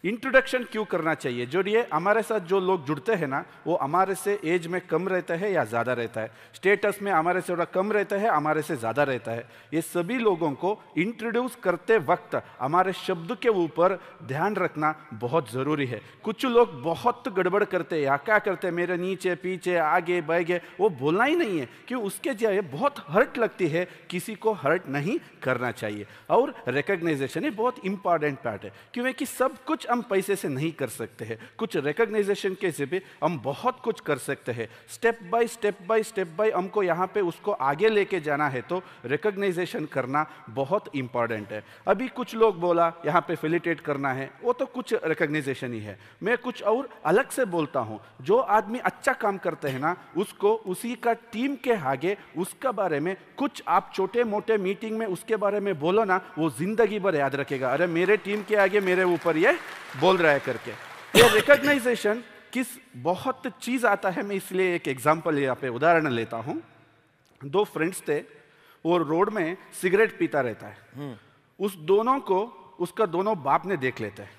C: इंट्रोडक्शन क्यों करना चाहिए जो ये हमारे साथ जो लोग जुड़ते हैं ना वो हमारे से एज में कम रहता है या ज़्यादा रहता है स्टेटस में हमारे से थोड़ा कम रहता है हमारे से ज़्यादा रहता है ये सभी लोगों को इंट्रोड्यूस करते वक्त हमारे शब्द के ऊपर ध्यान रखना बहुत ज़रूरी है कुछ लोग बहुत गड़बड़ करते हैं या क्या करते मेरे नीचे पीछे आगे बैगे वो बोलना ही नहीं है कि उसके जो बहुत हर्ट लगती है किसी को हर्ट नहीं करना चाहिए और रिकग्नाइजेशन ये बहुत इंपॉर्टेंट पार्ट है क्योंकि सब कुछ हम पैसे से नहीं कर सकते हैं कुछ रिकग्नाइजेशन के जरिए हम बहुत कुछ कर सकते हैं step by step by step by हमको यहाँ पे उसको आगे लेके जाना है तो रिकग्नाइजेशन करना बहुत इंपॉर्टेंट है अभी कुछ लोग बोला यहाँ पे फिलिटेट करना है वो तो कुछ रिकग्नाइजेशन ही है मैं कुछ और अलग से बोलता हूँ जो आदमी अच्छा काम करते हैं ना उसको उसी का टीम के आगे उसका बारे में कुछ आप छोटे मोटे मीटिंग में उसके बारे में बोलो ना वो जिंदगी भर याद रखेगा अरे मेरे टीम के आगे मेरे ऊपर ये बोल रहा है करके ये तो रिकग्नाइजेशन किस बहुत चीज़ आता है मैं इसलिए एक एग्जाम्पल यहाँ पे उदाहरण लेता हूँ दो फ्रेंड्स थे वो रोड में सिगरेट पीता रहता है हम्म। उस दोनों को उसका दोनों बाप ने देख लेते हैं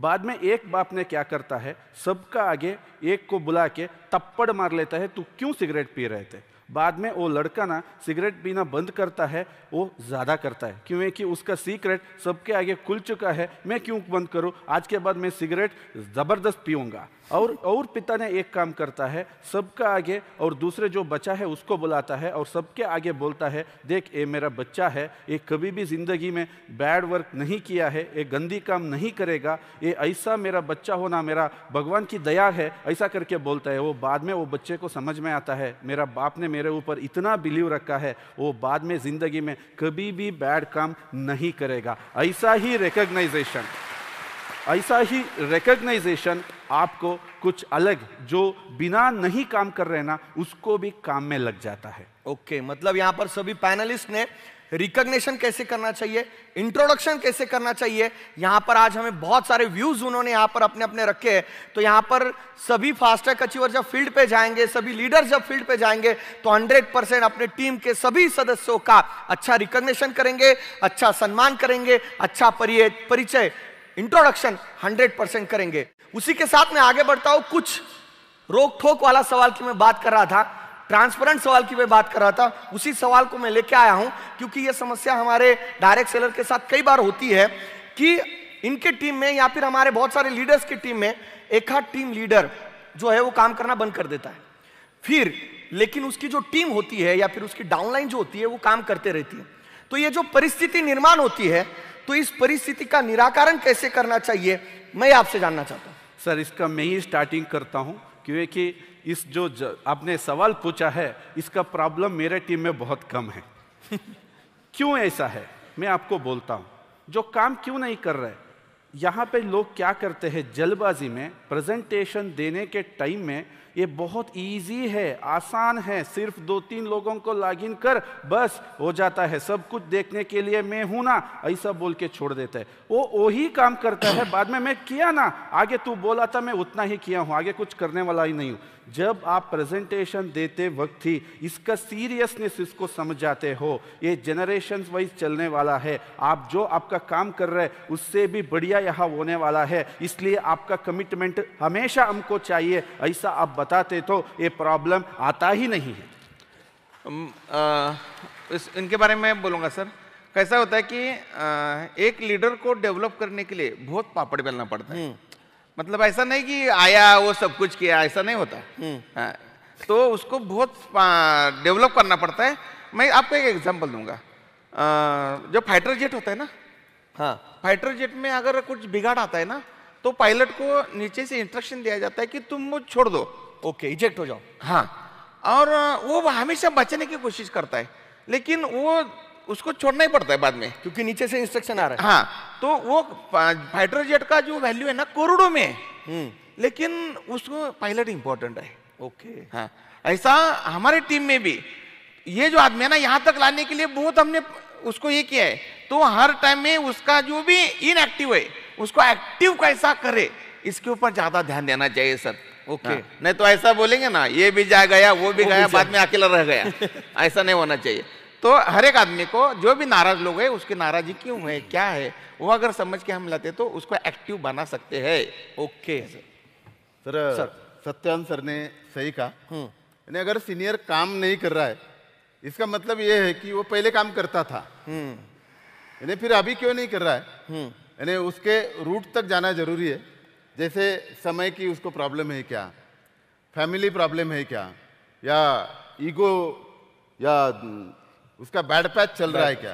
C: बाद में एक बाप ने क्या करता है सबका आगे एक को बुला के तप्पड़ मार लेता है तू क्यों सिगरेट पी रहे थे बाद में वो लड़का ना सिगरेट पीना बंद करता है वो ज़्यादा करता है क्योंकि उसका सीक्रेट सबके आगे खुल चुका है मैं क्यों बंद करूँ आज के बाद मैं सिगरेट ज़बरदस्त पीऊँगा और और पिता ने एक काम करता है सबका आगे और दूसरे जो बच्चा है उसको बुलाता है और सबके आगे बोलता है देख ये मेरा बच्चा है ये कभी भी ज़िंदगी में बैड वर्क नहीं किया है ये गंदी काम नहीं करेगा ये ऐसा मेरा बच्चा होना मेरा भगवान की दया है ऐसा करके बोलता है वो बाद में वो बच्चे को समझ में आता है मेरा बाप ने मेरे ऊपर इतना बिलीव रखा है वो बाद में ज़िंदगी में कभी भी बैड काम नहीं करेगा ऐसा ही रिकग्नाइजेशन ऐसा ही रिकग्नाइजेशन आपको कुछ अलग जो बिना नहीं काम कर रहे ना उसको भी काम में लग जाता है
A: ओके okay, मतलब यहां पर सभी पैनलिस्ट ने रिकग्नेशन कैसे करना चाहिए इंट्रोडक्शन कैसे करना चाहिए यहां पर आज हमें बहुत सारे व्यूज उन्होंने यहां पर अपने अपने रखे हैं तो यहां पर सभी फास्ट ट्रैक अचीवर जब फील्ड पे जाएंगे सभी लीडर जब फील्ड पे जाएंगे तो 100 परसेंट अपने टीम के सभी सदस्यों का अच्छा रिकग्नेशन करेंगे अच्छा सम्मान करेंगे अच्छा परिचय इंट्रोडक्शन 100 परसेंट करेंगे उसी के साथ मैं आगे बढ़ता हूं कुछ रोक ठोक वाला सवाल की मैं बात कर रहा था ट्रांसपेरेंट सवाल की मैं बात कर रहा था उसी सवाल को मैं लेके आया हूं क्योंकि यह समस्या हमारे डायरेक्ट सेलर के साथ कई बार होती है कि इनके टीम में या फिर हमारे बहुत सारे लीडर्स की टीम में एक हाथ टीम लीडर जो है वो काम करना बंद कर देता है फिर लेकिन उसकी जो टीम होती है या फिर उसकी डाउनलाइन जो होती है वो काम करते रहती है तो ये जो परिस्थिति निर्माण होती है तो इस परिस्थिति का निराकरण कैसे करना चाहिए मैं आपसे जानना चाहता हूँ
C: सर इसका मैं ही स्टार्टिंग करता हूँ क्योंकि इस जो, ज, आपने सवाल पूछा है इसका प्रॉब्लम मेरे टीम में बहुत कम है क्यों ऐसा है मैं आपको बोलता हूँ जो काम क्यों नहीं कर रहे यहाँ पे लोग क्या करते हैं जल्दबाजी में प्रेजेंटेशन देने के टाइम में ये बहुत इजी है आसान है सिर्फ दो तीन लोगों को इन कर बस हो जाता है सब कुछ देखने के लिए मैं हूं ना ऐसा बोल के छोड़ देता है वो वही काम करता है बाद में मैं किया ना आगे तू बोला था मैं उतना ही किया हूं आगे कुछ करने वाला ही नहीं हूं जब आप प्रेजेंटेशन देते वक्त ही इसका सीरियसनेस इसको समझ जाते हो ये जनरेशन वाइज चलने वाला है आप जो आपका काम कर रहे हैं उससे भी बढ़िया यहाँ होने वाला है इसलिए आपका कमिटमेंट हमेशा हमको चाहिए ऐसा आप बताते तो ये प्रॉब्लम आता ही नहीं है इस, इनके बारे
M: में बोलूँगा सर कैसा होता है कि आ, एक लीडर को डेवलप करने के लिए बहुत पापड़ बेलना पड़ता है हम्म। मतलब ऐसा नहीं कि आया वो सब कुछ किया ऐसा नहीं होता आ, हम्म। हाँ, तो उसको बहुत डेवलप करना पड़ता है मैं आपको एक एग्जांपल दूंगा जो फाइटर जेट होता है ना हाँ फाइटर जेट में अगर कुछ बिगाड़ आता है ना तो पायलट को नीचे से इंस्ट्रक्शन दिया जाता है कि तुम वो छोड़ दो ओके इजेक्ट हो जाओ हाँ और वो हमेशा बचने की कोशिश करता है लेकिन वो उसको छोड़ना ही पड़ता है बाद में क्योंकि नीचे से इंस्ट्रक्शन आ रहा है हाँ तो वो फाइटर जेट का जो वैल्यू है ना करोड़ों में है हम्म। लेकिन उसको पायलट इंपॉर्टेंट है ओके हाँ ऐसा हमारे टीम में भी ये जो आदमी है ना यहाँ तक लाने के लिए बहुत हमने उसको ये किया है तो हर टाइम में उसका जो भी इनएक्टिव है उसको एक्टिव कैसा करे इसके ऊपर ज़्यादा ध्यान देना चाहिए सर ओके okay. हाँ। नहीं तो ऐसा बोलेंगे ना ये भी जा गया वो भी वो गया बाद में अकेला रह गया ऐसा नहीं होना चाहिए तो हर एक आदमी को जो भी नाराज लोग है उसकी नाराजगी क्यों है क्या है
I: वो अगर समझ के हम लाते तो उसको एक्टिव बना सकते हैं okay sir sir Satyan sir ने सही कहा हम्म। अगर सीनियर काम नहीं कर रहा है इसका मतलब ये है कि वो पहले काम करता था हम्म। फिर अभी क्यों नहीं कर रहा है हम्म। उसके रूट तक जाना जरूरी है जैसे समय की उसको प्रॉब्लम है क्या फैमिली प्रॉब्लम है क्या या ईगो या हम्म, उसका बैड पैच चल रहा है क्या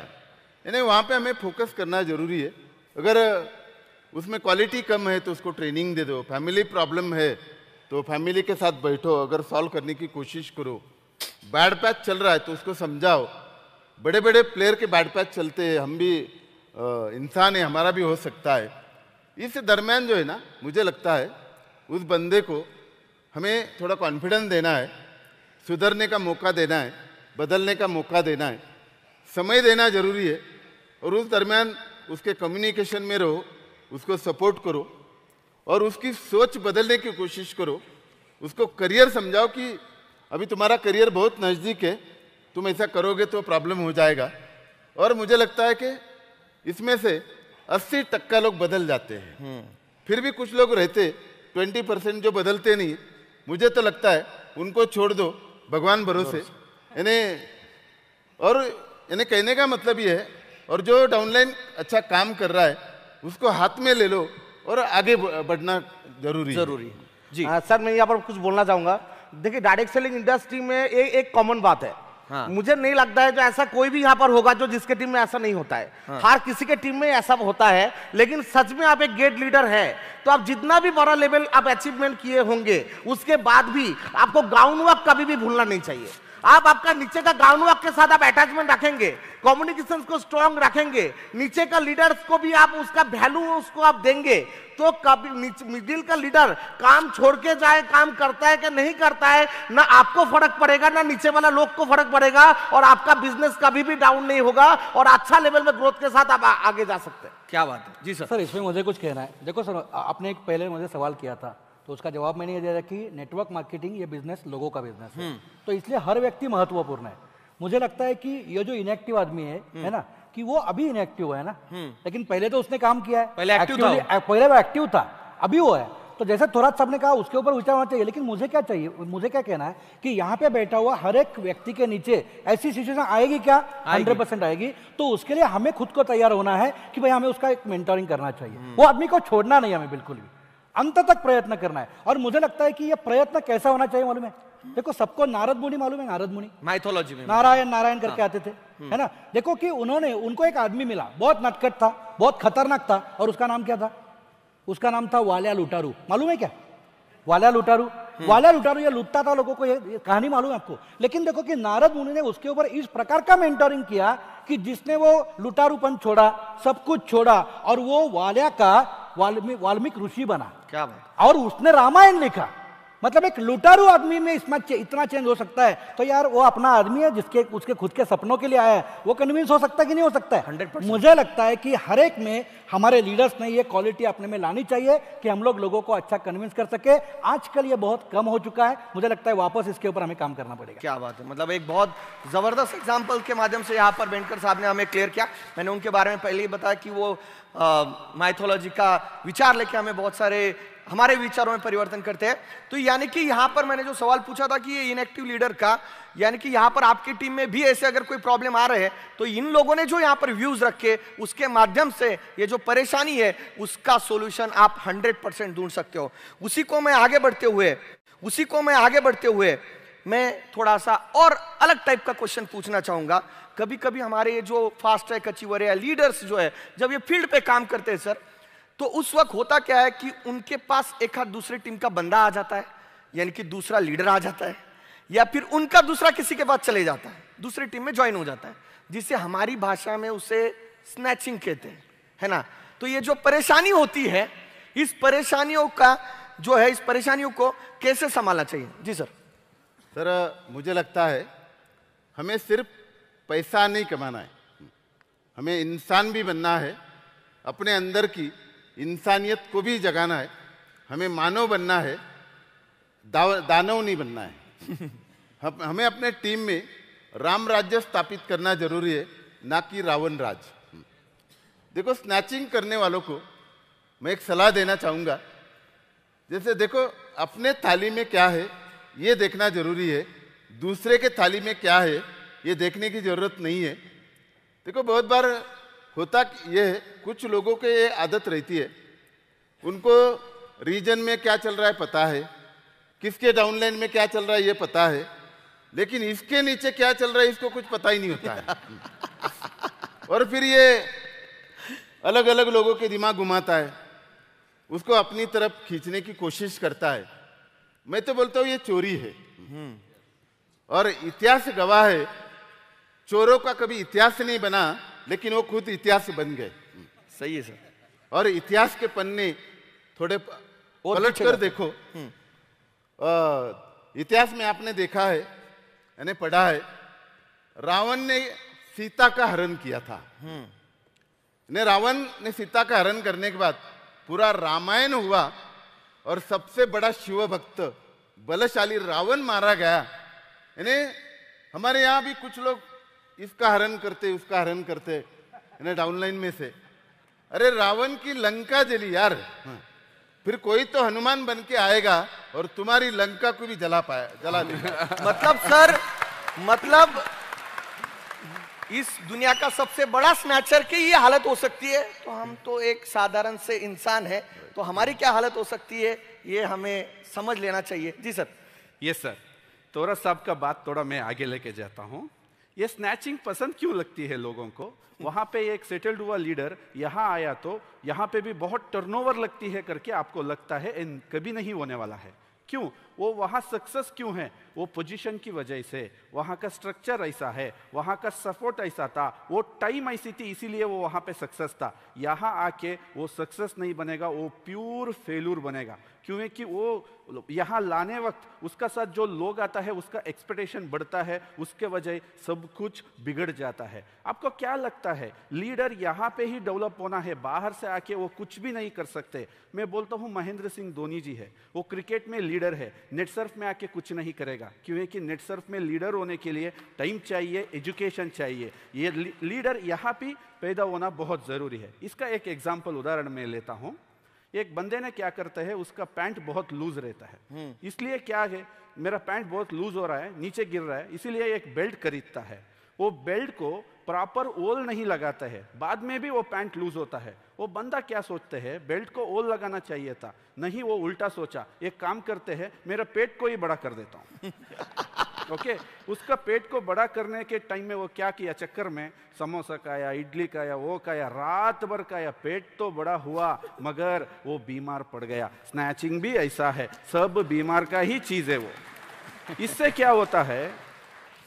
I: यानी वहाँ पे हमें फोकस करना जरूरी है अगर उसमें क्वालिटी कम है तो उसको ट्रेनिंग दे दो फैमिली प्रॉब्लम है तो फैमिली के साथ बैठो अगर सॉल्व करने की कोशिश करो बैड पैच चल रहा है तो उसको समझाओ बड़े बड़े प्लेयर के बैड पैच चलते हैं हम भी इंसान है हमारा भी हो सकता है इस दरम्यान जो है ना मुझे लगता है उस बंदे को हमें थोड़ा कॉन्फिडेंस देना है सुधरने का मौका देना है बदलने का मौका देना है समय देना ज़रूरी है और उस दरमियान उसके कम्युनिकेशन में रहो उसको सपोर्ट करो और उसकी सोच बदलने की कोशिश करो उसको करियर समझाओ कि अभी तुम्हारा करियर बहुत नज़दीक है तुम ऐसा करोगे तो प्रॉब्लम हो जाएगा और मुझे लगता है कि इसमें से अस्सी टक्का लोग बदल जाते हैं हम्म। फिर भी कुछ लोग रहते ट्वेंटी परसेंट जो बदलते नहीं मुझे तो लगता है उनको छोड़ दो भगवान भरोसे यानी और यानी कहने का मतलब ये है और जो डाउनलाइन अच्छा काम कर रहा है उसको हाथ में ले लो और आगे बढ़ना जरूरी जरूरी है। जी आ,
D: हाँ, सर मैं यहाँ पर कुछ बोलना चाहूँगा देखिए डायरेक्ट सेलिंग इंडस्ट्री में ए, एक कॉमन बात है हाँ। मुझे नहीं लगता है जो ऐसा कोई भी यहाँ पर होगा जो जिसके टीम में ऐसा नहीं होता है हाँ। हर किसी के टीम में ऐसा होता है लेकिन सच में आप एक गेट लीडर है तो आप जितना भी बड़ा लेवल आप अचीवमेंट किए होंगे उसके बाद भी आपको ग्राउंड वर्क कभी भी भूलना नहीं चाहिए आप आपका नीचे का गाउनवर्क के साथ आप अटैचमेंट रखेंगे कम्युनिकेशन को स्ट्रांग रखेंगे नीचे का लीडर्स को भी आप उसका वैल्यू उसको आप देंगे तो कभी मिडिल का लीडर काम छोड़ के जाए काम करता है कि नहीं करता है ना आपको फर्क पड़ेगा ना नीचे वाला लोग को फर्क पड़ेगा और आपका बिजनेस कभी भी डाउन नहीं होगा और अच्छा लेवल में ग्रोथ के साथ आप आ, आगे जा सकते हैं
K: क्या बात है जी सर सर इसमें मुझे कुछ कहना है देखो सर आपने एक पहले मुझे सवाल किया था तो उसका जवाब मैंने ये दिया कि नेटवर्क मार्केटिंग ये बिजनेस लोगों का बिजनेस है हम्म। तो इसलिए हर व्यक्ति महत्वपूर्ण है मुझे लगता है कि ये जो इनएक्टिव आदमी है हम्म। है ना कि वो अभी इनएक्टिव है ना हम्म। लेकिन पहले तो उसने काम किया है पहले एक्टिव था पहले वो एक्टिव था अभी वो है तो जैसे थोड़ा साहब ने कहा उसके ऊपर विचार होना चाहिए लेकिन मुझे क्या चाहिए मुझे क्या कहना है कि यहाँ पे बैठा हुआ हर एक व्यक्ति के नीचे ऐसी सिचुएशन आएगी क्या हंड्रेड परसेंट आएगी तो उसके लिए हमें खुद को तैयार होना है कि भाई हमें उसका एक मेंटोरिंग करना चाहिए वो आदमी को छोड़ना नहीं हमें बिल्कुल भी अंत तक प्रयत्न करना है और मुझे लगता है कि यह प्रयत्न कैसा होना चाहिए मालूम है देखो सबको नारद मुनि मालूम है नारद मुनि
A: माइथोलॉजी में नारायण नारायण करके हाँ।
K: आते थे हम्म। है ना देखो कि उन्होंने उनको एक आदमी मिला बहुत नटखट था बहुत खतरनाक था और उसका नाम क्या था उसका नाम था वाल्या लुटारू मालूम है क्या वाल्या लुटारू हम्म। वाल्या लुटारू ये लुटता था लोगों को ये, ये कहानी मालूम है आपको लेकिन देखो कि नारद मुनि ने उसके ऊपर इस प्रकार का मेंटोरिंग किया कि जिसने वो लुटारूपन छोड़ा सब कुछ छोड़ा और वो वाल्या का वाल्मीकि वाल्मीकि ऋषि बना क्या बात और उसने रामायण लिखा मतलब एक लुटारू आदमी में इसमें इतना चेंज हो सकता है तो यार वो अपना आदमी है जिसके उसके खुद के सपनों के लिए आया है वो कन्विंस हो सकता है कि नहीं हो सकता है 100%. मुझे लगता है कि हर एक में हमारे लीडर्स ने ये क्वालिटी अपने में लानी चाहिए कि हम लोग लोगों को अच्छा कन्विंस कर सके आजकल ये बहुत कम हो चुका है मुझे लगता है वापस इसके ऊपर हमें काम करना पड़ेगा क्या बात है मतलब एक बहुत ज़बरदस्त
A: एग्जाम्पल के माध्यम से यहाँ पर बेंटकर साहब ने हमें क्लियर किया मैंने उनके बारे में पहले ही बताया कि वो माइथोलॉजी का विचार लेके हमें बहुत सारे हमारे विचारों में परिवर्तन करते हैं तो यानी कि यहां पर मैंने जो सवाल पूछा था कि ये इनएक्टिव लीडर का यानी कि यहां पर आपकी टीम में भी ऐसे अगर कोई प्रॉब्लम आ रहे हैं तो इन लोगों ने जो यहां पर व्यूज रखे उसके माध्यम से ये जो परेशानी है उसका सोल्यूशन आप हंड्रेड परसेंट ढूंढ सकते हो उसी को मैं आगे बढ़ते हुए उसी को मैं आगे बढ़ते हुए मैं थोड़ा सा और अलग टाइप का क्वेश्चन पूछना चाहूंगा कभी कभी हमारे ये जो फास्ट ट्रैक अचीवर या लीडर्स जो है जब ये फील्ड पे काम करते हैं सर तो उस वक्त होता क्या है कि उनके पास एक हाथ दूसरे टीम का बंदा आ जाता है यानी कि दूसरा लीडर आ जाता है या फिर उनका दूसरा किसी के पास चले जाता है दूसरी टीम में ज्वाइन हो जाता है जिसे हमारी भाषा में उसे स्नैचिंग कहते हैं है ना तो ये जो परेशानी होती है इस परेशानियों का जो है इस परेशानियों को
I: कैसे संभालना चाहिए जी सर सर मुझे लगता है हमें सिर्फ पैसा नहीं कमाना है हमें इंसान भी बनना है अपने अंदर की इंसानियत को भी जगाना है हमें मानव बनना है दानव नहीं बनना
E: है
I: हमें अपने टीम में राम राज्य स्थापित करना जरूरी है ना कि रावण राज हम्म। देखो स्नैचिंग करने वालों को मैं एक सलाह देना चाहूँगा जैसे देखो अपने थाली में क्या है ये देखना जरूरी है दूसरे के थाली में क्या है ये देखने की ज़रूरत नहीं है देखो बहुत बार होता ये कुछ लोगों के ये आदत रहती है उनको रीजन में क्या चल रहा है पता है किसके डाउनलाइन में क्या चल रहा है ये पता है लेकिन इसके नीचे क्या चल रहा है इसको कुछ पता ही नहीं होता है और फिर ये अलग अलग लोगों के दिमाग घुमाता है उसको अपनी तरफ खींचने की कोशिश करता है मैं तो बोलता हूँ ये चोरी है और इतिहास गवाह है चोरों का कभी इतिहास नहीं बना लेकिन वो खुद इतिहास बन गए हम्म, सही है सर और इतिहास के पन्ने थोड़े पलट कर देखो आ, हम्म। इतिहास में आपने देखा है यानी पढ़ा है रावण ने सीता का हरण किया था हम्म। ने रावण ने सीता का हरण करने के बाद पूरा रामायण हुआ और सबसे बड़ा शिव भक्त बलशाली रावण मारा गया यानी हमारे यहाँ भी कुछ लोग इसका हरण करते उसका हरण करते ना डाउनलाइन में से अरे रावण की लंका जली यार हाँ। फिर कोई तो हनुमान बन के आएगा और तुम्हारी लंका को भी जला पाया जला मतलब सर मतलब
A: इस दुनिया का सबसे बड़ा स्नैचर की ये हालत हो सकती है तो हम तो एक साधारण से इंसान है तो हमारी क्या हालत हो सकती है ये हमें समझ लेना
C: चाहिए जी सर यस सर तोरा साहब का बात थोड़ा मैं आगे लेके जाता हूँ ये स्नैचिंग पसंद क्यों लगती है लोगों को वहां पे एक सेटल्ड हुआ लीडर यहाँ आया तो यहाँ पे भी बहुत टर्नओवर लगती है करके आपको लगता है कभी नहीं होने वाला है क्यों वो वहाँ सक्सेस क्यों है वो पोजीशन की वजह से वहाँ का स्ट्रक्चर ऐसा है वहाँ का सपोर्ट ऐसा था वो टाइम ऐसी थी इसीलिए वो वहाँ पे सक्सेस था यहाँ आके वो सक्सेस नहीं बनेगा वो प्योर फेलूर बनेगा क्योंकि वो यहाँ लाने वक्त उसका साथ जो लोग आता है उसका एक्सपेक्टेशन बढ़ता है उसके वजह सब कुछ बिगड़ जाता है आपको क्या लगता है लीडर यहाँ पे ही डेवलप होना है बाहर से आके वो कुछ भी नहीं कर सकते मैं बोलता हूँ महेंद्र सिंह धोनी जी है वो क्रिकेट में लीडर है नेटसर्फ में आके कुछ नहीं करेगा क्योंकि नेटसर्फ में लीडर होने के लिए टाइम चाहिए एजुकेशन चाहिए ये लीडर यहाँ भी पैदा होना बहुत ज़रूरी है इसका एक एग्जाम्पल उदाहरण मैं लेता हूँ एक बंदे ने क्या करता है उसका पैंट बहुत लूज रहता है हम्म। इसलिए क्या है मेरा पैंट बहुत लूज हो रहा है नीचे गिर रहा है इसीलिए एक बेल्ट खरीदता है वो बेल्ट को प्रॉपर ओल नहीं लगाता है बाद में भी वो पैंट लूज होता है वो बंदा क्या सोचते हैं बेल्ट को ओल लगाना चाहिए था नहीं वो उल्टा सोचा एक काम करते हैं मेरा पेट को ही बड़ा कर देता हूँ ओके okay? उसका पेट को बड़ा करने के टाइम में वो क्या किया चक्कर में समोसा का या इडली का या वो का या रात भर या पेट तो बड़ा हुआ मगर वो बीमार पड़ गया स्नैचिंग भी ऐसा है सब बीमार का ही चीज है वो इससे क्या होता है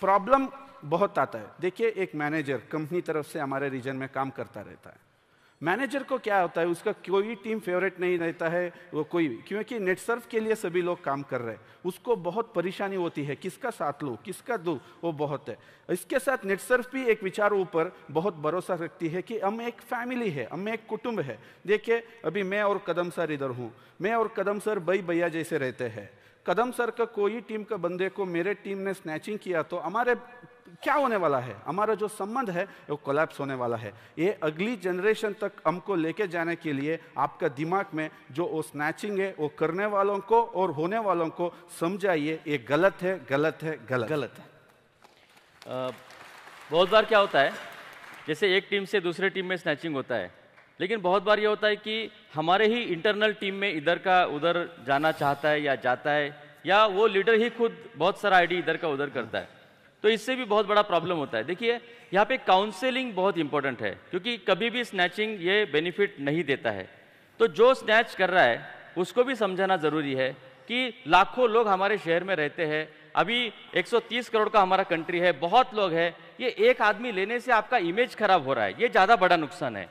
C: प्रॉब्लम बहुत आता है देखिए एक मैनेजर कंपनी तरफ से हमारे रीजन में काम करता रहता है मैनेजर को क्या होता है उसका कोई टीम फेवरेट नहीं रहता है वो कोई भी क्योंकि नेटसर्फ के लिए सभी लोग काम कर रहे हैं उसको बहुत परेशानी होती है किसका साथ लो किसका दो वो बहुत है इसके साथ नेटसर्फ भी एक विचार ऊपर बहुत भरोसा रखती है कि हम एक फैमिली है हम एक कुटुंब है देखिए अभी मैं और कदम सर इधर हूँ मैं और कदम सर भाई भैया जैसे रहते हैं कदम सर का कोई टीम के बंदे को मेरे टीम ने स्नैचिंग किया तो हमारे क्या होने वाला है हमारा जो संबंध है वो कोलैप्स होने वाला है ये अगली जनरेशन तक हमको लेके जाने के लिए आपका दिमाग में जो वो स्नैचिंग है वो करने वालों को और होने वालों को समझाइए ये गलत है गलत है गलत गलत
E: है आ, बहुत बार क्या होता है जैसे एक टीम से दूसरे टीम में स्नैचिंग होता है लेकिन बहुत बार ये होता है कि हमारे ही इंटरनल टीम में इधर का उधर जाना चाहता है या जाता है या वो लीडर ही खुद बहुत सारा आईडी इधर का उधर करता है तो इससे भी बहुत बड़ा प्रॉब्लम होता है देखिए यहाँ पे काउंसलिंग बहुत इंपॉर्टेंट है क्योंकि कभी भी स्नैचिंग ये बेनिफिट नहीं देता है तो जो स्नैच कर रहा है उसको भी समझाना ज़रूरी है कि लाखों लोग हमारे शहर में रहते हैं अभी 130 करोड़ का हमारा कंट्री है बहुत लोग हैं ये एक आदमी लेने से आपका इमेज खराब हो रहा है ये ज़्यादा बड़ा नुकसान है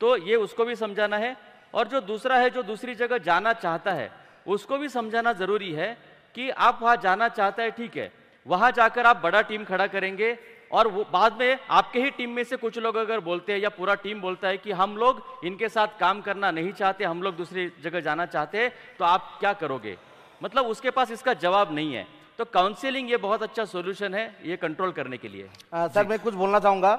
E: तो ये उसको भी समझाना है और जो दूसरा है जो दूसरी जगह जाना चाहता है उसको भी समझाना ज़रूरी है कि आप वहाँ जाना चाहता है ठीक है वहां जाकर आप बड़ा टीम खड़ा करेंगे और वो बाद में आपके ही टीम में से कुछ लोग अगर बोलते हैं या पूरा टीम बोलता है कि हम लोग इनके साथ काम करना नहीं चाहते हम लोग दूसरी जगह जाना चाहते हैं तो आप क्या करोगे मतलब उसके पास इसका जवाब नहीं है तो काउंसिलिंग ये बहुत अच्छा सोल्यूशन है ये कंट्रोल करने के लिए
L: आ,
D: सर मैं कुछ बोलना चाहूंगा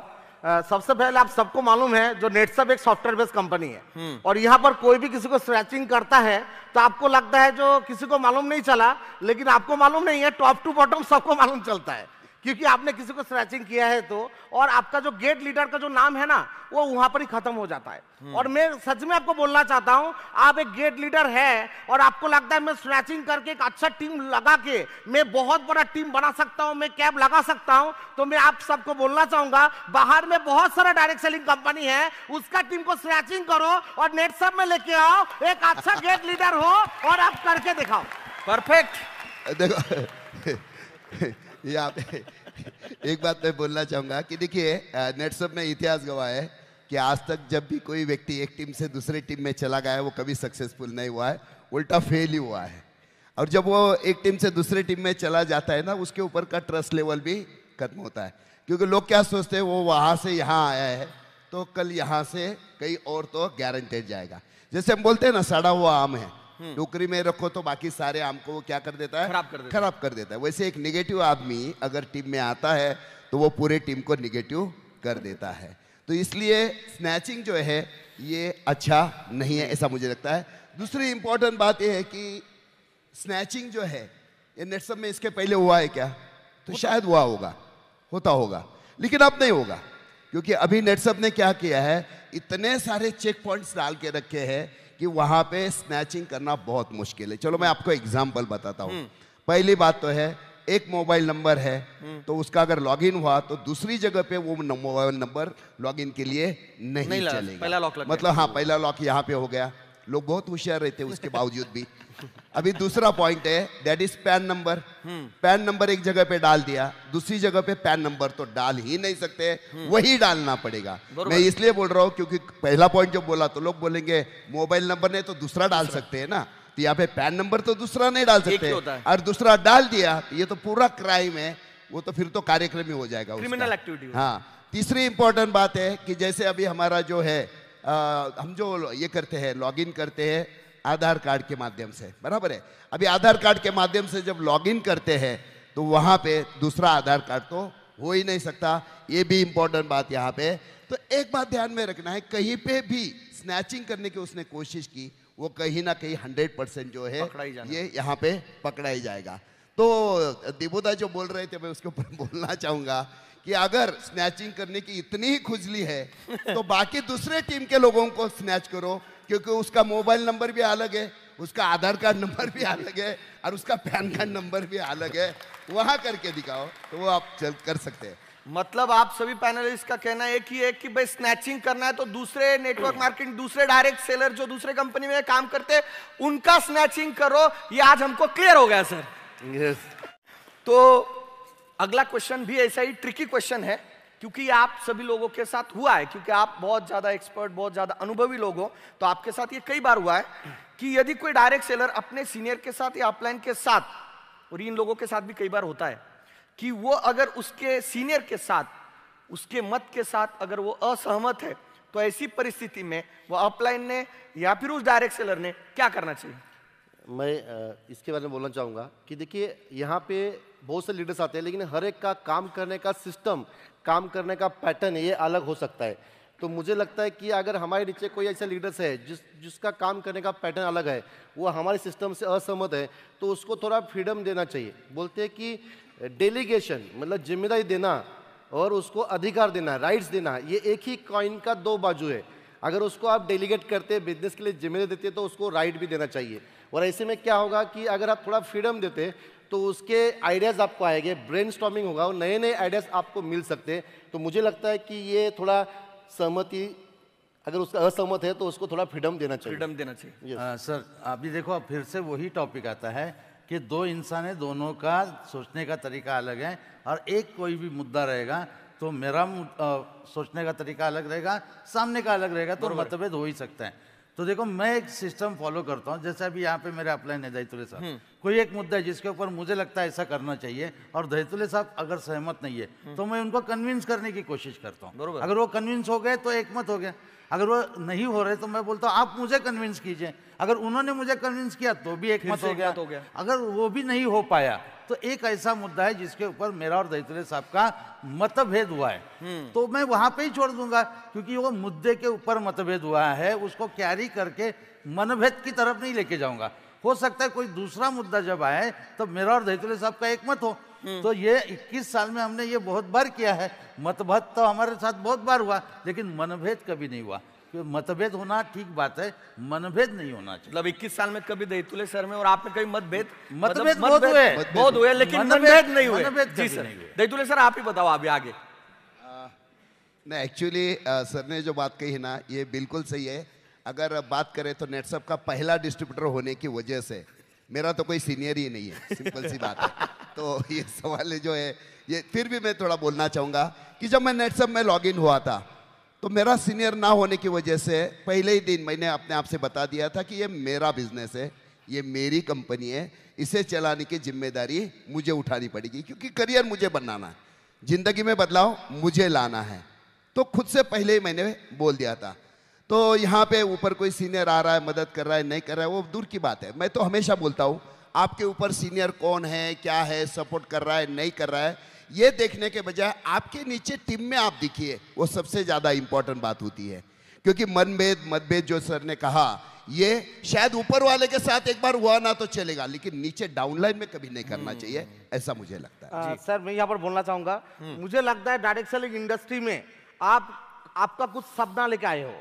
D: सबसे पहले आप सबको मालूम है जो नेटसब एक सॉफ्टवेयर बेस्ड कंपनी है हम्म। और यहाँ पर कोई भी किसी को स्क्रैचिंग करता है तो आपको लगता है जो किसी को मालूम नहीं चला लेकिन आपको मालूम नहीं है टॉप टू बॉटम सबको मालूम चलता है क्योंकि आपने किसी को स्क्रैचिंग किया है तो और आपका जो गेट लीडर का जो नाम है ना वो वहां पर ही खत्म हो जाता है हम्म। और मैं सच में आपको बोलना चाहता हूं आप एक गेट लीडर है और आपको लगता है मैं स्क्रैचिंग करके एक अच्छा टीम लगा के मैं बहुत बड़ा टीम बना सकता हूं मैं कैब लगा सकता हूं तो मैं आप सबको बोलना चाहूंगा बाहर में बहुत सारा डायरेक्ट सेलिंग कंपनी है उसका टीम को स्क्रैचिंग करो और नेट सब में लेके आओ एक अच्छा गेट लीडर हो और आप करके दिखाओ
B: परफेक्ट देखो ये आप एक बात मैं बोलना चाहूंगा कि देखिए नेटसअप में इतिहास गवाह है कि आज तक जब भी कोई व्यक्ति एक टीम से दूसरे टीम में चला गया है वो कभी सक्सेसफुल नहीं हुआ है उल्टा फेल ही हुआ है और जब वो एक टीम से दूसरे टीम में चला जाता है ना उसके ऊपर का ट्रस्ट लेवल भी खत्म होता है क्योंकि लोग क्या सोचते हैं वो वहाँ से यहाँ आया है तो कल यहाँ से कहीं और तो गारंटेड जाएगा जैसे हम बोलते हैं ना सड़ा हुआ आम है टोकरी हम्म। में रखो तो बाकी सारे आम को क्या कर देता है खराब कर देता खराब कर देता है वैसे एक निगेटिव आदमी अगर टीम में आता है तो वो पूरे टीम को निगेटिव कर देता है तो इसलिए स्नैचिंग जो है ये अच्छा नहीं है ऐसा मुझे लगता है दूसरी इंपॉर्टेंट बात यह है कि स्नैचिंग जो है ये नेटसअप में इसके पहले हुआ है क्या तो शायद हुआ होगा होता होगा लेकिन अब नहीं होगा क्योंकि अभी नेटसअप ने क्या किया है इतने सारे चेक पॉइंट्स डाल के रखे हैं कि वहां पे स्नैचिंग करना बहुत मुश्किल है चलो मैं आपको एग्जाम्पल बताता हूँ हम्म। पहली बात तो है एक मोबाइल नंबर है हम्म। तो उसका अगर लॉगिन हुआ तो दूसरी जगह पे वो मोबाइल नंबर लॉगिन के लिए नहीं, नहीं चलेगा पहला लॉक मतलब हाँ पहला लॉक यहाँ पे हो गया लोग बहुत होशियार रहते उसके बावजूद भी अभी दूसरा पॉइंट है that is PAN number PAN number एक जगह पे डाल दिया दूसरी जगह पे पैन नंबर तो डाल ही नहीं सकते हम्म। वही डालना पड़ेगा मैं इसलिए बोल रहा हूँ क्योंकि पहला पॉइंट जो बोला तो लोग बोलेंगे मोबाइल नंबर नहीं तो दूसरा डाल सकते हैं ना तो यहाँ पे पैन नंबर तो दूसरा नहीं डाल सकते और दूसरा डाल दिया ये तो पूरा क्राइम है वो तो फिर तो कार्यक्रम ही हो जाएगा क्रिमिनल
A: एक्टिविटी
G: हाँ
B: तीसरी इंपॉर्टेंट बात है कि जैसे अभी हमारा जो है आ, हम जो ये करते हैं लॉगिन करते हैं आधार कार्ड के माध्यम से बराबर है अभी आधार कार्ड के माध्यम से जब लॉगिन करते हैं तो वहां पे दूसरा आधार कार्ड तो हो ही नहीं सकता ये भी इंपॉर्टेंट बात यहाँ पे तो एक बात ध्यान में रखना है कहीं पे भी स्नैचिंग करने की उसने कोशिश की वो कहीं ना कहीं हंड्रेड परसेंट जो है ये यहाँ पे पकड़ा ही जाएगा तो दिबोदा जो बोल रहे थे मैं उसके ऊपर बोलना चाहूंगा कि अगर स्नैचिंग करने की इतनी ही खुजली है तो बाकी दूसरे टीम के लोगों को स्नैच करो क्योंकि उसका मोबाइल नंबर भी अलग है उसका आधार कार्ड नंबर भी अलग है और उसका पैन कार्ड नंबर भी अलग है वहां करके दिखाओ तो वो आप चल कर सकते हैं मतलब
A: आप सभी पैनलिस्ट का कहना एक ही है कि भाई स्नैचिंग करना है तो दूसरे नेटवर्क मार्केटिंग दूसरे डायरेक्ट सेलर जो दूसरे कंपनी में काम करते उनका स्नैचिंग करो ये आज हमको क्लियर हो गया सर yes. तो अगला क्वेश्चन भी ऐसा ही ट्रिकी क्वेश्चन है क्योंकि आप सभी लोगों के साथ हुआ है क्योंकि आप बहुत ज़्यादा एक्सपर्ट बहुत ज़्यादा अनुभवी लोग हो तो आपके साथ ये कई बार हुआ है कि यदि कोई डायरेक्ट सेलर अपने सीनियर के साथ या अपलाइन के साथ और इन लोगों के साथ भी कई बार होता है कि वो अगर उसके सीनियर के साथ उसके मत के साथ अगर वो असहमत है तो ऐसी परिस्थिति में वो अपलाइन ने या फिर उस डायरेक्ट सेलर ने क्या करना चाहिए
J: मैं इसके बारे में बोलना चाहूँगा कि देखिए यहाँ पे बहुत से लीडर्स आते हैं लेकिन हर एक का काम करने का सिस्टम काम करने का पैटर्न ये अलग हो सकता है तो मुझे लगता है कि अगर हमारे नीचे कोई ऐसा लीडर्स है जिस जिसका काम करने का पैटर्न अलग है वो हमारे सिस्टम से असहमत है तो उसको थोड़ा फ्रीडम देना चाहिए बोलते हैं कि डेलीगेशन मतलब जिम्मेदारी देना और उसको अधिकार देना राइट्स देना ये एक ही कॉइन का दो बाजू है अगर उसको आप डेलीगेट करते हैं बिजनेस के लिए जिम्मेदारी देते हैं तो उसको राइट भी देना चाहिए और ऐसे में क्या होगा कि अगर आप थोड़ा फ्रीडम देते तो उसके आइडियाज़ आपको आएंगे ब्रेन होगा और नए नए आइडियाज़ आपको मिल सकते हैं तो मुझे लगता है कि ये थोड़ा सहमति अगर उसका असहमत है तो उसको थोड़ा
L: फ्रीडम देना चाहिए फ्रीडम देना चाहिए आ, हाँ, सर अभी देखो अब फिर से वही टॉपिक आता है कि दो इंसान है दोनों का सोचने का तरीका अलग है और एक कोई भी मुद्दा रहेगा तो मेरा आ, सोचने का तरीका अलग रहेगा सामने का अलग रहेगा तो मतभेद हो ही सकता है तो देखो मैं एक सिस्टम फॉलो करता हूँ जैसे अभी यहाँ पे मेरे अपलाइन है दहितुल्ले साहब हम्म। कोई एक मुद्दा है जिसके ऊपर मुझे लगता है ऐसा करना चाहिए और दहितुल्ले साहब अगर सहमत नहीं है हम्म। तो मैं उनको कन्विंस करने की कोशिश करता हूँ अगर वो कन्विंस हो गए तो एकमत हो गया अगर वो नहीं हो रहे तो मैं बोलता हूँ आप मुझे कन्विंस कीजिए अगर उन्होंने मुझे कन्विंस किया तो भी एक मत हो तो गया।, हो गया अगर वो भी नहीं हो पाया तो एक ऐसा मुद्दा है जिसके ऊपर मेरा और दैतरे साहब का मतभेद हुआ है हम्म। तो मैं वहां पे ही छोड़ दूंगा क्योंकि वो मुद्दे के ऊपर मतभेद हुआ है उसको कैरी करके मनभेद की तरफ नहीं लेके जाऊंगा हो सकता है कोई दूसरा मुद्दा जब आए तो मेरा और दैतुले साहब का एक मत हो हम्म। तो ये 21 साल में हमने ये बहुत बार किया है मतभेद तो हमारे साथ बहुत बार हुआ लेकिन मनभेद कभी नहीं हुआ मतभेद होना ठीक बात है मनभेद नहीं होना चाहिए मतलब इक्कीस साल में कभी दही तुले सर में और आपने कभी मतभेद मतलब मतभेद बहुत हुए बहुत हुए लेकिन मनभेद नहीं हुए मतभेद जी सर
A: दही तुले सर आप ही बताओ अभी
B: आगे नहीं एक्चुअली सर ने जो बात कही ना ये बिल्कुल सही है अगर बात करें तो नेटसअप का पहला डिस्ट्रीब्यूटर होने की वजह से मेरा तो कोई सीनियर ही नहीं है सिंपल सी बात है तो ये सवाल जो है ये फिर भी मैं थोड़ा बोलना चाहूँगा कि जब मैं नेटसअप में लॉगिन हुआ था तो मेरा सीनियर ना होने की वजह से पहले ही दिन मैंने अपने आप से बता दिया था कि ये मेरा बिजनेस है ये मेरी कंपनी है इसे चलाने की जिम्मेदारी मुझे उठानी पड़ेगी क्योंकि करियर मुझे बनाना है ज़िंदगी में बदलाव मुझे लाना है तो खुद से पहले ही मैंने बोल दिया था तो यहाँ पे ऊपर कोई सीनियर आ रहा है मदद कर रहा है नहीं कर रहा है वो दूर की बात है मैं तो हमेशा बोलता हूँ आपके ऊपर सीनियर कौन है क्या है सपोर्ट कर रहा है नहीं कर रहा है ये देखने के बजाय आपके नीचे टीम में आप दिखिए वो सबसे ज़्यादा इंपॉर्टेंट बात होती है क्योंकि मनभेद मतभेद जो सर ने कहा ये शायद ऊपर वाले के साथ एक बार हुआ ना तो चलेगा लेकिन नीचे डाउनलाइन में कभी नहीं करना चाहिए ऐसा मुझे लगता है आ, सर मैं यहाँ पर बोलना चाहूंगा मुझे लगता है डायरेक्ट सेलिंग
D: इंडस्ट्री में आप आपका कुछ सपना लेके आए हो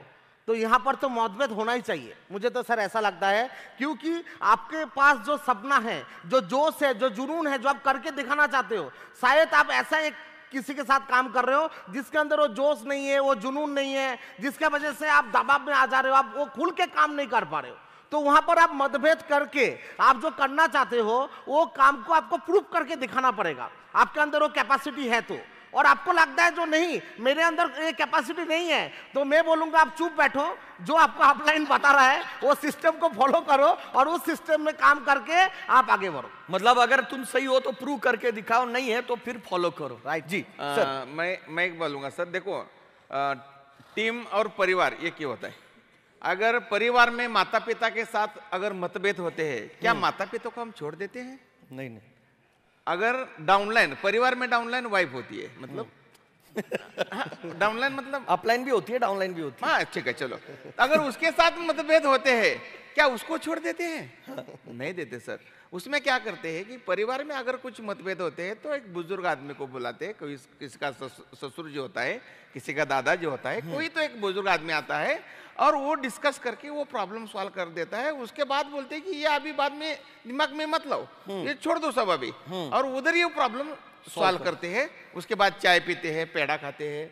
D: तो यहाँ पर तो मतभेद होना ही चाहिए मुझे तो सर ऐसा लगता है क्योंकि आपके पास जो सपना है जो जोश है जो जुनून है जो आप करके दिखाना चाहते हो शायद आप ऐसा एक किसी के साथ काम कर रहे हो जिसके अंदर वो जोश नहीं है वो जुनून नहीं है जिसके वजह से आप दबाव में आ जा रहे हो आप वो खुल के काम नहीं कर पा रहे हो तो वहां पर आप मतभेद करके आप जो करना चाहते हो वो काम को आपको प्रूफ करके दिखाना पड़ेगा आपके अंदर वो कैपेसिटी है तो और आपको लगता है जो नहीं मेरे अंदर ये कैपेसिटी नहीं है तो मैं बोलूंगा आप चुप बैठो जो आपको अपलाइन
A: बता रहा है वो सिस्टम को फॉलो करो और उस सिस्टम में काम करके आप आगे बढ़ो मतलब अगर तुम सही हो तो प्रूव करके दिखाओ नहीं है तो फिर फॉलो करो राइट जी आ, सर मैं मैं
M: एक बोलूंगा सर देखो आ, टीम और परिवार ये क्यों होता है अगर परिवार में माता पिता के साथ अगर मतभेद होते हैं क्या हम्म। माता पिता को हम छोड़ देते हैं नहीं नहीं अगर डाउनलाइन परिवार में डाउनलाइन वाइफ होती है मतलब डाउनलाइन हाँ, मतलब अपलाइन भी होती है डाउनलाइन भी होती है हाँ ठीक है चलो अगर उसके साथ मतभेद होते हैं क्या उसको छोड़ देते हैं नहीं देते सर उसमें क्या करते हैं कि परिवार में अगर कुछ मतभेद होते हैं तो एक बुजुर्ग आदमी को बुलाते हैं कोई किसी का ससुर जो होता है किसी का दादा जो होता है हम्म। कोई तो एक बुजुर्ग आदमी आता है और वो डिस्कस करके वो प्रॉब्लम सॉल्व कर देता है उसके बाद बोलते हैं कि ये अभी बाद में दिमाग में मत लाओ हम्म। ये छोड़ दो सब अभी हम्म। और उधर ये प्रॉब्लम सॉल्व करते हैं उसके बाद चाय पीते हैं पेड़ा खाते हैं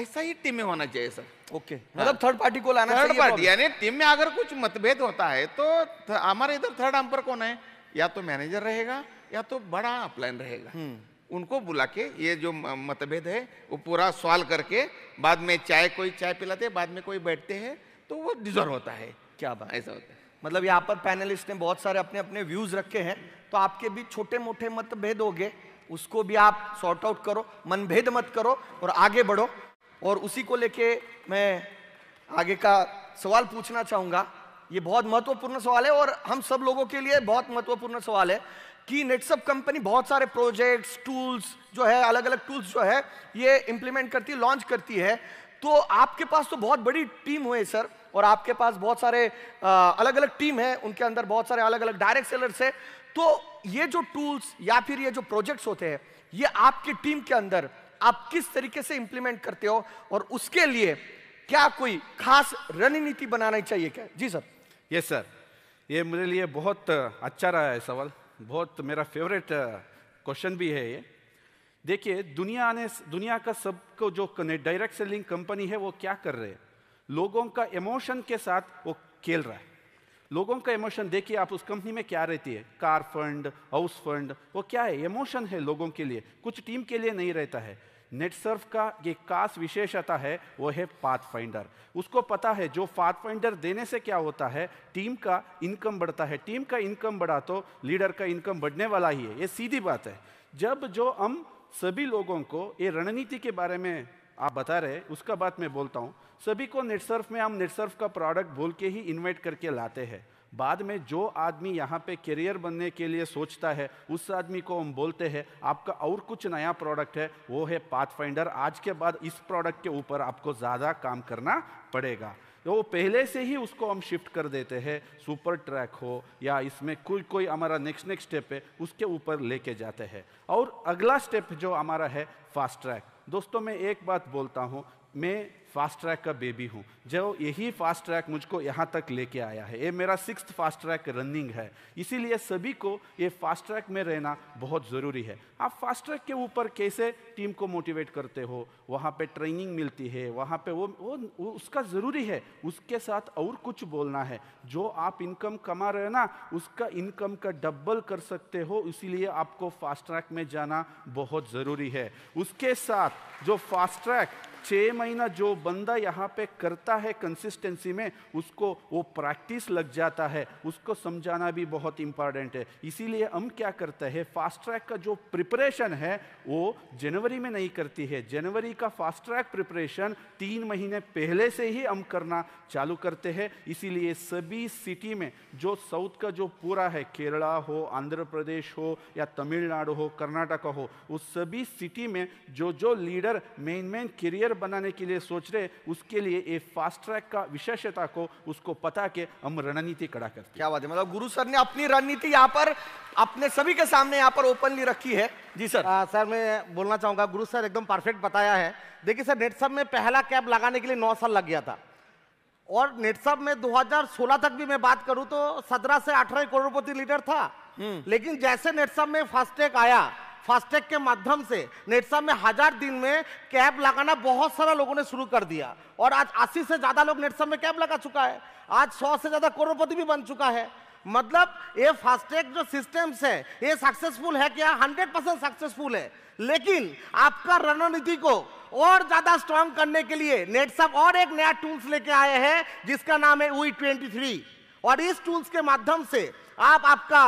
M: ऐसा ही टीम में होना चाहिए सर ओके okay. हाँ। मतलब थर्ड पार्टी को लाना थर्ड पार्टी यानी टीम में अगर कुछ मतभेद होता है तो हमारे इधर थर्ड अंपर कौन है या तो मैनेजर रहेगा या तो बड़ा अपलाइन रहेगा हम्म। उनको बुला के ये जो मतभेद है वो पूरा सवाल करके बाद में चाय कोई चाय पिलाते बाद में कोई बैठते हैं तो वो डिजर्व होता है
A: क्या बात ऐसा होता है मतलब यहाँ पर पैनलिस्ट ने बहुत सारे अपने अपने व्यूज रखे हैं तो आपके भी छोटे मोटे मतभेद हो गए उसको भी आप सॉर्ट आउट करो मनभेद मत करो और आगे बढ़ो और उसी को लेके मैं आगे का सवाल पूछना चाहूँगा ये बहुत महत्वपूर्ण सवाल है और हम सब लोगों के लिए बहुत महत्वपूर्ण सवाल है कि नेटसअप कंपनी बहुत सारे प्रोजेक्ट्स टूल्स जो है अलग अलग टूल्स जो है ये इंप्लीमेंट करती है लॉन्च करती है तो आपके पास तो बहुत बड़ी टीम हुई सर और आपके पास बहुत सारे अलग अलग टीम है उनके अंदर बहुत सारे अलग अलग डायरेक्ट सेलर्स है तो ये जो टूल्स या फिर ये जो प्रोजेक्ट्स होते हैं ये आपकी टीम के अंदर आप किस तरीके से
C: इंप्लीमेंट करते हो और उसके लिए क्या कोई खास रणनीति बनानी चाहिए क्या जी सर यस सर ये मेरे लिए बहुत अच्छा रहा है सवाल बहुत मेरा फेवरेट क्वेश्चन uh, भी है ये देखिए दुनिया ने दुनिया का सबको जो डायरेक्ट सेलिंग कंपनी है वो क्या कर रहे हैं लोगों का इमोशन के साथ वो खेल रहा है लोगों का इमोशन देखिए आप उस कंपनी में क्या रहती है कार फंड हाउस फंड वो क्या है इमोशन है लोगों के लिए कुछ टीम के लिए नहीं रहता है नेटसर्फ का ये खास विशेषता है वो है पाथ फाइंडर उसको पता है जो पाथ फाइंडर देने से क्या होता है टीम का इनकम बढ़ता है टीम का इनकम बढ़ा तो लीडर का इनकम बढ़ने वाला ही है ये सीधी बात है जब जो हम सभी लोगों को ये रणनीति के बारे में आप बता रहे उसका बात मैं बोलता हूँ सभी को नेटसर्फ में हम नेटसर्फ का प्रोडक्ट बोल के ही इन्वाइट करके लाते हैं बाद में जो आदमी यहाँ पे करियर बनने के लिए सोचता है उस आदमी को हम बोलते हैं आपका और कुछ नया प्रोडक्ट है वो है पाथफाइंडर आज के बाद इस प्रोडक्ट के ऊपर आपको ज़्यादा काम करना पड़ेगा तो वो पहले से ही उसको हम शिफ्ट कर देते हैं सुपर ट्रैक हो या इसमें कोई कोई हमारा नेक्स्ट नेक्स्ट स्टेप है उसके ऊपर लेके जाते हैं और अगला स्टेप जो हमारा है फास्ट ट्रैक दोस्तों मैं एक बात बोलता हूँ मैं फास्ट ट्रैक का बेबी हूँ जो यही फास्ट ट्रैक मुझको यहाँ तक लेके आया है ये मेरा सिक्स फास्ट ट्रैक रनिंग है इसीलिए सभी को ये फास्ट ट्रैक में रहना बहुत ज़रूरी है आप फास्ट ट्रैक के ऊपर कैसे टीम को मोटिवेट करते हो वहाँ पे ट्रेनिंग मिलती है वहाँ पे वो, वो वो उसका ज़रूरी है उसके साथ और कुछ बोलना है जो आप इनकम कमा रहे हो ना उसका इनकम का डबल कर सकते हो इसीलिए आपको फास्ट ट्रैक में जाना बहुत ज़रूरी है उसके साथ जो फास्ट ट्रैक छः महीना जो बंदा यहाँ पे करता है कंसिस्टेंसी में उसको वो प्रैक्टिस लग जाता है उसको समझाना भी बहुत इंपॉर्टेंट है इसीलिए हम क्या करते हैं फास्ट ट्रैक का जो प्रिपरेशन है वो जनवरी में नहीं करती है जनवरी का फास्ट ट्रैक प्रिपरेशन तीन महीने पहले से ही हम करना चालू करते हैं इसीलिए सभी सिटी में जो साउथ का जो पूरा है केरला हो आंध्र प्रदेश हो या तमिलनाडु हो कर्नाटका हो उस सभी सिटी में जो जो leader main main career leader बनाने के लिए सोच रहे उसके लिए ये फास्ट ट्रैक का विशेषता को उसको पता के हम रणनीति कड़ा करते हैं क्या बात है मतलब गुरु सर ने अपनी रणनीति यहाँ पर अपने सभी के सामने
A: यहाँ पर ओपनली रखी है जी सर आ, सर मैं बोलना चाहूँगा गुरु सर एकदम परफेक्ट बताया है
D: देखिए सर नेट सब में पहला कैब लगाने के लिए नौ साल लग गया था और नेटसब में दो तक भी मैं बात करूँ तो सत्रह से 18 करोड़पति लीटर था हम्म। लेकिन जैसे नेटसब में फास्टैग आया फास्टैग के माध्यम से नेट साहब में हजार दिन में कैब लगाना बहुत सारा लोगों ने शुरू कर दिया और आज अस्सी से ज़्यादा लोग नेट साहब में कैब लगा चुका है आज सौ से ज़्यादा करोड़पति भी बन चुका है मतलब ये फास्टैग जो सिस्टम्स है ये सक्सेसफुल है क्या हंड्रेड परसेंट सक्सेसफुल है लेकिन आपका रणनीति को और ज़्यादा स्ट्रांग करने के लिए नेट साहब और एक नया टूल्स लेके आए हैं जिसका नाम है वी ट्वेंटी थ्री और इस टूल्स के माध्यम से आप आपका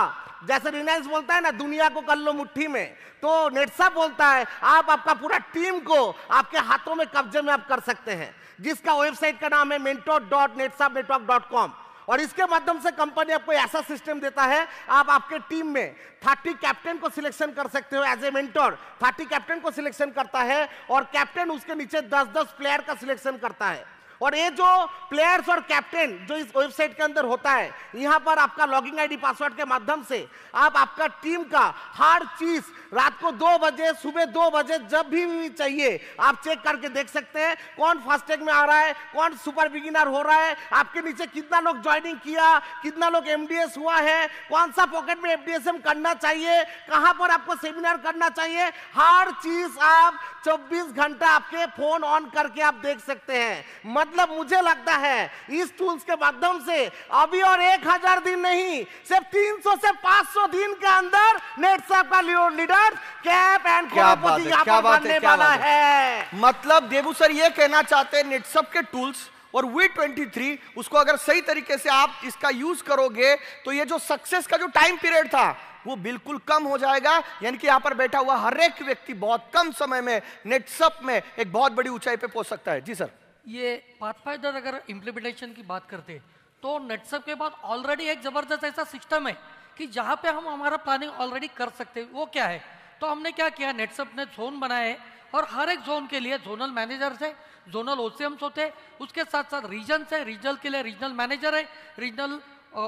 D: जैसे रिलायंस बोलता है ना दुनिया को कर लो मुट्ठी में तो नेटसा बोलता है आप आपका पूरा टीम को आपके हाथों में कब्जे में आप कर सकते हैं जिसका वेबसाइट का नाम है मेन्टो डॉट नेटसा नेटवर्क डॉट कॉम और इसके माध्यम से कंपनी आपको ऐसा सिस्टम देता है आप आपके टीम में 30 कैप्टन को सिलेक्शन कर सकते हो एज ए मेंटर 30 कैप्टन को सिलेक्शन करता है और कैप्टन उसके नीचे 10-10 प्लेयर का सिलेक्शन करता है और ये जो प्लेयर्स और कैप्टन जो इस वेबसाइट के अंदर होता है यहाँ पर आपका लॉगिंग आईडी पासवर्ड के माध्यम से आप आपका टीम का हर चीज रात को दो बजे सुबह दो बजे जब भी, भी चाहिए आप चेक करके देख सकते हैं कौन फास्टैग में आ रहा है कौन सुपर बिगिनर हो रहा है आपके नीचे कितना लोग ज्वाइनिंग किया कितना लोग एमडीएस हुआ है कौन सा पॉकेट में एफडीएसएम करना चाहिए कहाँ पर आपको सेमिनार करना चाहिए हर चीज आप चौबीस घंटा आपके फोन ऑन करके आप देख सकते हैं मतलब मुझे लगता है इस टूल्स के माध्यम से अभी और एक हजार दिन नहीं सिर्फ 300 से 500 दिन के अंदर
A: का लीडर कैप एंड क्या बात है क्या बात है क्या बात है मतलब देवू सर ये कहना चाहते हैं नेटसैप के टूल्स और वी ट्वेंटी थ्री उसको अगर सही तरीके से आप इसका यूज करोगे तो ये जो सक्सेस का जो टाइम पीरियड था वो बिल्कुल कम हो जाएगा यानी कि यहाँ पर बैठा हुआ हर एक व्यक्ति बहुत कम समय में नेटसअप में एक बहुत बड़ी ऊंचाई पे पहुंच सकता है जी सर
F: ये फाइडर अगर इम्प्लीमेंटेशन की बात करते तो नेटसअप के बाद ऑलरेडी एक ज़बरदस्त ऐसा सिस्टम है कि जहाँ पे हम हमारा प्लानिंग ऑलरेडी कर सकते हैं वो क्या है तो हमने क्या किया नेटसअप ने जोन बनाए और हर एक जोन के लिए जोनल मैनेजर्स है जोनल ओसीएम्स होते हैं उसके साथ साथ रीजन है रीजनल के लिए रीजनल मैनेजर है रीजनल ओ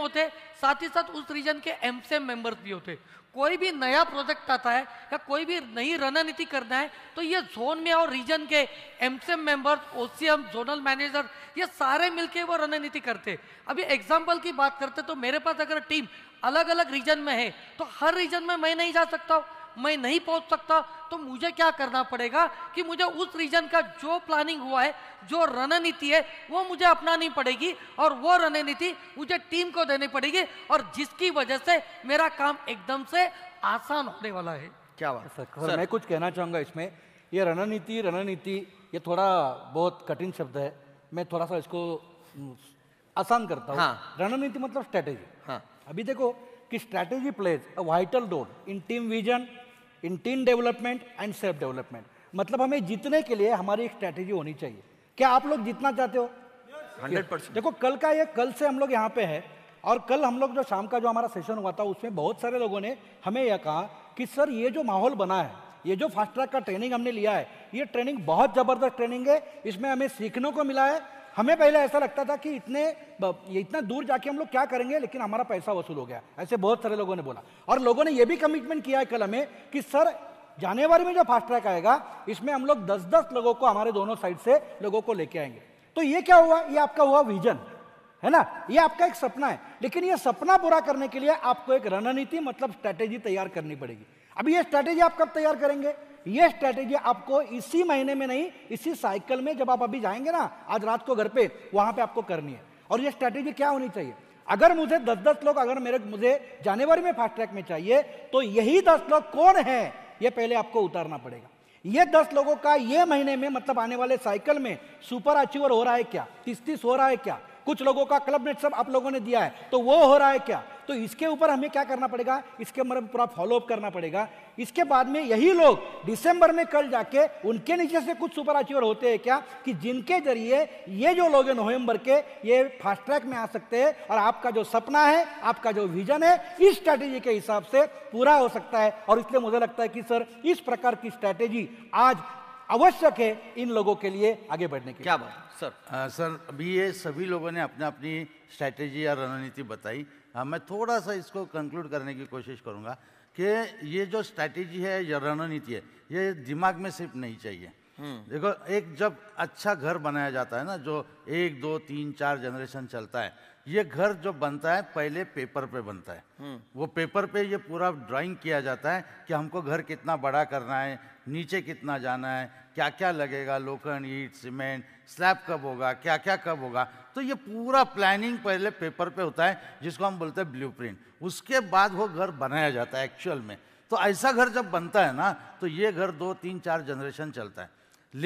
F: होते साथ ही साथ उस रीजन के एम सी भी होते कोई भी नया प्रोजेक्ट आता है या कोई भी नई रणनीति करना है तो ये जोन में और रीजन के MCM members OCM zonal manager ये सारे मिलके वो रणनीति करते अभी एग्जाम्पल की बात करते तो मेरे पास अगर टीम अलग अलग रीजन में है तो हर रीजन में मैं नहीं जा सकता हूँ मैं नहीं पहुंच सकता तो मुझे क्या करना पड़ेगा कि मुझे उस रीजन का जो प्लानिंग हुआ है जो रणनीति है वो मुझे अपनानी पड़ेगी और वो रणनीति मुझे टीम को देनी पड़ेगी और जिसकी वजह से मेरा काम एकदम से आसान होने वाला है
K: क्या बात सर, सर मैं कुछ कहना चाहूँगा इसमें ये रणनीति रणनीति ये थोड़ा बहुत कठिन शब्द है मैं थोड़ा सा इसको आसान करता हूँ हाँ। रणनीति मतलब स्ट्रैटेजी हाँ। अभी देखो कि strategy plays a vital role in team vision in team development and self development मतलब हमें जीतने के लिए हमारी एक स्ट्रैटेजी होनी चाहिए क्या आप लोग जीतना चाहते हो हंड्रेड परसेंट देखो कल का ये कल से हम लोग यहाँ पे है और कल हम लोग जो शाम का जो हमारा सेशन हुआ था उसमें बहुत सारे लोगों ने हमें यह कहा कि सर ये जो माहौल बना है ये जो फास्ट ट्रैक का ट्रेनिंग हमने लिया है ये ट्रेनिंग बहुत ज़बरदस्त ट्रेनिंग है इसमें हमें सीखने को मिला है हमें पहले ऐसा लगता था कि इतने ये इतना दूर जाके हम लोग क्या करेंगे लेकिन हमारा पैसा वसूल हो गया ऐसे बहुत सारे लोगों ने बोला और लोगों ने यह भी कमिटमेंट किया है कल हमें कि सर जानेवारी में जो फास्ट ट्रैक आएगा इसमें हम लोग दस दस लोगों को हमारे दोनों साइड से लोगों को लेके आएंगे तो ये क्या हुआ ये आपका हुआ विजन है ना ये आपका एक सपना है लेकिन ये सपना पूरा करने के लिए आपको एक रणनीति मतलब स्ट्रैटेजी तैयार करनी पड़ेगी अभी ये स्ट्रैटेजी आप कब तैयार करेंगे ये स्ट्रेटेजी आपको इसी महीने में नहीं इसी साइकिल में जब आप अभी जाएंगे ना आज रात को घर पे वहां पे आपको करनी है और ये स्ट्रेटेजी क्या होनी चाहिए अगर मुझे दस दस लोग अगर मेरे मुझे जनवरी में फास्ट ट्रैक में चाहिए तो यही दस लोग कौन है ये पहले आपको उतारना पड़ेगा ये दस लोगों का ये महीने में मतलब आने वाले साइकिल में सुपर अचीवर हो रहा है क्या तीस तीस हो रहा है क्या कुछ लोगों का क्लब मेट सब आप लोगों ने दिया है तो वो हो रहा है क्या तो इसके ऊपर हमें क्या करना पड़ेगा इसके मतलब पूरा फॉलोअप करना पड़ेगा इसके बाद में यही लोग दिसंबर में कल जाके उनके नीचे से कुछ सुपर अचीवर होते हैं क्या कि जिनके जरिए ये जो लोग हैं नवंबर के ये फास्ट ट्रैक में आ सकते हैं और आपका जो सपना है आपका जो विजन है इस स्ट्रैटेजी के हिसाब से पूरा हो सकता है और इसलिए मुझे लगता है कि सर इस प्रकार की स्ट्रैटेजी आज आवश्यक है इन लोगों के लिए आगे बढ़ने की क्या बात सर आ, सर अभी ये सभी लोगों ने अपने अपनी
L: स्ट्रैटेजी या रणनीति बताई आ, मैं थोड़ा सा इसको कंक्लूड करने की कोशिश करूँगा कि ये जो स्ट्रैटेजी है या रणनीति है ये दिमाग में सिर्फ नहीं चाहिए हम्म। देखो एक जब अच्छा घर बनाया जाता है ना जो एक दो तीन चार जनरेशन चलता है ये घर जो बनता है पहले पेपर पे बनता है हम्म। वो पेपर पे ये पूरा ड्राइंग किया जाता है कि हमको घर कितना बड़ा करना है नीचे कितना जाना है क्या क्या लगेगा लोखंड ईट सीमेंट स्लैब कब होगा क्या क्या कब होगा तो ये पूरा प्लानिंग पहले पेपर पे होता है जिसको हम बोलते हैं ब्लूप्रिंट उसके बाद वो घर बनाया जाता है एक्चुअल में तो ऐसा घर जब बनता है ना तो ये घर दो तीन चार जनरेशन चलता है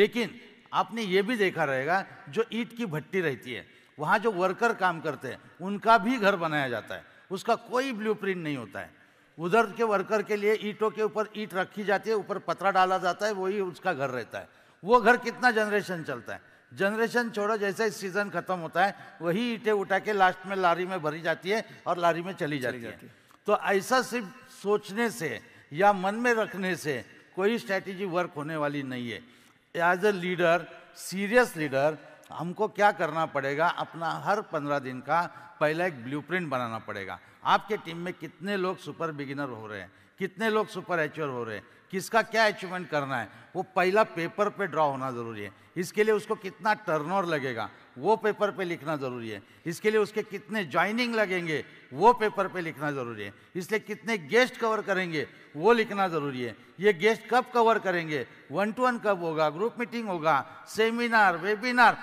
L: लेकिन आपने ये भी देखा रहेगा जो ईट की भट्टी रहती है वहाँ जो वर्कर काम करते हैं उनका भी घर बनाया जाता है उसका कोई ब्लूप्रिंट नहीं होता है उधर के वर्कर के लिए ईंटों के ऊपर ईट रखी जाती है ऊपर पतरा डाला जाता है वही उसका घर रहता है वो घर कितना जनरेशन चलता है जनरेशन छोड़ो जैसे सीजन खत्म होता है वही ईंटें उठा के लास्ट में लारी में भरी जाती है और लारी में चली जाती, जाती है तो ऐसा सिर्फ सोचने से या मन में रखने से कोई स्ट्रैटेजी वर्क होने वाली नहीं है as a leader serious leader हमको क्या करना पड़ेगा अपना हर पंद्रह दिन का पहला एक ब्लूप्रिंट बनाना पड़ेगा आपके टीम में कितने लोग सुपर बिगिनर हो रहे हैं कितने लोग सुपर एचर हो रहे हैं किसका क्या अचीवमेंट करना है वो पहला पेपर पे ड्रॉ होना ज़रूरी है इसके लिए उसको कितना टर्नओवर लगेगा वो पेपर पे लिखना ज़रूरी है इसके लिए उसके कितने ज्वाइनिंग लगेंगे वो पेपर पे लिखना ज़रूरी है इसलिए कितने गेस्ट कवर करेंगे वो लिखना ज़रूरी है ये गेस्ट कब कवर करेंगे वन टू वन कब होगा ग्रुप मीटिंग होगा सेमिनार वेबिनार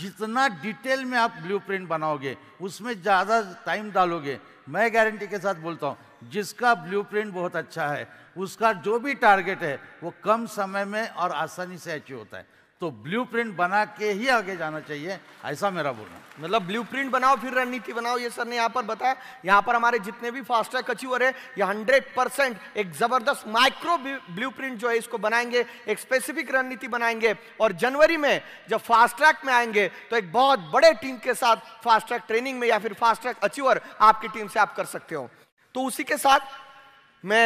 L: जितना डिटेल में आप ब्लू बनाओगे उसमें ज़्यादा टाइम डालोगे मैं गारंटी के साथ बोलता हूँ जिसका ब्लूप्रिंट बहुत अच्छा है उसका जो भी टारगेट है वो कम समय में और आसानी से अचीव होता है तो ब्लूप्रिंट बना के ही आगे जाना चाहिए ऐसा मेरा बोलना मतलब ब्लूप्रिंट बनाओ फिर
A: रणनीति बनाओ ये सर ने यहाँ पर बताया यहाँ पर हमारे जितने भी फास्ट ट्रैक अचीवर है ये हंड्रेड परसेंट एक जबरदस्त माइक्रो ब्लूप्रिंट जो है इसको बनाएंगे एक स्पेसिफिक रणनीति बनाएंगे और जनवरी में जब फास्ट ट्रैक में आएंगे तो एक बहुत बड़े टीम के साथ फास्ट ट्रैक ट्रेनिंग में या फिर फास्ट ट्रैक अचीवर आपकी टीम से आप कर सकते हो तो उसी के साथ मैं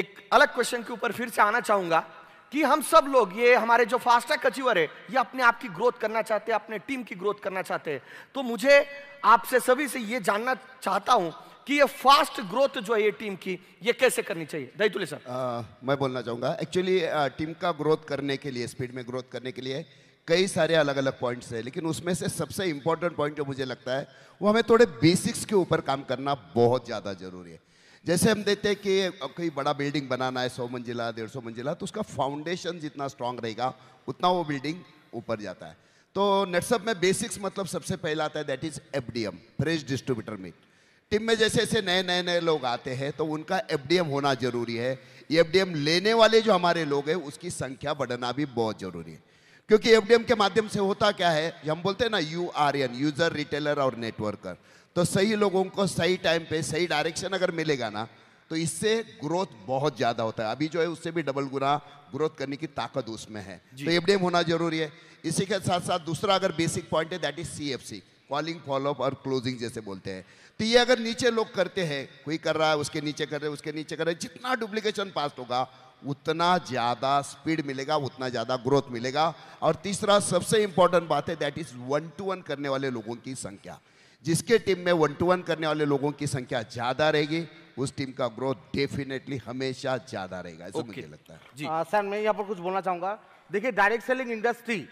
A: एक अलग क्वेश्चन के ऊपर फिर से आना चाहूंगा कि हम सब लोग ये हमारे जो फास्टैग अचीवर है ये अपने आप की ग्रोथ करना चाहते हैं अपने टीम की ग्रोथ करना चाहते हैं तो मुझे
B: आपसे सभी से ये जानना चाहता हूं कि ये फास्ट ग्रोथ जो है ये टीम की ये कैसे करनी चाहिए तुले सर आ, मैं बोलना चाहूंगा एक्चुअली टीम का ग्रोथ करने के लिए स्पीड में ग्रोथ करने के लिए कई सारे अलग अलग पॉइंट्स हैं लेकिन उसमें से सबसे इंपॉर्टेंट पॉइंट जो मुझे लगता है वो हमें थोड़े बेसिक्स के ऊपर काम करना बहुत ज़्यादा जरूरी है जैसे हम देते हैं कि कोई बड़ा बिल्डिंग बनाना है सौ मंजिला डेढ़ सौ मंजिला तो उसका फाउंडेशन जितना स्ट्रांग रहेगा उतना वो बिल्डिंग ऊपर जाता है तो नेटसअप में बेसिक्स मतलब सबसे पहला आता है that is M fresh distributor meet team में जैसे जैसे नए नए नए लोग आते हैं तो उनका एफडीएम होना जरूरी है ये एम लेने वाले जो हमारे लोग हैं उसकी संख्या बढ़ना भी बहुत जरूरी है क्योंकि एफडीएम के माध्यम से होता क्या है हम बोलते हैं ना you are an user retailer और नेटवर्कर तो सही लोगों को सही टाइम पे सही डायरेक्शन अगर मिलेगा ना तो इससे ग्रोथ बहुत ज़्यादा होता है अभी जो है उससे भी डबल गुना ग्रोथ करने की ताकत उसमें है तो एबडेम होना जरूरी है इसी के साथ साथ दूसरा अगर बेसिक पॉइंट है that is C calling follow up और क्लोजिंग जैसे बोलते हैं तो ये अगर नीचे लोग करते हैं कोई कर रहा है उसके नीचे कर रहे हैं उसके नीचे कर रहे हैं जितना डुप्लीकेशन पास होगा उतना ज़्यादा स्पीड मिलेगा उतना ज़्यादा ग्रोथ मिलेगा और तीसरा सबसे इंपॉर्टेंट बात है that is one to one करने वाले लोगों की संख्या जिसके टीम में वन टू वन करने वाले लोगों की संख्या ज़्यादा रहेगी उस टीम का ग्रोथ डेफिनेटली हमेशा ज़्यादा रहेगा ऐसा okay. मुझे लगता है जी आ, सर मैं यहाँ पर कुछ बोलना चाहूंगा देखिए डायरेक्ट
D: सेलिंग इंडस्ट्री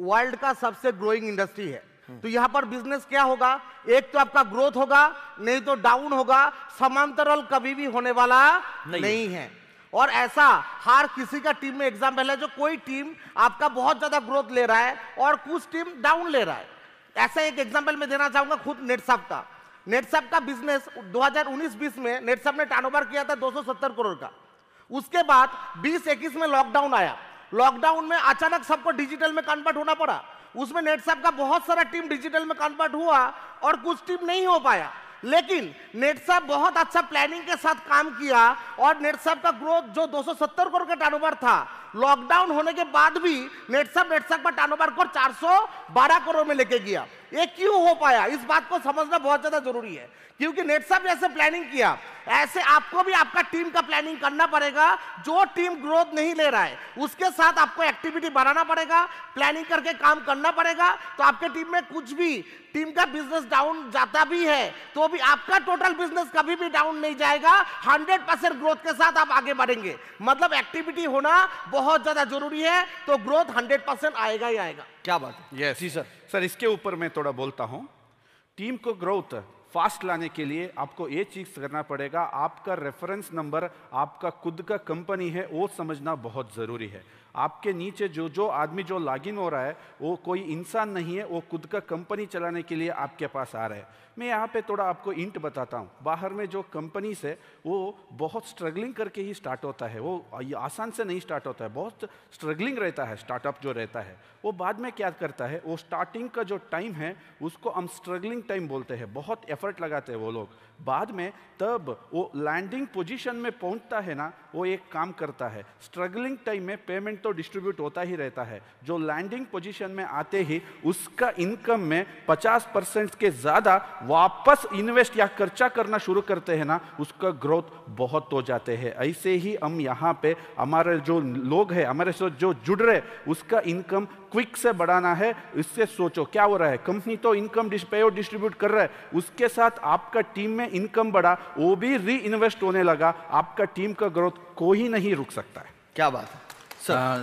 D: वर्ल्ड का सबसे ग्रोइंग इंडस्ट्री है हम्म। तो यहाँ पर बिजनेस क्या होगा एक तो आपका ग्रोथ होगा नहीं तो डाउन होगा समांतरल कभी भी होने वाला नहीं, नहीं है और ऐसा हर किसी का टीम में एग्जाम्पल है जो कोई टीम आपका बहुत ज्यादा ग्रोथ ले रहा है और कुछ टीम डाउन ले रहा है ऐसा एक एग्जाम्पल मैं देना चाहूंगा खुद नेटसअप का नेटसअप का बिजनेस 2019-20 में नेटसअप ने टर्नओवर किया था 270 करोड़ का उसके बाद 2021 में लॉकडाउन आया लॉकडाउन में अचानक सबको डिजिटल में कन्वर्ट होना पड़ा उसमें नेटसअप का बहुत सारा टीम डिजिटल में कन्वर्ट हुआ और कुछ टीम नहीं हो पाया लेकिन नेटसअप बहुत अच्छा प्लानिंग के साथ काम किया और नेटसअप का ग्रोथ जो दो करोड़ का टर्नओवर था लॉकडाउन होने के बाद भी नेटसप नेटसक का टर्नओवर को 412 करोड़ में लेके गया ये क्यों हो पाया इस बात को समझना बहुत ज़्यादा जरूरी है क्योंकि नेटसप जैसे प्लानिंग किया ऐसे आपको भी आपका टीम का प्लानिंग करना पड़ेगा जो टीम ग्रोथ नहीं ले रहा है उसके साथ आपको एक्टिविटी बढ़ाना पड़ेगा प्लानिंग करके काम करना पड़ेगा तो आपके टीम में कुछ भी टीम का बिजनेस डाउन जाता भी है तो भी आपका टोटल बिजनेस कभी भी डाउन नहीं जाएगा हंड्रेड ग्रोथ के साथ आप आगे बढ़ेंगे मतलब एक्टिविटी होना बहुत बहुत ज्यादा जरूरी है तो ग्रोथ हंड्रेड परसेंट आएगा ही आएगा
C: क्या बात है yes. जी सर सर इसके ऊपर मैं थोड़ा बोलता हूँ टीम को ग्रोथ फास्ट लाने के लिए आपको ये चीज करना पड़ेगा आपका रेफरेंस नंबर आपका खुद का कंपनी है वो समझना बहुत जरूरी है आपके नीचे जो जो आदमी जो लॉगिन हो रहा है वो कोई इंसान नहीं है वो खुद का कंपनी चलाने के लिए आपके पास आ रहा है मैं यहाँ पे थोड़ा आपको इंट बताता हूँ बाहर में जो कंपनीस है वो बहुत स्ट्रगलिंग करके ही स्टार्ट होता है वो आसान से नहीं स्टार्ट होता है बहुत स्ट्रगलिंग रहता है स्टार्टअप जो रहता है वो बाद में क्या करता है वो स्टार्टिंग का जो टाइम है उसको हम स्ट्रगलिंग टाइम बोलते हैं बहुत एफर्ट लगाते हैं वो लोग बाद में तब वो लैंडिंग पोजीशन में पहुंचता है ना वो एक काम करता है स्ट्रगलिंग टाइम में पेमेंट तो डिस्ट्रीब्यूट होता ही रहता है जो लैंडिंग पोजीशन में आते ही उसका इनकम में 50 परसेंट के ज़्यादा वापस इन्वेस्ट या खर्चा करना शुरू करते हैं ना उसका ग्रोथ बहुत हो जाते हैं ऐसे ही हम यहाँ पे हमारे जो लोग हैं हमारे साथ जो जुड़ रहे उसका इनकम क्विक से बढ़ाना है इससे सोचो क्या हो रहा है कंपनी तो इनकम डिस्ट्रीब्यूट कर रहा है उसके साथ आपका टीम में इनकम बढ़ा वो भी री इन्वेस्ट होने लगा आपका टीम का ग्रोथ कोई नहीं रुक सकता है क्या बात है सर आ,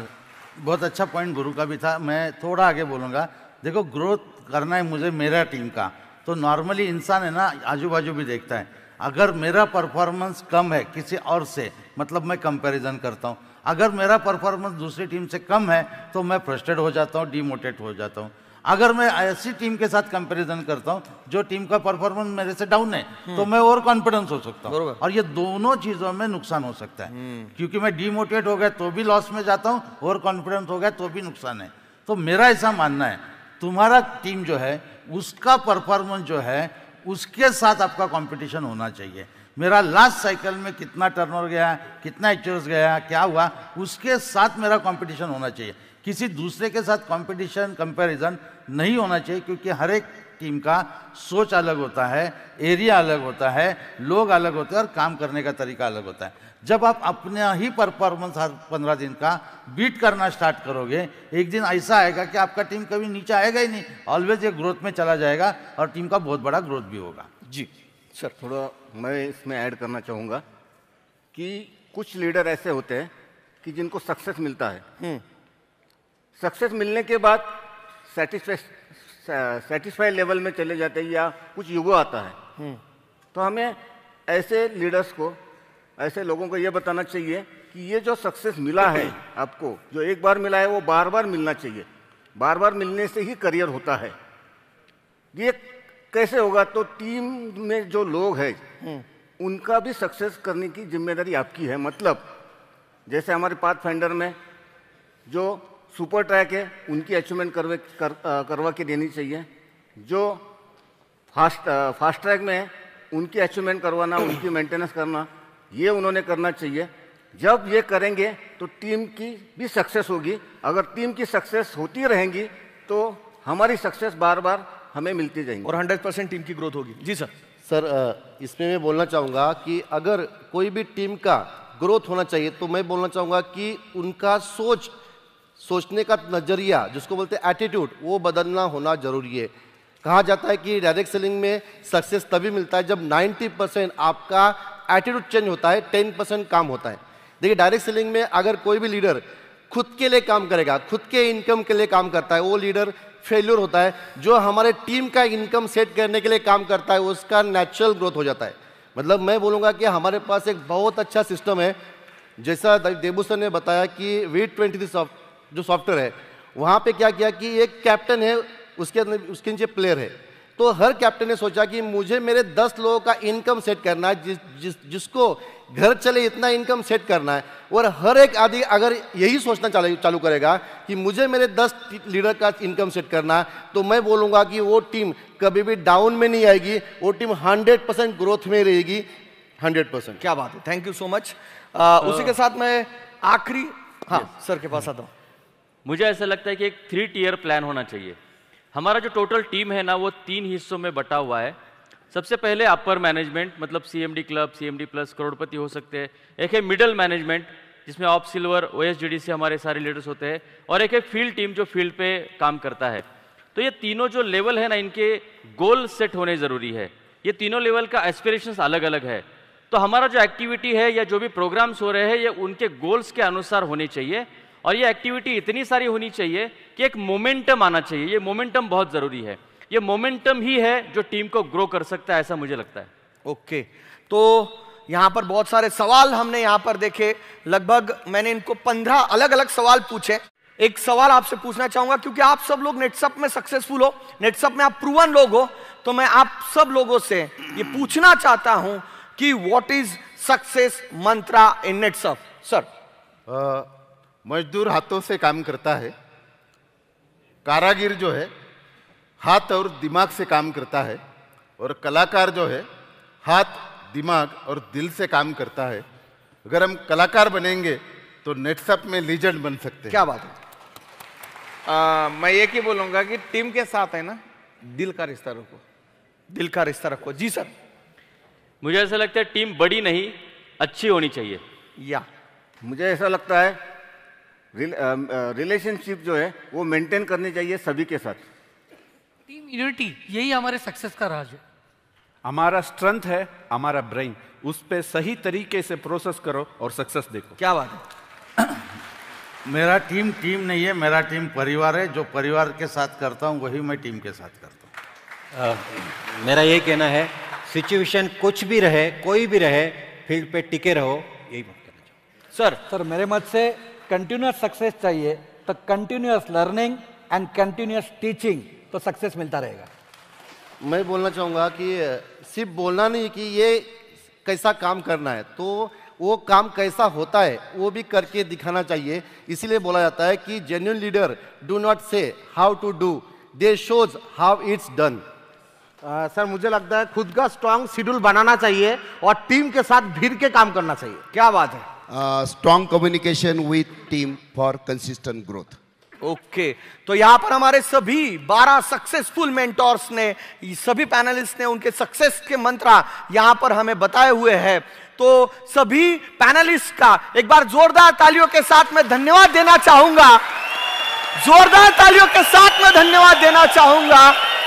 C: बहुत अच्छा
L: पॉइंट गुरु का भी था मैं थोड़ा आगे बोलूँगा देखो ग्रोथ करना है मुझे मेरा टीम का तो नॉर्मली इंसान है ना आजू बाजू भी देखता है अगर मेरा परफॉर्मेंस कम है किसी और से मतलब मैं कंपैरिजन करता हूँ अगर मेरा परफॉर्मेंस दूसरी टीम से कम है तो मैं फ्रस्ट्रेट हो जाता हूँ डीमोटेट हो जाता हूँ अगर मैं ऐसी टीम के साथ कंपैरिजन करता हूँ जो टीम का परफॉर्मेंस मेरे से डाउन है हम्म। तो मैं और कॉन्फिडेंस हो सकता हूँ और ये दोनों चीज़ों में नुकसान हो सकता है हम्म। क्योंकि मैं डिमोटिवेट हो गया तो भी लॉस में जाता हूँ और कॉन्फिडेंस हो गया तो भी नुकसान है तो मेरा ऐसा मानना है तुम्हारा टीम जो है उसका परफॉर्मेंस जो है उसके साथ आपका कॉम्पिटिशन होना चाहिए मेरा लास्ट साइकिल में कितना टर्नओवर गया कितना एक्चर्स गया क्या हुआ उसके साथ मेरा कॉम्पिटिशन होना चाहिए किसी दूसरे के साथ कंपटीशन कंपैरिजन नहीं होना चाहिए क्योंकि हर एक टीम का सोच अलग होता है एरिया अलग होता है लोग अलग होते हैं और काम करने का तरीका अलग होता है जब आप अपने ही परफॉर्मेंस हर पंद्रह दिन का बीट करना स्टार्ट करोगे एक दिन ऐसा आएगा कि आपका टीम कभी नीचे आएगा ही नहीं ऑलवेज ये ग्रोथ में चला जाएगा और टीम का
G: बहुत बड़ा ग्रोथ भी होगा जी सर थोड़ा मैं इसमें ऐड करना चाहूँगा कि कुछ लीडर ऐसे होते हैं कि जिनको सक्सेस मिलता है हम्म। सक्सेस मिलने के बाद सेटिस्फाई लेवल में चले जाते हैं या कुछ युवा आता है हम्म। तो हमें ऐसे लीडर्स को ऐसे लोगों को ये बताना चाहिए कि ये जो सक्सेस मिला है आपको जो एक बार मिला है वो बार बार मिलना चाहिए बार बार मिलने से ही करियर होता है ये कैसे होगा तो टीम में जो लोग हैं हम्म। उनका भी सक्सेस करने की जिम्मेदारी आपकी है मतलब जैसे हमारे पाथ फाइंडर में जो सुपर ट्रैक है उनकी अचीवमेंट करवे कर, करवा के देनी चाहिए जो फास्ट फास्ट ट्रैक में है उनकी अचीवमेंट करवाना उनकी मेंटेनेंस करना ये उन्होंने करना चाहिए जब ये करेंगे तो टीम की भी सक्सेस होगी अगर टीम की सक्सेस होती रहेंगी तो हमारी सक्सेस बार बार हमें मिलती जाएगी और 100 परसेंट टीम की ग्रोथ होगी जी सर सर इसमें मैं बोलना चाहूँगा कि अगर कोई भी टीम
J: का ग्रोथ होना चाहिए तो मैं बोलना चाहूँगा कि उनका सोच सोचने का नज़रिया जिसको बोलते हैं एटीट्यूड वो बदलना होना ज़रूरी है कहा जाता है कि डायरेक्ट सेलिंग में सक्सेस तभी मिलता है जब 90 परसेंट आपका एटीट्यूड चेंज होता है 10 परसेंट काम होता है देखिए डायरेक्ट सेलिंग में अगर कोई भी लीडर खुद के लिए काम करेगा खुद के इनकम के लिए काम करता है वो लीडर फेल्यूर होता है जो हमारे टीम का इनकम सेट करने के लिए काम करता है उसका नेचुरल ग्रोथ हो जाता है मतलब मैं बोलूँगा कि हमारे पास एक बहुत अच्छा सिस्टम है जैसा देबू सर ने बताया कि वी ट्वेंटी दिस जो सॉफ्टवेयर है वहाँ पे क्या किया कि एक कैप्टन है उसके उसके नीचे प्लेयर है तो हर कैप्टन ने सोचा कि मुझे मेरे दस लोगों का इनकम सेट करना है जिस जिस जिसको घर चले इतना इनकम सेट करना है और हर एक आदि अगर यही सोचना चालू चालू करेगा कि मुझे मेरे दस लीडर का इनकम सेट करना है तो मैं बोलूँगा कि वो टीम कभी भी डाउन में नहीं आएगी वो टीम हंड्रेड परसेंट ग्रोथ में रहेगी हंड्रेड परसेंट क्या बात है थैंक यू सो
E: मच उसी के
A: साथ मैं आखिरी हाँ सर के पास आता हूँ
E: मुझे ऐसा लगता है कि एक थ्री टीयर प्लान होना चाहिए हमारा जो टोटल टीम है ना वो तीन हिस्सों में बटा हुआ है सबसे पहले अपर मैनेजमेंट मतलब सीएमडी क्लब सीएमडी प्लस करोड़पति हो सकते हैं एक है मिडल मैनेजमेंट जिसमें ऑफ सिल्वर ओ से हमारे सारे लीडर्स होते हैं और एक है फील्ड टीम जो फील्ड पे काम करता है तो ये तीनों जो लेवल है ना इनके गोल सेट होने ज़रूरी है ये तीनों लेवल का एस्पिरेशन अलग अलग है तो हमारा जो एक्टिविटी है या जो भी प्रोग्राम्स हो रहे हैं ये उनके गोल्स के अनुसार होने चाहिए और ये एक्टिविटी इतनी सारी होनी चाहिए कि एक मोमेंटम आना चाहिए ये मोमेंटम बहुत ज़रूरी है ये मोमेंटम ही है जो टीम को ग्रो कर सकता है ऐसा मुझे लगता है ओके okay. तो यहाँ पर बहुत सारे सवाल
A: हमने यहाँ पर देखे लगभग मैंने इनको पंद्रह अलग अलग सवाल पूछे एक सवाल आपसे पूछना चाहूंगा क्योंकि आप सब लोग नेटसअप में सक्सेसफुल हो नेटसअप में आप प्रूवन लोग हो तो मैं आप सब लोगों से ये पूछना चाहता हूं कि what is success
I: mantra in Netsurf sir मजदूर हाथों से काम करता है कारागिर जो है हाथ और दिमाग से काम करता है और कलाकार जो है हाथ दिमाग और दिल से काम करता है अगर हम कलाकार बनेंगे तो नेटसअप में लीजेंड बन सकते हैं क्या बात है
M: आ, मैं ये ही बोलूंगा कि टीम के साथ है ना दिल का रिश्ता रखो
G: दिल का रिश्ता रखो जी सर
E: मुझे ऐसा लगता है टीम बड़ी नहीं अच्छी होनी चाहिए
G: या मुझे ऐसा लगता है रिलेशनशिप जो
C: है वो मेंटेन करनी चाहिए सभी के साथ
F: टीम यूनिटी यही हमारे सक्सेस का राज है
C: हमारा स्ट्रेंथ है हमारा ब्रेन उस पर सही तरीके से प्रोसेस करो और सक्सेस देखो क्या बात है मेरा टीम टीम नहीं है मेरा
L: टीम परिवार है जो परिवार के साथ करता हूँ वही मैं टीम के साथ करता हूँ
H: मेरा ये कहना है सिचुएशन कुछ भी रहे कोई भी रहे फील्ड पे टिके रहो
K: यही बात करना चाहिए सर सर मेरे मत से कंटिन्यूस सक्सेस चाहिए तो continuous learning and continuous teaching तो सक्सेस मिलता रहेगा मैं बोलना
J: चाहूँगा कि सिर्फ बोलना नहीं कि ये कैसा काम करना है तो वो काम कैसा होता है वो भी करके दिखाना चाहिए इसीलिए बोला जाता है कि genuine leader do not say how to do they shows how it's done
D: sir मुझे लगता है खुद का स्ट्रांग शेड्यूल बनाना चाहिए और टीम के साथ भीड़ के काम करना चाहिए क्या
A: बात
B: है uh, strong communication with team for consistent growth.
A: Okay okay. तो यहां पर हमारे सभी 12 सक्सेसफुल मेंटोर्स ने सभी पैनलिस्ट ने उनके सक्सेस के मंत्रा यहां पर हमें बताए हुए हैं तो सभी पैनलिस्ट का एक बार जोरदार तालियों के साथ में धन्यवाद देना चाहूंगा
E: जोरदार तालियों के साथ में धन्यवाद देना चाहूंगा